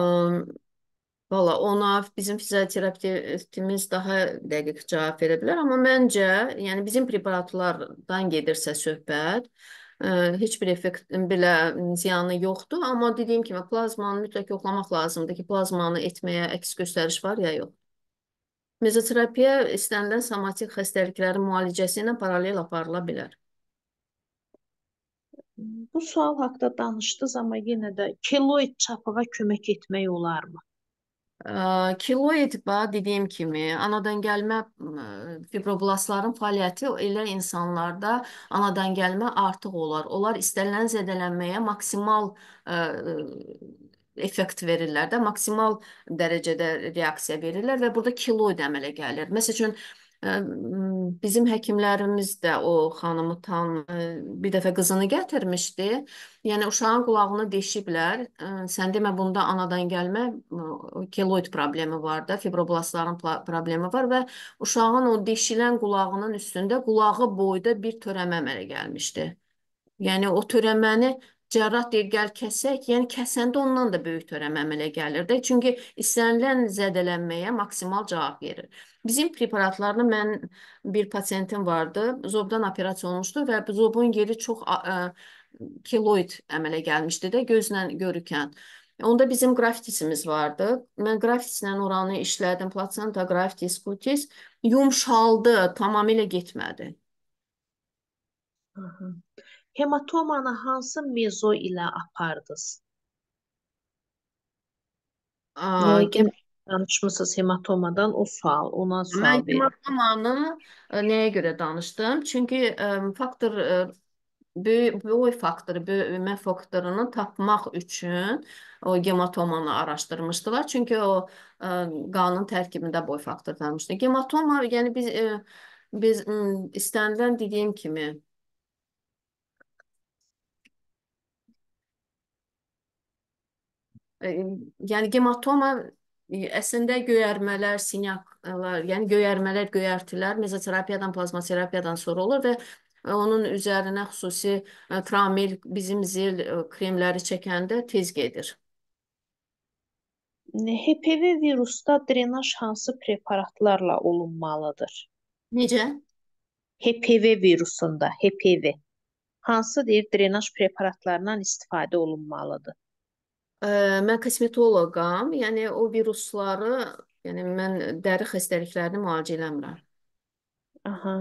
Valla ona bizim fizioterapevtimiz daha dəqiq cavab verə bilər, amma məncə, yəni bizim preparatlardan gedirsə söhbət, ə, e, heç bir effekt belə ziyanı yoxdur, amma dediyim kimi plazmanı mütləq yoxlamaq lazımdır ki, plazmanı etməyə əks göstəriş var ya yox. Mezoterapiya istənilən somatik xəstəliklərin müalicəsi ilə paralel aparıla bilər. Bu sual haqqında danışdınız, amma yenə də keloid çapığa kömək etmək olarmı? Kiloid və dediyim kimi anadan gəlmə fibroblastların fəaliyyəti elə insanlarda anadan gəlmə artıq olar. Onlar istənilən zədələnməyə maksimal effekt verirlər də, maksimal dərəcədə reaksiya verirlər və burada kiloid əmələ gəlir. Məsəl üçün Bizim həkimlərimiz də o xanımı tam e, bir dəfə qızını gətirmişdi. Yəni uşağın qulağını deşiblər. E, sən demə bunda anadan gəlmə keloid problemi var da, fibroblastların problemi var və uşağın o deşilən qulağının üstündə qulağı boyda bir törəmə əmələ gəlmişdi. Yəni o törəməni Cərrah deyir, gəl kəsək. Yəni, kəsəndə ondan da böyük törəm əmələ gəlir də. Çünki istənilən zədələnməyə maksimal cavab verir. Bizim preparatlarını mən bir pasiyentim vardı. Zobdan operasiya olmuşdu və zobun yeri çox ə, kiloid əmələ gəlmişdi də gözlə görükən. Onda bizim grafitisimiz vardı. Mən grafitislə oranı işlədim. Plasenta, grafitis, kutis yumşaldı, tamamilə getmədi. Aha hematomanı hansı mezo ilə apardınız? Nəyə danışmısınız hematomadan? O sual, ona sual Mən verirəm. hematomanı e, nəyə görə danışdım? Çünki ə, e, faktor ə, e, boy faktoru, böyümə faktorunu tapmaq üçün o gematomanı araşdırmışdılar. Çünki o ə, qanın tərkibində boy faktor tanımışdı. Gematoma, yəni biz ə, biz ə, istənilən dediyim kimi yəni gematoma əslində göyərmələr, sinyaklar, yəni göyərmələr, göyərtilər mezoterapiyadan, plazmaterapiyadan sonra olur və e, onun üzərinə xüsusi tramil, e, bizim zil e, kremləri çəkəndə tez gedir. HPV virusda drenaj hansı preparatlarla olunmalıdır? Necə? HPV virusunda, HPV hansı deyir drenaj preparatlarından istifadə olunmalıdır? Mən kosmetoloqam, yəni o virusları, yəni mən dəri xəstəliklərini müalicə eləmirəm. Aha.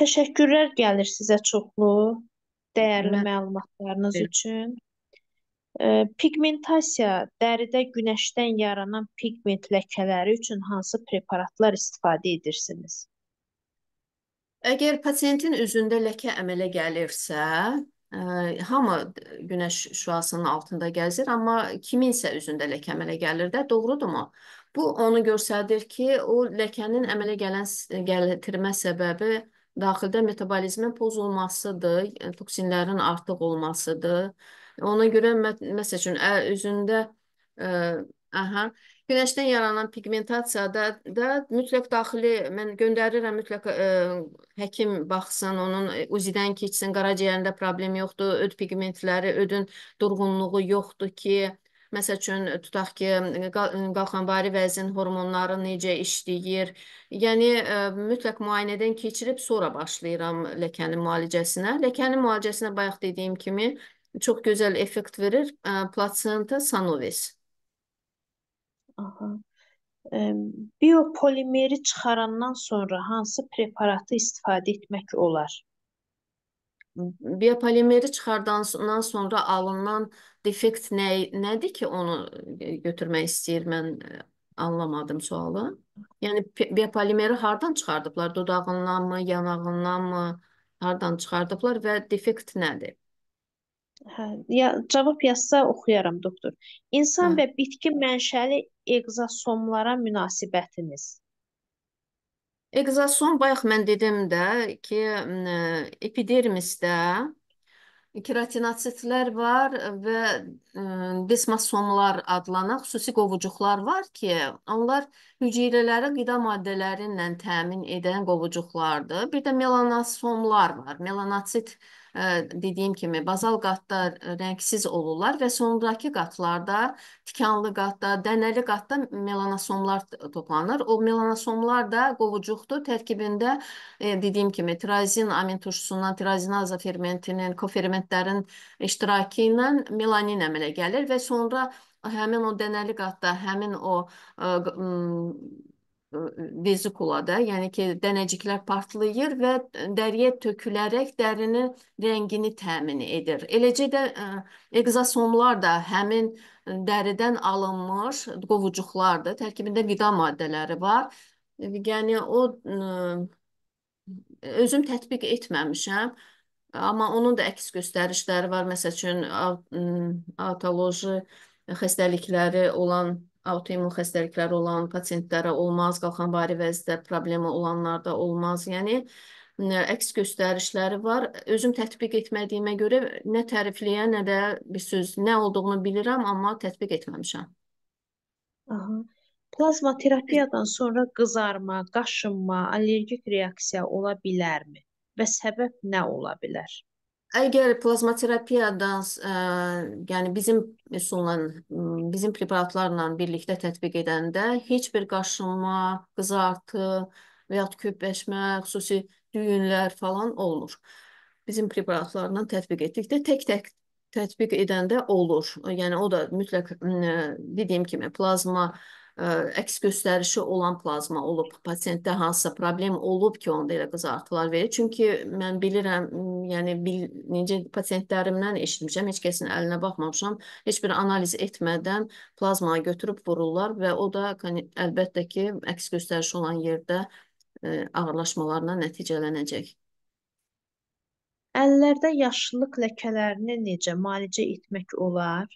Təşəkkürlər gəlir sizə çoxlu dəyərli Mən məlumatlarınız üçün. E, Pigmentasiya dəridə günəşdən yaranan pigment ləkələri üçün hansı preparatlar istifadə edirsiniz? Əgər pasiyentin üzündə ləkə əmələ gəlirsə, hamı günəş şüasının altında gəzir, amma kiminsə üzündə ləkə əmələ gəlir də, doğrudurmu? Bu onu göstərir ki, o ləkənin əmələ gələn gətirmə səbəbi daxildə metabolizmin pozulmasıdır, yəni toksinlərin artıq olmasıdır. Ona görə məsəl üçün üzündə əhə Günəşdən yaranan pigmentasiyada da mütləq daxili mən göndərirəm mütləq ə, e, həkim baxsın, onun e, UZI-dən keçsin, qaraciyərində problem yoxdur, öd pigmentləri, ödün durğunluğu yoxdur ki, Məsəl üçün tutaq ki, qalxanvari vəzin hormonları necə işləyir. Yəni ə, e, mütləq müayinədən keçirib sonra başlayıram ləkənin müalicəsinə. Ləkənin müalicəsinə bayaq dediyim kimi çox gözəl effekt verir ə, plasenta sanovis. Aha. Biopolimeri çıxarandan sonra hansı preparatı istifadə etmək olar? Biopolimeri çıxardandan sonra alınan defekt nə, nədir ki, onu götürmək istəyir? Mən e, anlamadım sualı. Yəni biopolimeri hardan çıxardıblar? Dodağından mı, yanağından mı? Hardan çıxardıblar və defekt nədir? Hə, ya cavab yazsa oxuyaram doktor. İnsan hə. və bitki mənşəli egzosomlara münasibətiniz? Egzosom bayaq mən dedim də ki, epidermisdə keratinasitlər var və desmosomlar adlanan xüsusi qovucuqlar var ki, onlar hüceyrələri qida maddələri ilə təmin edən qovucuqlardır. Bir də melanosomlar var. Melanosit dediyim kimi bazal qatlar e, rəngsiz olurlar və sonrakı qatlarda, tikanlı qatda, dənəli qatda melanosomlar toplanır. O melanosomlar da qovucuqdur. Tərkibində e, dediyim kimi tirazin amin turşusundan tirazinaza fermentinin, kofermentlərin iştirakı ilə melanin əmələ gəlir və sonra həmin o dənəli qatda, həmin o ə, e, vezikulada, yəni ki, dənəciklər partlayır və dəriyə tökülərək dərinin rəngini təmin edir. Eləcə də egzosomlar da həmin dəridən alınmış qovucuqlardır. Tərkibində qida maddələri var. Yəni o özüm tətbiq etməmişəm. Amma onun da əks göstərişləri var. Məsəl üçün atoloji xəstəlikləri olan autoimmun xəstəlikləri olan pasientlərə olmaz, qalxanvari vəzdə problemi olanlarda olmaz. Yəni e, əks göstərişləri var. Özüm tətbiq etmədiyimə görə nə tərifliyə, nə də bir söz, nə olduğunu bilirəm, amma tətbiq etməmişəm. Aha. Plazma terapiyadan sonra qızarma, qaşınma, allergik reaksiya ola bilərmi? Və səbəb nə ola bilər? Əgər plazmaterapiyadan, ə, e, yəni bizim üsulla, bizim preparatlarla birlikdə tətbiq edəndə heç bir qaşınma, qızartı və ya küpləşmə, xüsusi düyünlər falan olmur. Bizim preparatlarla tətbiq etdikdə tək-tək tətbiq edəndə olur. Yəni o da mütləq ə, dediyim kimi plazma E, əks göstərişi olan plazma olub, pasiyentdə hansısa problem olub ki, onda elə qızartılar verir. Çünki mən bilirəm, yəni bil, necə pasiyentlərimdən eşitmişəm, heç kəsin əlinə baxmamışam, heç bir analiz etmədən plazmanı götürüb vururlar və o da əlbəttə ki, əks göstərişi olan yerdə ə, e, ağırlaşmalarla nəticələnəcək. Əllərdə yaşlılıq ləkələrini necə müalicə etmək olar?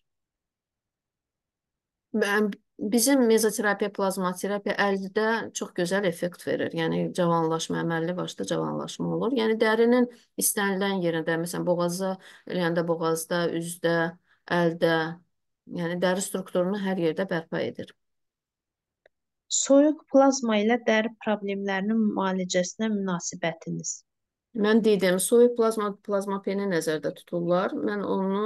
Mən Bizim mezoterapiya, plazmaterapiya əldə çox gözəl effekt verir. Yəni cavanlaşma, əməlli başda cavanlaşma olur. Yəni dərinin istənilən yerində, məsələn, boğaza, eləyəndə boğazda, üzdə, əldə, yəni dəri strukturunu hər yerdə bərpa edir. Soyuq plazma ilə dəri problemlərinin müalicəsinə münasibətiniz. Mən dedim, soyuq plazma plazmapeni nəzərdə tuturlar. Mən onu,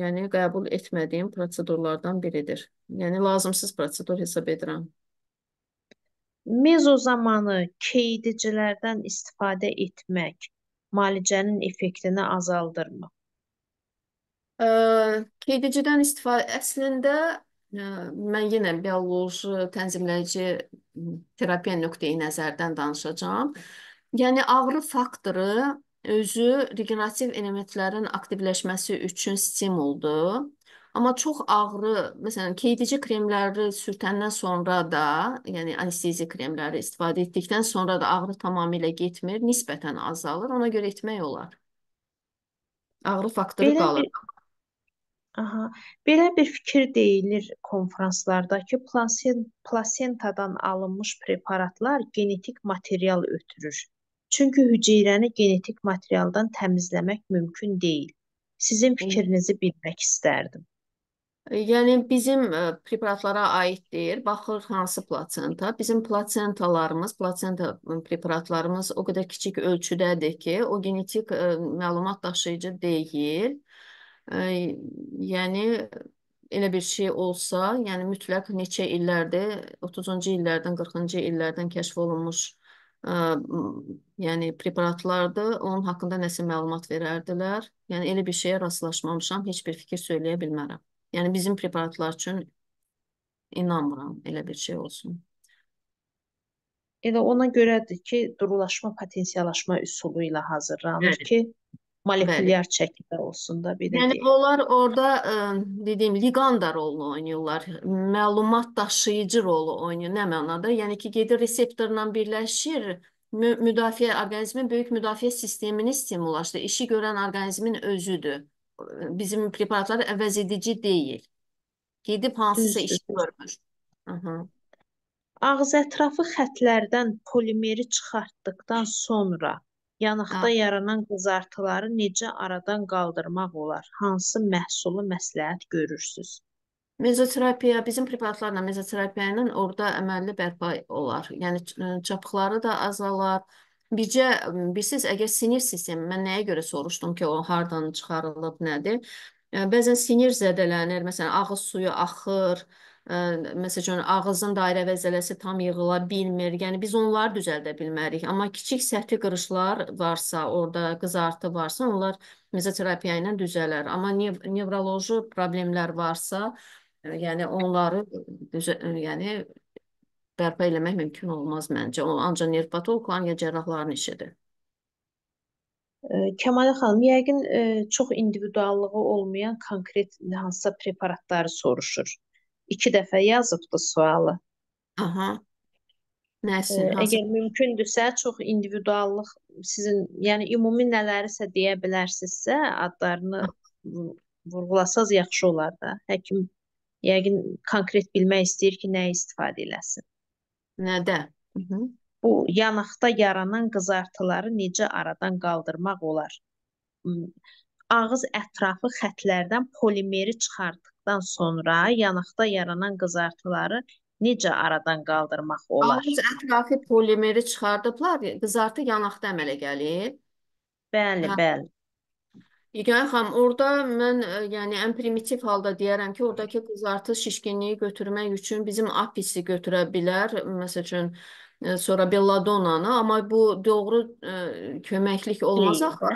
yəni qəbul etmədiyim prosedurlardan biridir. Yəni lazımsız prosedur hesab edirəm. Mezo zamanı keyidicilərdən istifadə etmək müalicənin effektini azaldırmı? Ə, keyidicidən istifadə əslində ə, mən yenə bioloji tənzimləyici terapiya nöqteyi nəzərdən danışacağam. Ə, Yəni ağrı faktoru özü regenerativ elementlərin aktivləşməsi üçün stimuldur. Amma çox ağrı, məsələn, keyidici kremləri sürtəndən sonra da, yəni anesteziya kremləri istifadə etdikdən sonra da ağrı tamamilə getmir, nisbətən azalır. Ona görə etmək olar. Ağrı faktoru Belə qalır. Bir... Aha. Belə bir fikir deyilir konfranslarda ki, plasen, plasentadan alınmış preparatlar genetik material ötürür. Çünki hüceyrəni genetik materialdan təmizləmək mümkün deyil. Sizin fikrinizi bilmək istərdim. E, yəni bizim e, preparatlara aiddir. Baxır hansı plasenta. Bizim plasentalarımız, plasenta preparatlarımız o qədər kiçik ölçüdədir ki, o genetik e, məlumat daşıyıcı deyil. Yəni elə bir şey olsa, yəni mütləq neçə illərdir, 30-cu illərdən, 40-cı illərdən kəşf olunmuş yəni preparatlardır. Onun haqqında nəsə məlumat verərdilər. Yəni elə bir şeyə rastlaşmamışam, heç bir fikir söyləyə bilmərəm. Yəni bizim preparatlar üçün inanmıram elə bir şey olsun. Elə ona görədir ki, durulaşma potensiallaşma üsulu ilə hazırlanır evet. ki, molekulyar şəkildə olsun da belə Yəni deyək. onlar orada ə, e, dediyim liqanda rolunu oynayırlar. Məlumat daşıyıcı rolu oynayır. Nə mənada? Yəni ki, gedir reseptorla birləşir. Mü müdafiə orqanizmin böyük müdafiə sistemini stimullaşdır. İşi görən orqanizmin özüdür. Bizim preparatlar əvəz edici deyil. Gedib hansısa Düzdür. iş görmür. Aha. Ağız ətrafı xətlərdən polimeri çıxartdıqdan sonra Yanıqda yaranan qızartıları necə aradan qaldırmaq olar? Hansı məhsulu məsləhət görürsüz? Mezoterapiya, bizim preparatlarla mezoterapiya ilə orada əməlli bərpa olar. Yəni çapıqları da azalar. Bircə bilirsiniz, əgər sinir sistemi mən nəyə görə soruşdum ki, o hardan çıxarılıb, nədir? Yəni, bəzən sinir zədələnir, məsələn, ağız suyu axır, məsələn, ağızın dairə vəzələsi tam yığıla bilmir. Yəni, biz onları düzəldə bilmərik. Amma kiçik səhvi qırışlar varsa, orada qızartı varsa, onlar mezoterapiya ilə düzələr. Amma nev nevroloji problemlər varsa, yəni onları düzə yəni bərpa eləmək mümkün olmaz məncə. O ancaq nerv patoloqların ya cərrahların işidir. Kəmalə xanım, yəqin ə, çox individuallığı olmayan konkret hansısa preparatları soruşur. 2 dəfə yazıbdı sualı. Aha. Nəsin? Ə, hansı? Əgər mümkündürsə, çox individuallıq sizin, yəni ümumi nələrisə deyə bilərsinizsə, adlarını vurğulasaz yaxşı olar da. Həkim yəqin konkret bilmək istəyir ki, nəyi istifadə eləsin. Nədə? Mhm bu yanaqda yaranan qızartıları necə aradan qaldırmaq olar? Hmm, ağız ətrafı xətlərdən polimeri çıxartdıqdan sonra yanaqda yaranan qızartıları necə aradan qaldırmaq olar? Ağız ətrafı polimeri çıxardıblar, qızartı yanaqda əmələ gəlir. Bəli, hə. bəli. Yeganə xanım, orada mən e, yəni ən primitiv halda deyərəm ki, oradakı qızartı şişkinliyi götürmək üçün bizim apisi götürə bilər. Məsəl üçün, sonra belladonnanı, amma bu doğru ə, e, köməklik olmaz axı.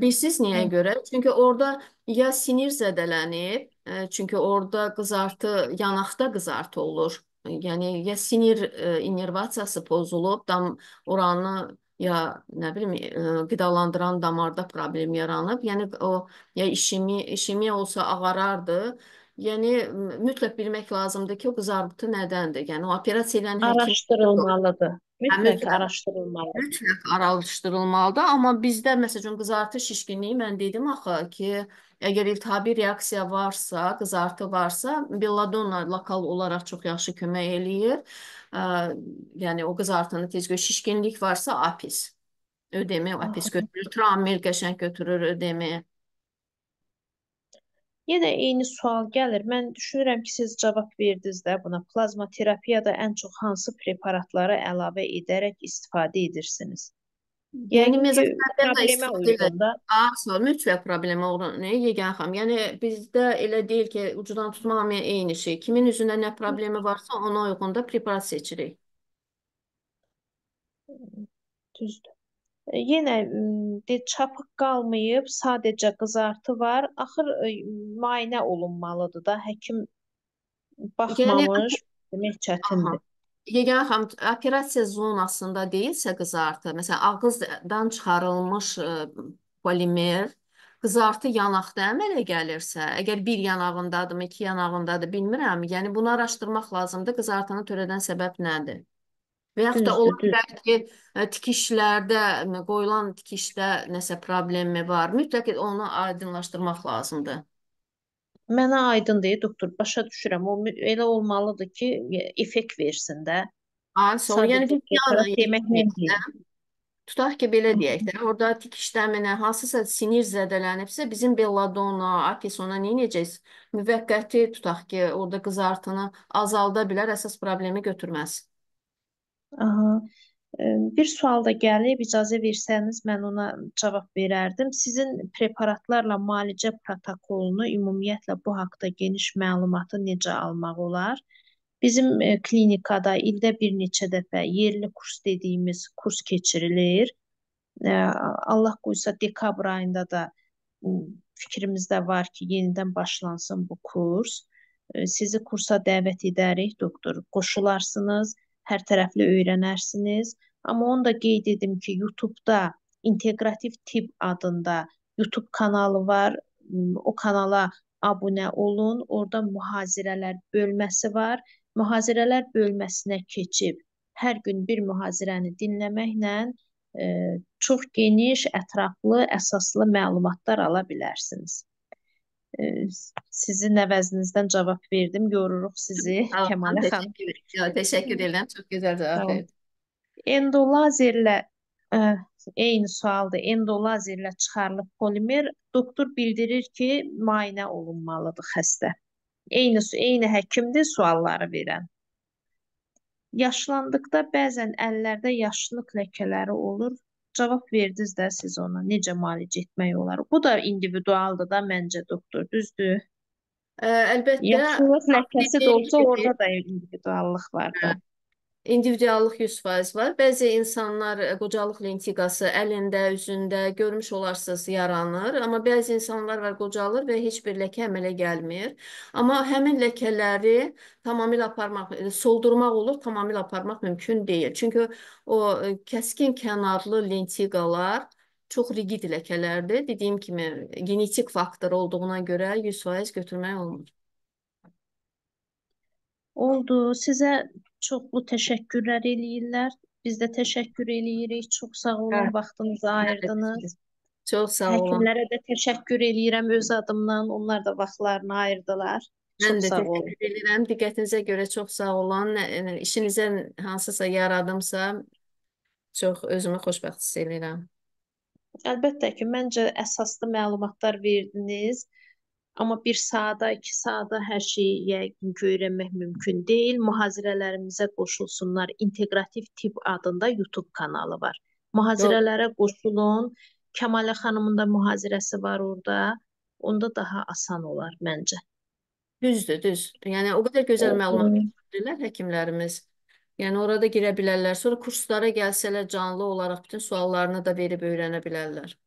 Bilsiz niyə görə? Çünki orada ya sinir zədələnib, ə, e, çünki orada qızartı, yanaqda qızartı olur. Yəni ya sinir ə, e, innervasiyası pozulub, dam oranı ya nə bilim ə, qidalandıran damarda problem yaranıb. Yəni o ya işimi, işimi olsa ağarardı Yəni mütləq bilmək lazımdır ki, o qızarıntı nədəndir. Yəni o operasiya ilə həkim araşdırılmalıdır. Mütləq, mütləq araşdırılmalıdır. Mütləq araşdırılmalıdır, amma bizdə məsələn qızartı şişkinliyi mən dedim axı ki, əgər iltihabi reaksiya varsa, qızartı varsa, belladonna lokal olaraq çox yaxşı kömək eləyir. Yəni o qızartını tez götür, şişkinlik varsa apis ödemi, apis götürür, tramil qəşəng götürür ödemi. Yenə eyni sual gəlir. Mən düşünürəm ki, siz cavab verdiniz də buna. Plazma terapiyada ən çox hansı preparatları əlavə edərək istifadə edirsiniz? Yəni, yəni mezoterapiya istifadə Asla mütləq problem olduğunu yegan xam. Yəni bizdə elə deyil ki, ucudan tutmamaya eyni şey. Kimin üzündə nə problemi varsa ona uyğun da preparat seçirik. Düzdür yenə de, çapıq qalmayıb, sadəcə qızartı var. Axır müayinə olunmalıdır da, həkim baxmamış, demək çətindir. Aha. Yeganə xanım, operasiya zonasında deyilsə qızartı, məsələn, ağızdan çıxarılmış ə, polimer qızartı yanaqda əmələ gəlirsə, əgər bir yanağındadır, iki yanağındadır, bilmirəm. Yəni bunu araşdırmaq lazımdır. Qızartının törədən səbəb nədir? Və yaxud da ola bilər ki, tikişlərdə, yəni qoyulan tikişdə nəsə problemi var. Mütləq onu aydınlaşdırmaq lazımdır. Mənə aydındır, doktor, başa düşürəm. O elə olmalıdır ki, effekt versin də. Ay, hə, sonra yəni bir yana demək nədir? Tutaq ki, belə deyək də, orada tikiş dəminə hansısa sinir zədələnibsə, bizim belladonna, apisona neynəcəyiz? Müvəqqəti tutaq ki, orada qızartını azalda bilər, əsas problemi götürməz. Aha. Bir sual da gəlib, icazə versəniz mən ona cavab verərdim. Sizin preparatlarla müalicə protokolunu ümumiyyətlə bu haqda geniş məlumatı necə almaq olar? Bizim klinikada ildə bir neçə dəfə yerli kurs dediyimiz kurs keçirilir. Allah qoysa dekabr ayında da fikrimizdə var ki, yenidən başlansın bu kurs. Sizi kursa dəvət edərik, doktor. Qoşularsınız hər tərəfli öyrənərsiniz. Amma onu da qeyd edim ki, YouTube-da inteqrativ tibb adında YouTube kanalı var. Hmm, o kanala abunə olun. Orda mühazirələr bölməsi var. Mühazirələr bölməsinə keçib hər gün bir mühazirəni dinləməklə ə, e, çox geniş, ətraflı, əsaslı məlumatlar ala bilərsiniz sizin əvəzinizdən cavab verdim. Görürük sizi Al, Kəmalə xanım. Təşəkkür, təşəkkür edirəm. Çox gözəl cavab verdin. Endolazerlə ə, e, eyni sualdır. Endolazerlə çıxarılıb polimer doktor bildirir ki, müayinə olunmalıdır xəstə. Eyni eyni həkimdir sualları verən. Yaşlandıqda bəzən əllərdə yaşlılıq ləkələri olur. Cavab verdiniz də siz ona necə müalicə etmək olar? Bu da individualdır da məncə doktor, düzdür? Ə, əlbəttə. Yaxşılıq ləkəsi də olsa orada da individuallıq var da. Hə individuallıq 100% var. Bəzi insanlar e, qocalıq lentikası əlində, üzündə görmüş olarsınız yaranır, amma bəzi insanlar var qocalır və heç bir ləkə əmələ gəlmir. Amma həmin ləkələri tamamilə aparmaq, e, soldurmaq olur, tamamilə aparmaq mümkün deyil. Çünki o e, kəskin kənarlı lentikalar çox rigid ləkələrdir. Dediyim kimi genetik faktor olduğuna görə 100% götürmək olmur. Oldu. Sizə çoxlu təşəkkürlər eləyirlər. Biz də təşəkkür eləyirik. Çox sağ olun, hə, vaxtınızı ayırdınız. Çox sağ olun. Həkimlərə də təşəkkür eləyirəm öz adımdan. Onlar da vaxtlarını ayırdılar. Mən çox də təşəkkür edirəm. Diqqətinizə görə çox sağ olun. İşinizə hansısa yaradımsa, çox özümü xoşbəxt hiss edirəm. Əlbəttə ki, məncə əsaslı məlumatlar verdiniz. Amma bir sahada, iki sahada hər şeyi yəqin ki, öyrənmək mümkün deyil. Mühazirələrimizə qoşulsunlar. İnteqrativ tibb adında YouTube kanalı var. Mühazirələrə qoşulun. Kəmalə xanımın da mühazirəsi var orada. Onda daha asan olar məncə. Düzdür, düz. Yəni o qədər gözəl məlumat verirlər həkimlərimiz. Yəni orada girə bilərlər. Sonra kurslara gəlsələr canlı olaraq bütün suallarını da verib öyrənə bilərlər.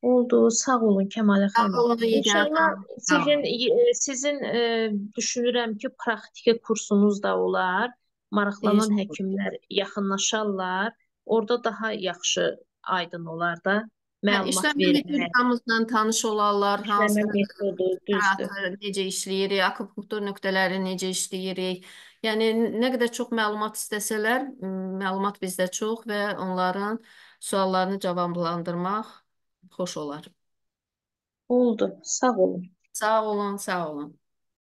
Oldu. Sağ olun Kəmalə xanım. Sağ olun İnşallah sizin e, sizin e, düşünürəm ki, praktiki kursunuz da olar. Maraqlanan e, həkimlər yaxınlaşarlar. Orada daha yaxşı aydın olar da hə, məlumat hə, verirlər. İşləmə metodumuzla tanış olarlar, hansı metodu, düzdür. necə işləyirik, akupunktur nöqtələri necə işləyirik. Yəni nə qədər çox məlumat istəsələr, məlumat bizdə çox və onların suallarını cavablandırmaq xoş olar. Oldu. Sağ olun. Sağ olun, sağ olun.